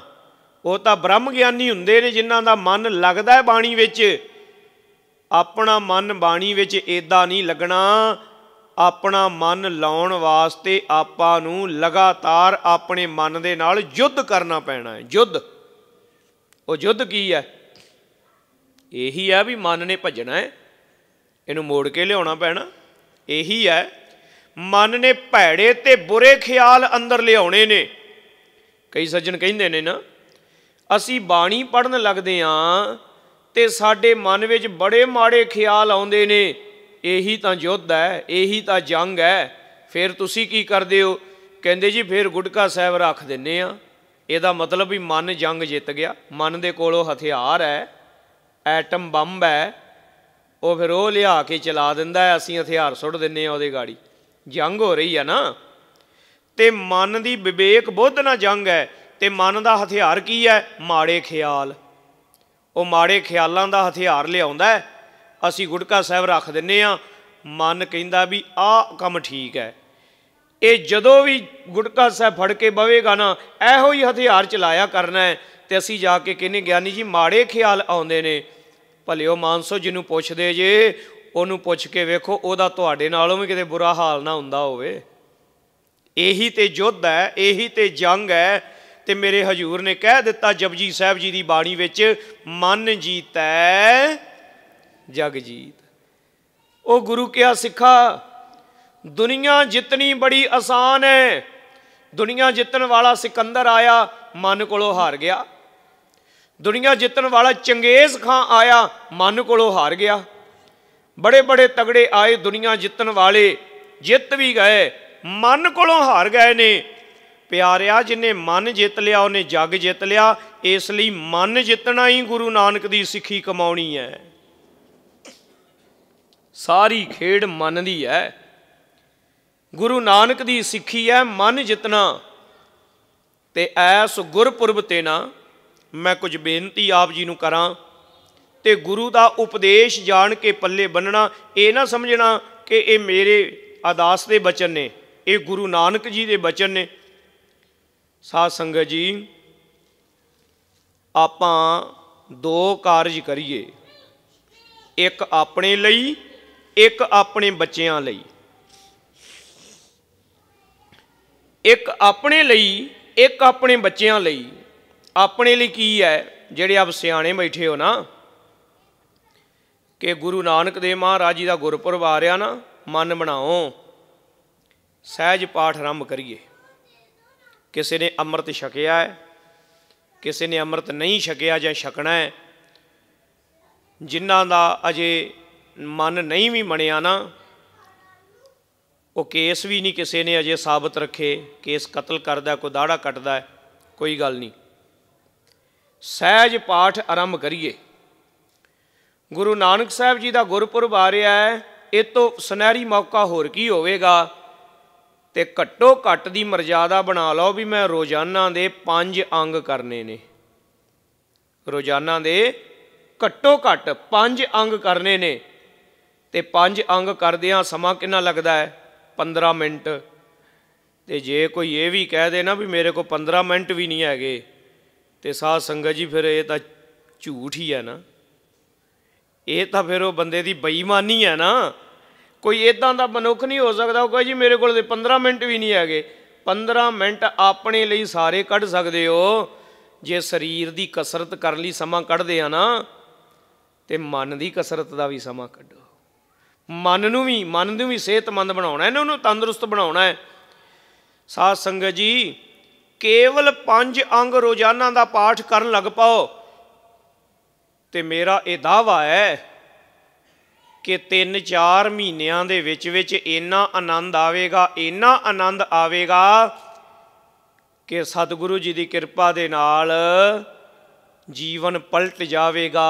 S1: ਉਹ ਤਾਂ ਬ੍ਰਹਮ ਗਿਆਨੀ ਹੁੰਦੇ ਨੇ ਜਿਨ੍ਹਾਂ ਦਾ ਮਨ ਲੱਗਦਾ ਹੈ ਬਾਣੀ ਵਿੱਚ ਆਪਣਾ ਮਨ ਬਾਣੀ ਵਿੱਚ ਏਦਾਂ ਨਹੀਂ ਲੱਗਣਾ ਆਪਣਾ ਮਨ ਲਾਉਣ ਵਾਸਤੇ ਆਪਾਂ ਨੂੰ ਲਗਾਤਾਰ ਆਪਣੇ ਮਨ ਦੇ ਨਾਲ ਯੁੱਧ ਕਰਨਾ ਪੈਣਾ ਹੈ ਯੁੱਧ ਉਹ ਯੁੱਧ ਕੀ ਹੈ ਇਹੀ ਆ ਵੀ ਮਨ ਨੇ ਭਜਣਾ ਹੈ ਇਹਨੂੰ ਮੋੜ ਕੇ ਲਿਆਉਣਾ ਪੈਣਾ ਇਹੀ ਹੈ ਮਨ ਨੇ ਭੈੜੇ ਤੇ ਬੁਰੇ ਖਿਆਲ ਅੰਦਰ ਲਿਆਉਣੇ ਨੇ ਕਈ ਸੱਜਣ ਕਹਿੰਦੇ ਨੇ ਨਾ ਅਸੀਂ ਬਾਣੀ ਪੜਨ ਲੱਗਦੇ ਆਂ ਤੇ ਸਾਡੇ ਮਨ ਵਿੱਚ ਬੜੇ ਮਾੜੇ ਖਿਆਲ ਆਉਂਦੇ ਨੇ ਇਹੀ ਤਾਂ ਯੁੱਧ ਹੈ ਇਹੀ ਤਾਂ ਜੰਗ ਹੈ ਫਿਰ ਤੁਸੀਂ ਕੀ ਕਰਦੇ ਹੋ ਕਹਿੰਦੇ ਜੀ ਫਿਰ ਗੁਟਕਾ ਸਾਹਿਬ ਰੱਖ ਦਿੰਨੇ ਆ ਇਹਦਾ ਮਤਲਬ ਵੀ ਮਨ ਜੰਗ ਜਿੱਤ ਗਿਆ ਮਨ ਦੇ ਕੋਲ ਉਹ ਹਥਿਆਰ ਹੈ ਐਟਮ ਬੰਬ ਹੈ ਉਹ ਫਿਰ ਉਹ ਲਿਆ ਕੇ ਚਲਾ ਦਿੰਦਾ ਅਸੀਂ ਹਥਿਆਰ ਸੁੱਟ ਦਿੰਨੇ ਆ ਉਹਦੇ ਗਾੜੀ ਜੰਗ ਹੋ ਰਹੀ ਆ ਨਾ ਤੇ ਮਨ ਦੀ ਵਿਵੇਕ ਬੁੱਧ ਨਾਲ ਜੰਗ ਹੈ ਤੇ ਮਨ ਦਾ ਹਥਿਆਰ ਕੀ ਹੈ ਮਾੜੇ ਖਿਆਲ ਉਹ ਮਾੜੇ ਖਿਆਲਾਂ ਦਾ ਹਥਿਆਰ ਲਿਆਉਂਦਾ ਅਸੀਂ ਗੁਟਕਾ ਸਾਹਿਬ ਰੱਖ ਦਿੰਨੇ ਆ ਮਨ ਕਹਿੰਦਾ ਵੀ ਆਹ ਕੰਮ ਠੀਕ ਹੈ ਇਹ ਜਦੋਂ ਵੀ ਗੁਟਕਾ ਸਾਹਿਬ ਫੜ ਕੇ ਬਵੇਗਾ ਨਾ ਇਹੋ ਹੀ ਹਥਿਆਰ ਚਲਾਇਆ ਕਰਨਾ ਹੈ ਤੇ ਅਸੀਂ ਜਾ ਕੇ ਕਹਿੰਨੇ ਗਿਆਨੀ ਜੀ ਮਾੜੇ ਖਿਆਲ ਆਉਂਦੇ ਨੇ ਭਲਿਓ ਮਾਨਸੋ ਜਿਹਨੂੰ ਪੁੱਛਦੇ ਜੇ ਉਹਨੂੰ ਪੁੱਛ ਕੇ ਵੇਖੋ ਉਹਦਾ ਤੁਹਾਡੇ ਨਾਲੋਂ ਵੀ ਕਿਤੇ ਬੁਰਾ ਹਾਲ ਨਾ ਹੁੰਦਾ ਹੋਵੇ ਇਹੀ ਤੇ ਜੁੱਧ ਹੈ ਇਹੀ ਤੇ ਜੰਗ ਹੈ ਤੇ ਮੇਰੇ ਹਜੂਰ ਨੇ ਕਹਿ ਦਿੱਤਾ ਜਪਜੀ ਸਾਹਿਬ ਜੀ ਦੀ ਬਾਣੀ ਵਿੱਚ ਮਨ ਜੀਤੈ ਜਗ ਜੀਤ ਉਹ ਗੁਰੂ ਕਿਹਾ ਸਿੱਖਾ ਦੁਨੀਆ ਜਿੰਨੀ ਬੜੀ ਆਸਾਨ ਹੈ ਦੁਨੀਆ ਜਿੱਤਣ ਵਾਲਾ ਸਿਕੰਦਰ ਆਇਆ ਮਨ ਕੋਲੋਂ ਹਾਰ ਗਿਆ ਦੁਨੀਆ ਜਿੱਤਣ ਵਾਲਾ ਚੰਗੇਜ਼ ਖਾਨ ਆਇਆ ਮਨ ਕੋਲੋਂ ਹਾਰ ਗਿਆ ਬੜੇ ਬੜੇ ਤਗੜੇ ਆਏ ਦੁਨੀਆ ਜਿੱਤਣ ਵਾਲੇ ਜਿੱਤ ਵੀ ਗਏ ਮਨ ਕੋਲੋਂ ਹਾਰ ਗਏ ਨੇ ਪਿਆਰਿਆ ਜਿਨੇ ਮਨ ਜਿੱਤ ਲਿਆ ਉਹਨੇ ਜੱਗ ਜਿੱਤ ਲਿਆ ਇਸ ਲਈ ਮਨ ਜਿੱਤਣਾ ਹੀ ਗੁਰੂ ਨਾਨਕ ਦੀ ਸਿੱਖੀ ਕਮਾਉਣੀ ਹੈ ਸਾਰੀ ਖੇਡ ਮਨ ਦੀ ਹੈ ਗੁਰੂ ਨਾਨਕ ਦੀ ਸਿੱਖੀ ਹੈ ਮਨ ਜਿੱਤਣਾ ਤੇ ਐਸ ਗੁਰਪੁਰਬ ਤੇ ਨਾ ਮੈਂ ਕੁਝ ਬੇਨਤੀ ਆਪ ਜੀ ਨੂੰ ਕਰਾਂ ਤੇ ਗੁਰੂ ਦਾ ਉਪਦੇਸ਼ ਜਾਣ ਕੇ ਪੱਲੇ ਬੰਨਣਾ ਇਹ ਨਾ ਸਮਝਣਾ ਕਿ ਇਹ ਮੇਰੇ ਅਦਾਸ ਦੇ ਬਚਨ ਨੇ ਇਹ ਗੁਰੂ ਨਾਨਕ ਜੀ ਦੇ ਬਚਨ ਨੇ ਸਾਧ ਸੰਗਤ ਜੀ ਆਪਾਂ ਦੋ ਕਾਰਜ ਕਰੀਏ ਇੱਕ ਆਪਣੇ ਲਈ ਇੱਕ ਆਪਣੇ ਬੱਚਿਆਂ ਲਈ ਇੱਕ ਆਪਣੇ ਲਈ ਇੱਕ ਆਪਣੇ ਬੱਚਿਆਂ ਲਈ ਆਪਣੇ ਲਈ ਕੀ ਹੈ ਜਿਹੜੇ ਆਪ ਸਿਆਣੇ ਬੈਠੇ ਹੋ ਨਾ ਕਿ ਗੁਰੂ ਨਾਨਕ ਦੇਵ ਮਹਾਰਾਜ ਜੀ ਦਾ ਗੁਰਪੁਰਬ ਆ ਰਿਹਾ ਨਾ ਮਨ ਬਣਾਓ ਸਹਿਜ ਪਾਠ ਆਰੰਭ ਕਰੀਏ ਕਿਸੇ ਨੇ ਅੰਮ੍ਰਿਤ ਛਕਿਆ ਹੈ ਕਿਸੇ ਨੇ ਅੰਮ੍ਰਿਤ ਨਹੀਂ ਛਕਿਆ ਜਾਂ ਛਕਣਾ ਹੈ ਜਿਨ੍ਹਾਂ ਦਾ ਅਜੇ ਮਨ ਨਹੀਂ ਵੀ ਬਣਿਆ ਨਾ ਉਹ ਕੇਸ ਵੀ ਨਹੀਂ ਕਿਸੇ ਨੇ ਅਜੇ ਸਾਬਤ ਰੱਖੇ ਕੇਸ ਕਤਲ ਕਰਦਾ ਕੋਈ ਦਾੜਾ ਕੱਟਦਾ ਕੋਈ ਗੱਲ ਨਹੀਂ ਸਹਿਜ ਪਾਠ ਆਰੰਭ ਕਰੀਏ ਗੁਰੂ ਨਾਨਕ ਸਾਹਿਬ ਜੀ ਦਾ ਗੁਰਪੁਰਬ ਆ ਰਿਹਾ ਹੈ ਇਹ ਤੋਂ ਸੁਨਹਿਰੀ ਮੌਕਾ ਹੋਰ ਕੀ ਹੋਵੇਗਾ ਤੇ ਘੱਟੋ ਘੱਟ ਦੀ ਮਰਜ਼ਾਦਾ ਬਣਾ ਲਓ ਵੀ ਮੈਂ ਰੋਜ਼ਾਨਾ ਦੇ ਪੰਜ ਅੰਗ ਕਰਨੇ ਨੇ ਰੋਜ਼ਾਨਾ ਦੇ ਘੱਟੋ ਘੱਟ ਪੰਜ ਅੰਗ ਕਰਨੇ ਨੇ ਤੇ ਪੰਜ ਅੰਗ ਕਰਦਿਆਂ ਸਮਾਂ ਕਿੰਨਾ ਲੱਗਦਾ ਹੈ 15 ਮਿੰਟ ਤੇ ਜੇ ਕੋਈ ਇਹ ਵੀ ਕਹਿ ਦੇ ਨਾ ਵੀ ਮੇਰੇ ਕੋਲ 15 ਮਿੰਟ ਵੀ ਨਹੀਂ ਹੈਗੇ ਤੇ ਸਾਧ ਸੰਗਤ ਜੀ ਫਿਰ ਇਹ ਤਾਂ ਝੂਠ ਹੀ ਹੈ ਨਾ ਇਹ ਤਾਂ ਫਿਰ ਉਹ ਬੰਦੇ ਦੀ ਬੇਈਮਾਨੀ ਹੈ ਨਾ ਕੋਈ ਇਦਾਂ ਦਾ ਮਨੁੱਖ ਨਹੀਂ ਹੋ ਸਕਦਾ ਉਹ ਕਹੇ ਜੀ ਮੇਰੇ ਕੋਲ ਤੇ 15 ਮਿੰਟ ਵੀ ਨਹੀਂ ਹੈਗੇ 15 ਮਿੰਟ ਆਪਣੇ ਲਈ ਸਾਰੇ ਕੱਢ ਸਕਦੇ ਹੋ ਜੇ ਸਰੀਰ ਦੀ ਕਸਰਤ ਕਰਨ ਲਈ ਸਮਾਂ ਕੱਢਦੇ ਆ ਨਾ ਤੇ ਮਨ ਦੀ ਕਸਰਤ ਦਾ ਵੀ ਸਮਾਂ ਕੱਢੋ ਮਨ ਨੂੰ ਵੀ ਮਨ ਨੂੰ ਵੀ ਸਿਹਤਮੰਦ ਬਣਾਉਣਾ ਹੈ ਉਹਨੂੰ ਤੰਦਰੁਸਤ ਬਣਾਉਣਾ ਹੈ ਸਾਧ ਸੰਗਤ ਜੀ ਕੇਵਲ ਪੰਜ ਅੰਗ ਰੋਜ਼ਾਨਾ ਦਾ ਪਾਠ ਕਰਨ ਲੱਗ ਪਾਓ ਤੇ ਮੇਰਾ ਇਹ ਦਾਵਾ ਹੈ ਕਿ 3-4 ਮਹੀਨਿਆਂ ਦੇ ਵਿੱਚ ਵਿੱਚ ਇੰਨਾ ਆਨੰਦ ਆਵੇਗਾ ਇੰਨਾ ਆਨੰਦ ਆਵੇਗਾ ਕਿ ਸਤਿਗੁਰੂ ਜੀ ਦੀ ਕਿਰਪਾ ਦੇ ਨਾਲ ਜੀਵਨ ਪਲਟ ਜਾਵੇਗਾ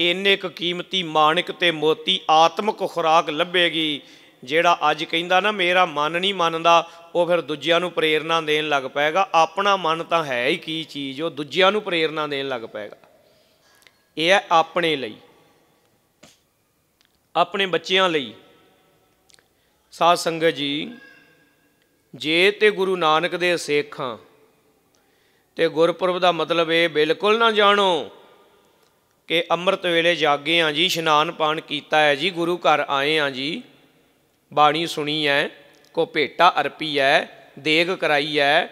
S1: ਇੰਨੇ ਕੁ ਕੀਮਤੀ ਮਾਣਕ ਤੇ ਮੋਤੀ ਆਤਮਿਕ ਖੁਰਾਕ ਲੱਭੇਗੀ ਜਿਹੜਾ ਅੱਜ ਕਹਿੰਦਾ ਨਾ ਮੇਰਾ ਮਨ ਨਹੀਂ ਮੰਨਦਾ ਉਹ ਫਿਰ ਦੂਜਿਆਂ ਨੂੰ ਪ੍ਰੇਰਣਾ ਦੇਣ ਲੱਗ ਪਏਗਾ ਆਪਣਾ ਮਨ ਤਾਂ ਹੈ ਹੀ ਕੀ ਚੀਜ਼ ਉਹ ਦੂਜਿਆਂ ਨੂੰ ਪ੍ਰੇਰਣਾ ਦੇਣ ਲੱਗ ਪਏਗਾ ਇਹ ਹੈ ਆਪਣੇ ਲਈ ਆਪਣੇ ਬੱਚਿਆਂ ਲਈ ਸਾਧ ਸੰਗਤ ਜੀ ਜੇ ਤੇ ਗੁਰੂ ਨਾਨਕ ਦੇ ਸੇਖਾਂ ਤੇ ਗੁਰਪੁਰਬ ਦਾ ਮਤਲਬ ਇਹ ਬਿਲਕੁਲ ਨਾ ਜਾਣੋ ਕਿ ਅੰਮ੍ਰਿਤ ਵੇਲੇ ਜਾਗੇ ਆ ਜੀ ਇਸ਼ਨਾਨ ਪਾਣ ਕੀਤਾ ਹੈ ਜੀ ਗੁਰੂ ਘਰ ਆਏ ਆ ਜੀ ਬਾਣੀ ਸੁਣੀ ਐ ਕੋ ਭੇਟਾ ਅਰਪੀ ਐ ਦੇਗ ਕਰਾਈ ਐ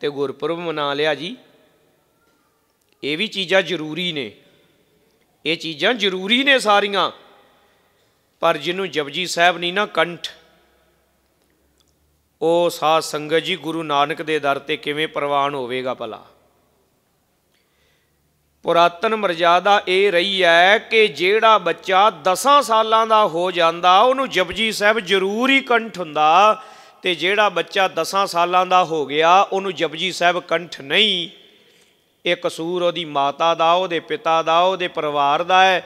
S1: ਤੇ ਗੁਰਪੁਰਬ ਮਨਾ ਲਿਆ ਜੀ ਇਹ ਵੀ ਚੀਜ਼ਾਂ ਜ਼ਰੂਰੀ ਨੇ ਇਹ ਚੀਜ਼ਾਂ ਜ਼ਰੂਰੀ ਨੇ ਸਾਰੀਆਂ ਪਰ ਜਿਹਨੂੰ ਜਪਜੀ ਸਾਹਿਬ ਨਹੀਂ ਨਾ ਕੰਠ ਉਹ ਸਾਧ ਸੰਗਤ ਜੀ ਗੁਰੂ ਨਾਨਕ ਦੇ ਦਰ ਤੇ ਕਿਵੇਂ ਪ੍ਰਵਾਨ ਹੋਵੇਗਾ ਭਲਾ ਪੁਰਾਤਨ ਮਰਜ਼ਾਦਾ ਇਹ ਰਹੀ ਹੈ ਕਿ ਜਿਹੜਾ ਬੱਚਾ 10 ਸਾਲਾਂ ਦਾ ਹੋ ਜਾਂਦਾ ਉਹਨੂੰ ਜਪਜੀ ਸਾਹਿਬ ਜ਼ਰੂਰ ਹੀ ਕੰਠ ਹੁੰਦਾ ਤੇ ਜਿਹੜਾ ਬੱਚਾ 10 ਸਾਲਾਂ ਦਾ ਹੋ ਗਿਆ ਉਹਨੂੰ ਜਪਜੀ ਸਾਹਿਬ ਕੰਠ ਨਹੀਂ ਇਹ ਕਸੂਰ ਉਹਦੀ ਮਾਤਾ ਦਾ ਉਹਦੇ ਪਿਤਾ ਦਾ ਉਹਦੇ ਪਰਿਵਾਰ ਦਾ ਹੈ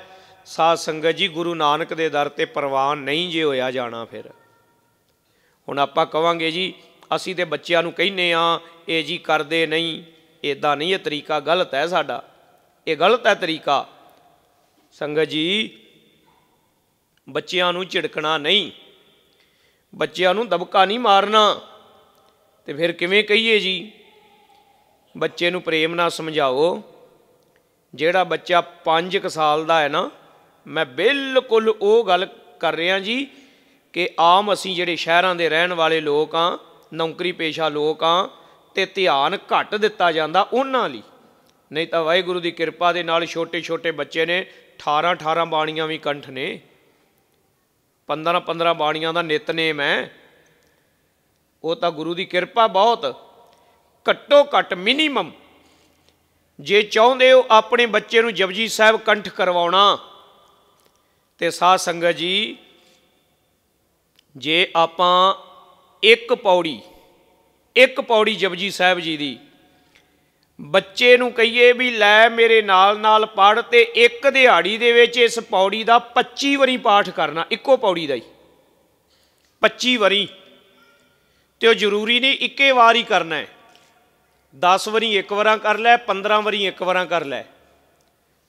S1: ਸਾਧ ਸੰਗਤ ਜੀ ਗੁਰੂ ਨਾਨਕ ਦੇ ਦਰ ਤੇ ਪ੍ਰਵਾਨ ਨਹੀਂ ਜੇ ਹੋਇਆ ਜਾਣਾ ਫਿਰ ਹੁਣ ਆਪਾਂ ਕਵਾਂਗੇ ਜੀ ਅਸੀਂ ਤੇ ਬੱਚਿਆਂ ਨੂੰ ਕਹਿੰਨੇ ਆ ਇਹ ਜੀ ਕਰਦੇ ਨਹੀਂ ਇਦਾਂ ਨਹੀਂ ਇਹ ਤਰੀਕਾ ਗਲਤ ਹੈ ਸਾਡਾ ਇਹ ਗਲਤ ਹੈ ਤਰੀਕਾ ਸੰਗਤ ਜੀ ਬੱਚਿਆਂ ਨੂੰ ਝਿੜਕਣਾ ਨਹੀਂ ਬੱਚਿਆਂ ਨੂੰ ਦਬਕਾ ਨਹੀਂ ਮਾਰਨਾ ਤੇ ਫਿਰ ਕਿਵੇਂ ਕਹੀਏ ਜੀ ਬੱਚੇ ਨੂੰ ਪ੍ਰੇਮ ਨਾਲ ਸਮਝਾਓ ਜਿਹੜਾ ਬੱਚਾ 5 ਕ ਸਾਲ ਦਾ ਹੈ ਨਾ ਮੈਂ ਬਿਲਕੁਲ ਉਹ ਗੱਲ ਕਰ ਰਿਹਾ ਜੀ ਕਿ ਆਮ ਅਸੀਂ ਜਿਹੜੇ ਸ਼ਹਿਰਾਂ ਦੇ ਰਹਿਣ ਵਾਲੇ ਲੋਕ ਆ ਨੌਕਰੀ ਪੇਸ਼ਾ ਲੋਕ ਆ ਤੇ ਧਿਆਨ ਘੱਟ ਦਿੱਤਾ ਜਾਂਦਾ ਉਹਨਾਂ ਲਈ ਨਹੀਂ ਤਾਂ ਵਾਹਿਗੁਰੂ ਦੀ ਕਿਰਪਾ ਦੇ ਨਾਲ ਛੋਟੇ-ਛੋਟੇ ਬੱਚੇ ਨੇ 18-18 ਬਾਣੀਆਂ ਵੀ ਕੰਠ ਨੇ 15-15 ਬਾਣੀਆਂ ਦਾ ਨਿਤਨੇਮ ਹੈ ਉਹ ਤਾਂ ਗੁਰੂ ਦੀ ਕਿਰਪਾ ਬਹੁਤ ਘੱਟੋ ਘੱਟ ਮਿਨੀਮਮ ਜੇ ਚਾਹੁੰਦੇ ਹੋ ਆਪਣੇ ਬੱਚੇ ਨੂੰ ਜਪਜੀ ਸਾਹਿਬ ਕੰਠ ਕਰਵਾਉਣਾ ਤੇ ਸਾਧ ਸੰਗਤ ਜੀ ਜੇ ਆਪਾਂ ਇੱਕ ਪੌੜੀ ਇੱਕ ਪੌੜੀ ਜਪਜੀ ਸਾਹਿਬ ਜੀ ਦੀ ਬੱਚੇ ਨੂੰ ਕਹੀਏ ਵੀ ਲੈ ਮੇਰੇ ਨਾਲ ਨਾਲ ਪੜ ਤੇ ਇੱਕ ਦਿਹਾੜੀ ਦੇ ਵਿੱਚ ਇਸ ਪੌੜੀ ਦਾ 25 ਵਾਰੀ ਪਾਠ ਕਰਨਾ ਇੱਕੋ ਪੌੜੀ ਦਾ ਹੀ 25 ਵਾਰੀ ਤੇ ਉਹ ਜ਼ਰੂਰੀ ਨਹੀਂ ਇੱਕੇ ਵਾਰ ਹੀ ਕਰਨਾ ਹੈ 10 ਵਾਰੀ ਇੱਕ ਵਾਰਾਂ ਕਰ ਲੈ 15 ਵਾਰੀ ਇੱਕ ਵਾਰਾਂ ਕਰ ਲੈ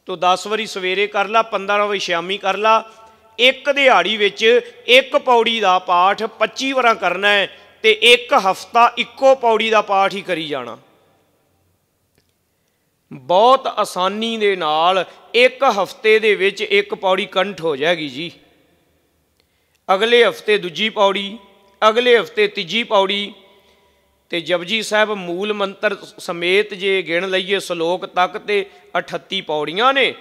S1: ਤੋ 10 ਵਾਰੀ ਸਵੇਰੇ ਕਰ ਲਾ 15 ਵਾਰੀ ਸ਼ਾਮੀ ਕਰ ਲਾ ਇੱਕ ਦਿਹਾੜੀ ਵਿੱਚ ਇੱਕ ਪੌੜੀ ਦਾ ਪਾਠ 25 ਵਾਰਾਂ ਕਰਨਾ ਹੈ ਤੇ ਇੱਕ ਹਫਤਾ ਇੱਕੋ ਪੌੜੀ ਦਾ ਪਾਠ ਹੀ ਕਰੀ ਜਾਣਾ ਬਹੁਤ ਆਸਾਨੀ ਦੇ ਨਾਲ ਇੱਕ ਹਫਤੇ ਦੇ ਵਿੱਚ ਇੱਕ ਪੌੜੀ ਕੰਠ ਹੋ ਜਾਏਗੀ ਜੀ ਅਗਲੇ ਹਫਤੇ ਦੂਜੀ ਪੌੜੀ ਅਗਲੇ ਹਫਤੇ ਤੀਜੀ ਪੌੜੀ ਤੇ ਜਪਜੀ ਸਾਹਿਬ ਮੂਲ ਮੰਤਰ ਸਮੇਤ ਜੇ ਗਿਣ ਲਈਏ ਸ਼ਲੋਕ ਤੱਕ ਤੇ 38 ਪੌੜੀਆਂ ਨੇ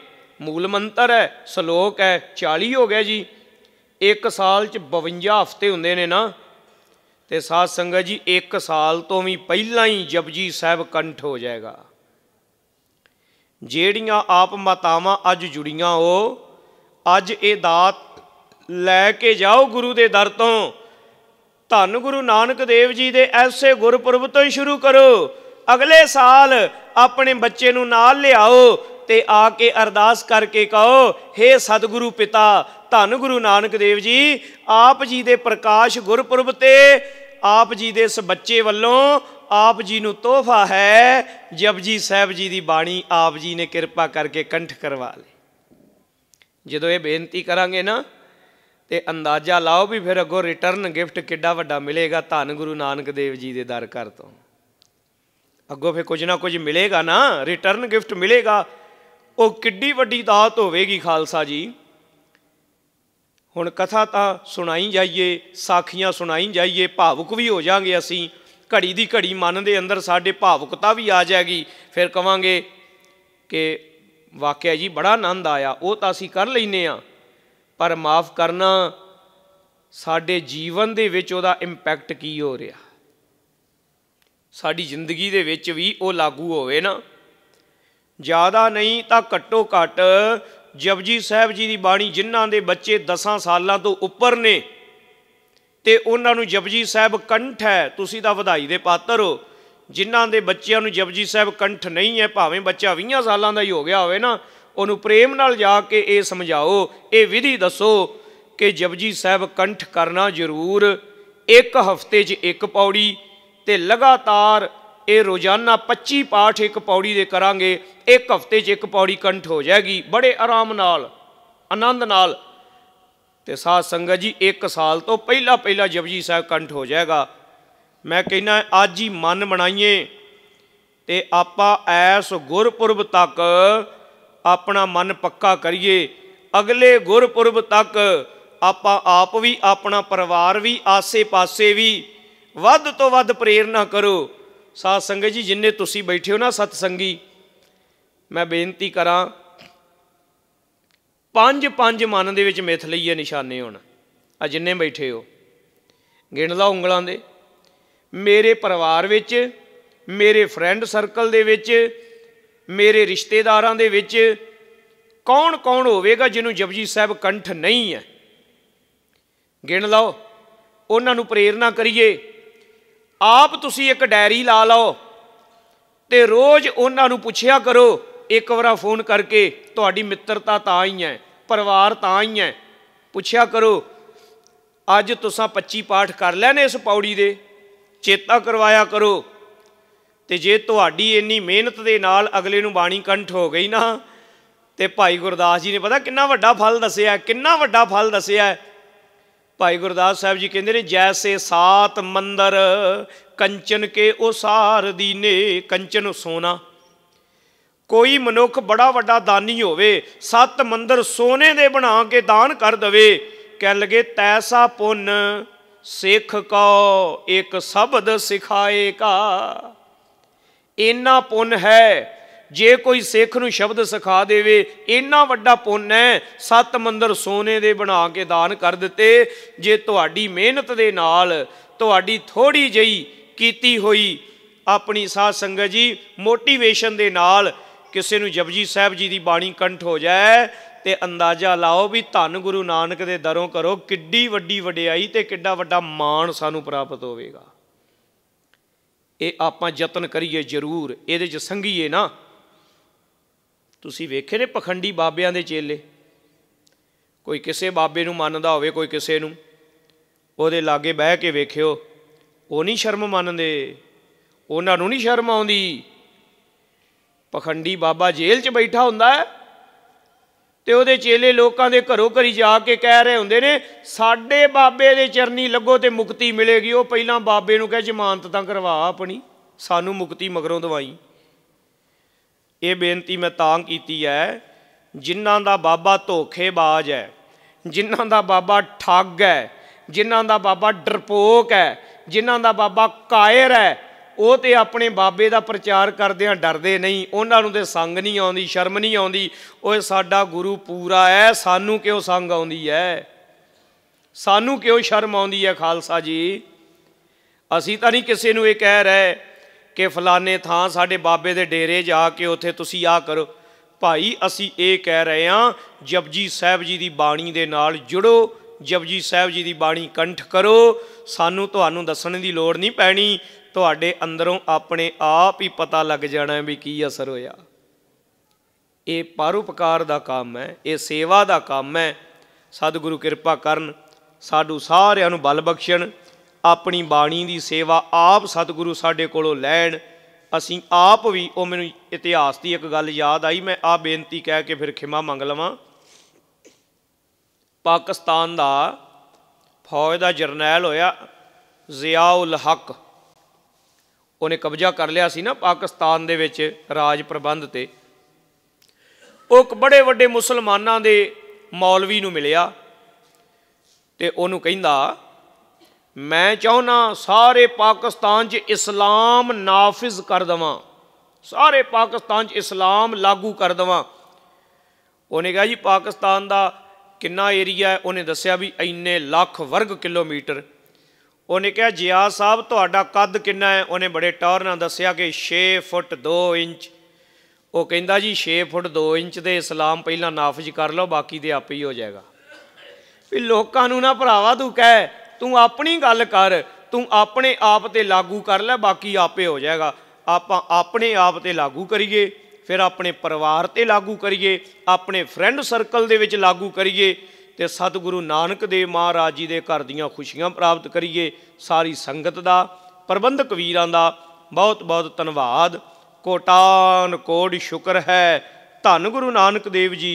S1: ਮੂਲ ਮੰਤਰ ਹੈ ਸ਼ਲੋਕ ਹੈ 40 ਹੋ ਗਿਆ ਜੀ ਇੱਕ ਸਾਲ ਚ 52 ਹਫ਼ਤੇ ਹੁੰਦੇ ਨੇ ਨਾ ਤੇ ਸਾਧ ਸੰਗਤ ਜੀ ਇੱਕ ਸਾਲ ਤੋਂ ਵੀ ਪਹਿਲਾਂ ਹੀ ਜਪਜੀ ਸਾਹਿਬ ਕੰਠ ਹੋ ਜਾਏਗਾ ਜਿਹੜੀਆਂ ਆਪ ਮਾਤਾਵਾਂ ਅੱਜ ਜੁੜੀਆਂ ਹੋ ਅੱਜ ਇਹ ਦਾਤ ਲੈ ਕੇ ਜਾਓ ਗੁਰੂ ਦੇ ਦਰ ਤੋਂ ਧੰਨ ਗੁਰੂ ਨਾਨਕ ਦੇਵ ਜੀ ਦੇ ਐਸੇ ਗੁਰਪੁਰਬ ਤੋਂ ਹੀ ਸ਼ੁਰੂ ਕਰੋ ਅਗਲੇ ਸਾਲ ਆਪਣੇ ਬੱਚੇ ਨੂੰ ਨਾਲ ਲਿਆਓ ਤੇ ਆ ਕੇ ਅਰਦਾਸ ਕਰਕੇ ਕਹੋ हे ਸਤਿਗੁਰੂ ਪਿਤਾ ਧੰਨ ਗੁਰੂ ਨਾਨਕ ਦੇਵ ਜੀ ਆਪ ਜੀ ਦੇ ਪ੍ਰਕਾਸ਼ ਗੁਰਪੁਰਬ ਤੇ ਆਪ ਜੀ ਦੇ ਇਸ ਬੱਚੇ ਵੱਲੋਂ ਆਪ ਜੀ ਨੂੰ ਤੋਹਫਾ ਹੈ ਜਪਜੀ ਸਾਹਿਬ ਜੀ ਦੀ ਬਾਣੀ ਆਪ ਜੀ ਨੇ ਕਿਰਪਾ ਕਰਕੇ ਕੰਠ ਕਰਵਾ ਲਈ ਜਦੋਂ ਇਹ ਬੇਨਤੀ ਕਰਾਂਗੇ ਨਾ ਤੇ ਅੰਦਾਜ਼ਾ ਲਾਓ ਵੀ ਫਿਰ ਅੱਗੋਂ ਰਿਟਰਨ ਗਿਫਟ ਕਿੱਡਾ ਵੱਡਾ ਮਿਲੇਗਾ ਧੰਨ ਗੁਰੂ ਨਾਨਕ ਦੇਵ ਜੀ ਦੇ ਦਰ ਕਰ ਤੋਂ ਅੱਗੋਂ ਫਿਰ ਕੁਝ ਨਾ ਕੁਝ ਮਿਲੇਗਾ ਨਾ ਰਿਟਰਨ ਗਿਫਟ ਮਿਲੇਗਾ ਉਹ ਕਿੱਡੀ ਵੱਡੀ ਦਾਤ ਹੋਵੇਗੀ ਖਾਲਸਾ ਜੀ ਹੁਣ ਕਥਾ ਤਾਂ ਸੁਣਾਈ ਜਾਈਏ ਸਾਖੀਆਂ ਸੁਣਾਈ ਜਾਈਏ ਭਾਵੁਕ ਵੀ ਹੋ ਜਾਾਂਗੇ ਅਸੀਂ ਘੜੀ ਦੀ ਘੜੀ ਮਨ ਦੇ ਅੰਦਰ ਸਾਡੇ ਭਾਵੁਕਤਾ ਵੀ ਆ ਜਾਏਗੀ ਫਿਰ ਕਵਾਂਗੇ ਕਿ ਵਾਕਿਆ ਜੀ ਬੜਾ ਆਨੰਦ ਆਇਆ ਉਹ ਤਾਂ ਅਸੀਂ ਕਰ ਲੈਨੇ ਆ ਪਰ ਮਾਫ ਕਰਨਾ ਸਾਡੇ ਜੀਵਨ ਦੇ ਵਿੱਚ ਉਹਦਾ ਇੰਪੈਕਟ ਕੀ ਹੋ ਰਿਹਾ ਸਾਡੀ ਜ਼ਿੰਦਗੀ ਦੇ ਵਿੱਚ ਵੀ ਉਹ ਲਾਗੂ ਹੋਵੇ ਨਾ ਜ਼ਿਆਦਾ ਨਹੀਂ ਤਾਂ ਘੱਟੋ ਘੱਟ ਜਪਜੀ ਸਾਹਿਬ ਜੀ ਦੀ ਬਾਣੀ ਜਿਨ੍ਹਾਂ ਦੇ ਬੱਚੇ 10 ਸਾਲਾਂ ਤੋਂ ਉੱਪਰ ਨੇ ਤੇ ਉਹਨਾਂ ਨੂੰ ਜਪਜੀ ਸਾਹਿਬ ਕੰਠ ਹੈ ਤੁਸੀਂ ਤਾਂ ਵਧਾਈ ਦੇ ਪਾਤਰ ਹੋ ਜਿਨ੍ਹਾਂ ਦੇ ਬੱਚਿਆਂ ਨੂੰ ਜਪਜੀ ਸਾਹਿਬ ਕੰਠ ਨਹੀਂ ਹੈ ਭਾਵੇਂ ਬੱਚਾ 20 ਸਾਲਾਂ ਦਾ ਹੀ ਹੋ ਗਿਆ ਹੋਵੇ ਨਾ ਉਹਨੂੰ ਪ੍ਰੇਮ ਨਾਲ ਜਾ ਕੇ ਇਹ ਸਮਝਾਓ ਇਹ ਵਿਧੀ ਦੱਸੋ ਕਿ ਜਪਜੀ ਸਾਹਿਬ ਕੰਠ ਕਰਨਾ ਜ਼ਰੂਰ ਇੱਕ ਹਫ਼ਤੇ 'ਚ ਇੱਕ ਪੌੜੀ ਤੇ ਲਗਾਤਾਰ ਇਹ ਰੋਜ਼ਾਨਾ 25 ਪਾਠ ਇੱਕ ਪੌੜੀ ਦੇ ਕਰਾਂਗੇ ਇੱਕ ਹਫ਼ਤੇ 'ਚ ਇੱਕ ਪੌੜੀ ਕੰਠ ਹੋ ਜਾਏਗੀ ਬੜੇ ਆਰਾਮ ਨਾਲ ਆਨੰਦ ਨਾਲ ਤੇ ਸਾਧ ਸੰਗਤ ਜੀ 1 ਸਾਲ ਤੋਂ ਪਹਿਲਾ ਪਹਿਲਾ ਜਪਜੀ ਸਾਹਿਬ ਕੰਠ ਹੋ ਜਾਏਗਾ ਮੈਂ ਕਹਿੰਦਾ ਅੱਜ ਹੀ ਮਨ ਬਣਾਈਏ ਤੇ ਆਪਾਂ ਐਸ ਗੁਰਪੁਰਬ ਤੱਕ ਆਪਣਾ ਮਨ ਪੱਕਾ ਕਰੀਏ ਅਗਲੇ ਗੁਰਪੁਰਬ ਤੱਕ ਆਪਾਂ ਆਪ ਵੀ ਆਪਣਾ ਪਰਿਵਾਰ ਵੀ ਆਸੇ-ਪਾਸੇ ਵੀ ਵੱਧ ਤੋਂ ਵੱਧ ਪ੍ਰੇਰਣਾ ਕਰੋ ਸਾਧ ਸੰਗਤ ਜੀ ਜਿੰਨੇ ਤੁਸੀਂ ਬੈਠੇ ਹੋ ਨਾ ਸਤ ਸੰਗੀ ਮੈਂ ਬੇਨਤੀ ਕਰਾਂ ਪੰਜ ਪੰਜ ਮਨ ਦੇ ਵਿੱਚ ਮਿਥ ਲਈਏ ਨਿਸ਼ਾਨੇ ਹੁਣ ਆ ਜਿੰਨੇ ਬੈਠੇ ਹੋ ਗਿਣ ਲਾ ਉਂਗਲਾਂ ਦੇ ਮੇਰੇ ਪਰਿਵਾਰ ਵਿੱਚ ਮੇਰੇ ਫਰੈਂਡ ਸਰਕਲ ਦੇ ਵਿੱਚ ਮੇਰੇ ਰਿਸ਼ਤੇਦਾਰਾਂ ਦੇ ਵਿੱਚ ਕੌਣ ਕੌਣ ਹੋਵੇਗਾ ਜਿਹਨੂੰ ਜਪਜੀ ਸਾਹਿਬ ਕੰਠ ਨਹੀਂ ਹੈ ਗਿਣ ਲਓ ਉਹਨਾਂ ਨੂੰ ਪ੍ਰੇਰਣਾ ਕਰੀਏ ਆਪ ਤੁਸੀਂ ਇੱਕ ਡਾਇਰੀ ਲਾ ਲਓ ਤੇ ਰੋਜ਼ ਉਹਨਾਂ ਨੂੰ ਪੁੱਛਿਆ ਕਰੋ ਇੱਕ ਵਾਰਾ ਫੋਨ ਕਰਕੇ ਤੁਹਾਡੀ ਮਿੱਤਰਤਾ ਤਾਂ ਹੀ ਹੈ ਪਰਿਵਾਰ ਤਾਂ ਹੀ ਹੈ ਪੁੱਛਿਆ ਕਰੋ ਅੱਜ ਤੁਸੀਂ 25 ਪਾਠ ਕਰ ਲੈਣੇ ਇਸ ਪੌੜੀ ਦੇ ਚੇਤਾ ਕਰਵਾਇਆ ਕਰੋ ਤੇ ਜੇ ਤੁਹਾਡੀ ਇੰਨੀ ਮਿਹਨਤ ਦੇ ਨਾਲ ਅਗਲੇ ਨੂੰ ਬਾਣੀ ਕੰਠ ਹੋ ਗਈ ਨਾ ਤੇ ਭਾਈ ਗੁਰਦਾਸ ਜੀ ਨੇ ਪਤਾ ਕਿੰਨਾ ਵੱਡਾ ਫਲ ਦੱਸਿਆ ਕਿੰਨਾ ਵੱਡਾ ਫਲ ਦੱਸਿਆ ਭਾਈ ਗੁਰਦਾਸ ਸਾਹਿਬ ਜੀ ਕਹਿੰਦੇ ਨੇ ਜੈਸੇ ਸਾਤ ਮੰਦਰ ਕੰਚਨ ਕੇ ਉਸਾਰ ਦੀਨੇ ਕੰਚਨ ਸੋਨਾ ਕੋਈ ਮਨੁੱਖ ਬੜਾ ਵੱਡਾ ਦਾਨੀ ਹੋਵੇ ਸੱਤ ਮੰਦਰ ਸੋਨੇ ਦੇ ਬਣਾ ਕੇ ਦਾਨ ਕਰ ਦਵੇ ਕਹਿ ਲਗੇ ਤੈਸਾ ਪੁੰਨ ਸਿੱਖ ਕੋ ਇੱਕ ਸ਼ਬਦ ਸਿਖਾਏ ਕਾ ਇੰਨਾ ਪੁੰਨ ਹੈ ਜੇ ਕੋਈ ਸਿੱਖ ਨੂੰ ਸ਼ਬਦ ਸਿਖਾ ਦੇਵੇ ਇੰਨਾ ਵੱਡਾ ਪੁੰਨ ਹੈ ਸੱਤ ਮੰਦਰ ਸੋਨੇ ਦੇ ਬਣਾ ਕੇ ਦਾਨ ਕਰ ਦਿੱਤੇ ਜੇ ਤੁਹਾਡੀ ਮਿਹਨਤ ਦੇ ਨਾਲ ਤੁਹਾਡੀ ਥੋੜੀ ਜਈ ਕੀਤੀ ਹੋਈ ਆਪਣੀ ਸਾਧ ਸੰਗਤ ਜੀ ਮੋਟੀਵੇਸ਼ਨ ਦੇ ਨਾਲ ਕਿਸੇ ਨੂੰ ਜਪਜੀ ਸਾਹਿਬ ਜੀ ਦੀ ਬਾਣੀ ਕੰਠ ਹੋ ਜਾਏ ਤੇ ਅੰਦਾਜ਼ਾ ਲਾਓ ਵੀ ਧੰਨ ਗੁਰੂ ਨਾਨਕ ਦੇ ਦਰੋਂ ਕਰੋ ਕਿੱਡੀ ਵੱਡੀ ਵਡਿਆਈ ਤੇ ਕਿੱਡਾ ਵੱਡਾ ਮਾਣ ਸਾਨੂੰ ਪ੍ਰਾਪਤ ਹੋਵੇਗਾ ਇਹ ਆਪਾਂ ਯਤਨ ਕਰੀਏ ਜ਼ਰੂਰ ਇਹਦੇ 'ਚ ਸੰਗੀਏ ਨਾ ਤੁਸੀਂ ਵੇਖੇ ਨੇ ਪਖੰਡੀ ਬਾਬਿਆਂ ਦੇ ਚੇਲੇ ਕੋਈ ਕਿਸੇ ਬਾਬੇ ਨੂੰ ਮੰਨਦਾ ਹੋਵੇ ਕੋਈ ਕਿਸੇ ਨੂੰ ਉਹਦੇ ਲਾਗੇ ਬਹਿ ਕੇ ਵੇਖਿਓ ਉਹ ਨਹੀਂ ਸ਼ਰਮ ਮੰਨਦੇ ਉਹਨਾਂ ਨੂੰ ਨਹੀਂ ਸ਼ਰਮ ਆਉਂਦੀ ਪਖੰਡੀ ਬਾਬਾ ਜੇਲ੍ਹ 'ਚ ਬੈਠਾ ਹੁੰਦਾ ਹੈ ਤੇ ਉਹਦੇ ਚੇਲੇ ਲੋਕਾਂ ਦੇ ਘਰੋਂ ਘਰੀ ਜਾ ਕੇ ਕਹਿ ਰਹੇ ਹੁੰਦੇ ਨੇ ਸਾਡੇ ਬਾਬੇ ਦੇ ਚਰਨੀ ਲੱਗੋ ਤੇ ਮੁਕਤੀ ਮਿਲੇਗੀ ਉਹ ਪਹਿਲਾਂ ਬਾਬੇ ਨੂੰ ਕਹੇ ਜ਼ਮਾਨਤ ਤਾਂ ਕਰਵਾ ਆਪਣੀ ਸਾਨੂੰ ਮੁਕਤੀ ਮਗਰੋਂ ਦਵਾਈ ਇਹ ਬੇਨਤੀ ਮੈਂ ਤਾਂ ਕੀਤੀ ਹੈ ਜਿਨ੍ਹਾਂ ਦਾ ਬਾਬਾ ਧੋਖੇਬਾਜ਼ ਹੈ ਜਿਨ੍ਹਾਂ ਦਾ ਬਾਬਾ ਠੱਗ ਹੈ ਜਿਨ੍ਹਾਂ ਦਾ ਬਾਬਾ ਡਰਪੋਕ ਹੈ ਜਿਨ੍ਹਾਂ ਦਾ ਬਾਬਾ ਕਾਇਰ ਹੈ ਉਹ ਤੇ ਆਪਣੇ ਬਾਬੇ ਦਾ ਪ੍ਰਚਾਰ ਕਰਦਿਆਂ ਡਰਦੇ ਨਹੀਂ ਉਹਨਾਂ ਨੂੰ ਤੇ ਸੰਗ ਨਹੀਂ ਆਉਂਦੀ ਸ਼ਰਮ ਨਹੀਂ ਆਉਂਦੀ ਓਏ ਸਾਡਾ ਗੁਰੂ ਪੂਰਾ ਐ ਸਾਨੂੰ ਕਿਉਂ ਸੰਗ ਆਉਂਦੀ ਐ ਸਾਨੂੰ ਕਿਉਂ ਸ਼ਰਮ ਆਉਂਦੀ ਐ ਖਾਲਸਾ ਜੀ ਅਸੀਂ ਤਾਂ ਨਹੀਂ ਕਿਸੇ ਨੂੰ ਇਹ ਕਹਿ ਰਹੇ ਕਿ ਫਲਾਣੇ ਥਾਂ ਸਾਡੇ ਬਾਬੇ ਦੇ ਡੇਰੇ ਜਾ ਕੇ ਉੱਥੇ ਤੁਸੀਂ ਆ ਕਰੋ ਭਾਈ ਅਸੀਂ ਇਹ ਕਹਿ ਰਹੇ ਹਾਂ ਜਪਜੀ ਸਾਹਿਬ ਜੀ ਦੀ ਬਾਣੀ ਦੇ ਨਾਲ ਜੁੜੋ ਜਪਜੀ ਸਾਹਿਬ ਜੀ ਦੀ ਬਾਣੀ ਕੰਠ ਕਰੋ ਸਾਨੂੰ ਤੁਹਾਨੂੰ ਦੱਸਣ ਦੀ ਲੋੜ ਨਹੀਂ ਪੈਣੀ ਤੁਹਾਡੇ ਅੰਦਰੋਂ ਆਪਣੇ ਆਪ ਹੀ ਪਤਾ ਲੱਗ ਜਾਣਾ ਵੀ ਕੀ ਅਸਰ ਹੋਇਆ ਇਹ ਪਰਉਪਕਾਰ ਦਾ ਕੰਮ ਹੈ ਇਹ ਸੇਵਾ ਦਾ ਕੰਮ ਹੈ ਸਤਿਗੁਰੂ ਕਿਰਪਾ ਕਰਨ ਸਾਡੂ ਸਾਰਿਆਂ ਨੂੰ ਬਲ ਬਖਸ਼ਣ ਆਪਣੀ ਬਾਣੀ ਦੀ ਸੇਵਾ ਆਪ ਸਤਿਗੁਰੂ ਸਾਡੇ ਕੋਲੋਂ ਲੈਣ ਅਸੀਂ ਆਪ ਵੀ ਉਹ ਮੈਨੂੰ ਇਤਿਹਾਸ ਦੀ ਇੱਕ ਗੱਲ ਯਾਦ ਆਈ ਮੈਂ ਆ ਬੇਨਤੀ ਕਹਿ ਕੇ ਫਿਰ ਖਿਮਾ ਮੰਗ ਲਵਾਂ ਪਾਕਿਸਤਾਨ ਦਾ ਫੌਜ ਦਾ ਜਰਨੈਲ ਹੋਇਆ ਜ਼ਿਆਉਲ ਹਕ ਉਹਨੇ ਕਬਜ਼ਾ ਕਰ ਲਿਆ ਸੀ ਨਾ ਪਾਕਿਸਤਾਨ ਦੇ ਵਿੱਚ ਰਾਜ ਪ੍ਰਬੰਧ ਤੇ ਉਹ ਇੱਕ ਬੜੇ ਵੱਡੇ ਮੁਸਲਮਾਨਾਂ ਦੇ ਮੌਲਵੀ ਨੂੰ ਮਿਲਿਆ ਤੇ ਉਹਨੂੰ ਕਹਿੰਦਾ ਮੈਂ ਚਾਹੁੰਨਾ ਸਾਰੇ ਪਾਕਿਸਤਾਨ 'ਚ ਇਸਲਾਮ ਨਾਫਿਜ਼ ਕਰ ਦਵਾਂ ਸਾਰੇ ਪਾਕਿਸਤਾਨ 'ਚ ਇਸਲਾਮ ਲਾਗੂ ਕਰ ਦਵਾਂ ਉਹਨੇ ਕਿਹਾ ਜੀ ਪਾਕਿਸਤਾਨ ਦਾ ਕਿੰਨਾ ਏਰੀਆ ਹੈ ਉਹਨੇ ਦੱਸਿਆ ਵੀ ਇੰਨੇ ਲੱਖ ਵਰਗ ਕਿਲੋਮੀਟਰ ਉਹਨੇ ਕਿਹਾ ਜਿਆ ਸਾਹਿਬ ਤੁਹਾਡਾ ਕੱਦ ਕਿੰਨਾ ਹੈ ਉਹਨੇ ਬੜੇ ਟੌਰ ਨਾਲ ਦੱਸਿਆ ਕਿ 6 ਫੁੱਟ 2 ਇੰਚ ਉਹ ਕਹਿੰਦਾ ਜੀ 6 ਫੁੱਟ 2 ਇੰਚ ਦੇ ਇਸਲਾਮ ਪਹਿਲਾਂ ਨਾਫਜ਼ ਕਰ ਲਓ ਬਾਕੀ ਦੇ ਆਪੇ ਹੀ ਹੋ ਜਾਏਗਾ ਵੀ ਲੋਕਾਂ ਨੂੰ ਨਾ ਭਰਾਵਾ ਤੂੰ ਕਹਿ ਤੂੰ ਆਪਣੀ ਗੱਲ ਕਰ ਤੂੰ ਆਪਣੇ ਆਪ ਤੇ ਲਾਗੂ ਕਰ ਲੈ ਬਾਕੀ ਆਪੇ ਹੋ ਜਾਏਗਾ ਆਪਾਂ ਆਪਣੇ ਆਪ ਤੇ ਲਾਗੂ ਕਰੀਏ ਫਿਰ ਆਪਣੇ ਪਰਿਵਾਰ ਤੇ ਲਾਗੂ ਕਰੀਏ ਆਪਣੇ ਫਰੈਂਡ ਸਰਕਲ ਦੇ ਵਿੱਚ ਲਾਗੂ ਕਰੀਏ ਤੇ ਸਤਿਗੁਰੂ ਨਾਨਕ ਦੇਵ ਮਹਾਰਾਜ ਜੀ ਦੇ ਘਰ ਦੀਆਂ ਖੁਸ਼ੀਆਂ ਪ੍ਰਾਪਤ ਕਰੀਏ ਸਾਰੀ ਸੰਗਤ ਦਾ ਪ੍ਰਬੰਧਕ ਵੀਰਾਂ ਦਾ ਬਹੁਤ ਬਹੁਤ ਧੰਨਵਾਦ ਕੋਟਾਨ ਕੋੜ ਸ਼ੁਕਰ ਹੈ ਧੰਨ ਗੁਰੂ ਨਾਨਕ ਦੇਵ ਜੀ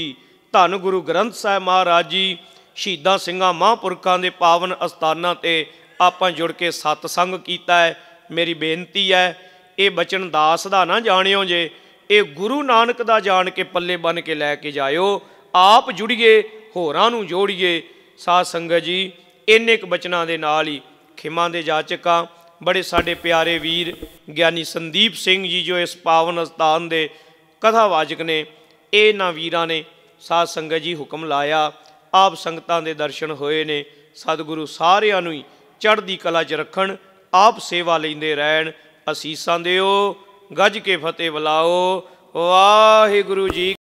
S1: ਧੰਨ ਗੁਰੂ ਗ੍ਰੰਥ ਸਾਹਿਬ ਮਹਾਰਾਜ ਜੀ ਸ਼ਹੀਦਾਂ ਸਿੰਘਾਂ ਮਹਾਂਪੁਰਖਾਂ ਦੇ ਪਾਵਨ ਅਸਥਾਨਾਂ ਤੇ ਆਪਾਂ ਜੁੜ ਕੇ ਸਤ ਸੰਗ ਕੀਤਾ ਹੈ ਮੇਰੀ ਬੇਨਤੀ ਹੈ ਇਹ ਬਚਨ ਦਾਸ ਦਾ ਨਾ ਜਾਣਿਓ ਜੇ ਇਹ ਗੁਰੂ ਨਾਨਕ ਦਾ ਜਾਣ ਕੇ ਪੱਲੇ ਬਨ ਕੇ ਲੈ ਕੇ ਜਾਇਓ ਆਪ ਜੁੜੀਏ ਹੋਰਾਂ ਨੂੰ ਜੋੜੀਏ ਸਾਧ ਸੰਗਤ ਜੀ ਇਨੇਕ ਬਚਨਾਂ ਦੇ ਨਾਲ ਹੀ ਖਿਮਾਂ ਦੇ ਜਾਚਕਾਂ ਬੜੇ ਸਾਡੇ ਪਿਆਰੇ ਵੀਰ ਗਿਆਨੀ ਸੰਦੀਪ ਸਿੰਘ ਜੀ ਜੋ ਇਸ ਪਾਵਨ ਅਸਥਾਨ ਦੇ ਕਥਾਵਾਚਕ ਨੇ ਇਹ ਨਾ ਵੀਰਾਂ ਨੇ ਸਾਧ ਸੰਗਤ ਜੀ ਹੁਕਮ ਲਾਇਆ ਆਪ ਸੰਗਤਾਂ ਦੇ ਦਰਸ਼ਨ ਹੋਏ ਨੇ ਸਤਿਗੁਰੂ ਸਾਰਿਆਂ ਨੂੰ ਹੀ ਚੜ੍ਹਦੀ ਕਲਾ 'ਚ ਰੱਖਣ ਆਪ ਸੇਵਾ ਲੈਂਦੇ ਰਹਿਣ ਅਸੀਸਾਂ ਦਿਓ ਗੱਜ ਕੇ ਫਤਿਹ ਬੁਲਾਓ ਵਾਹਿਗੁਰੂ ਜੀ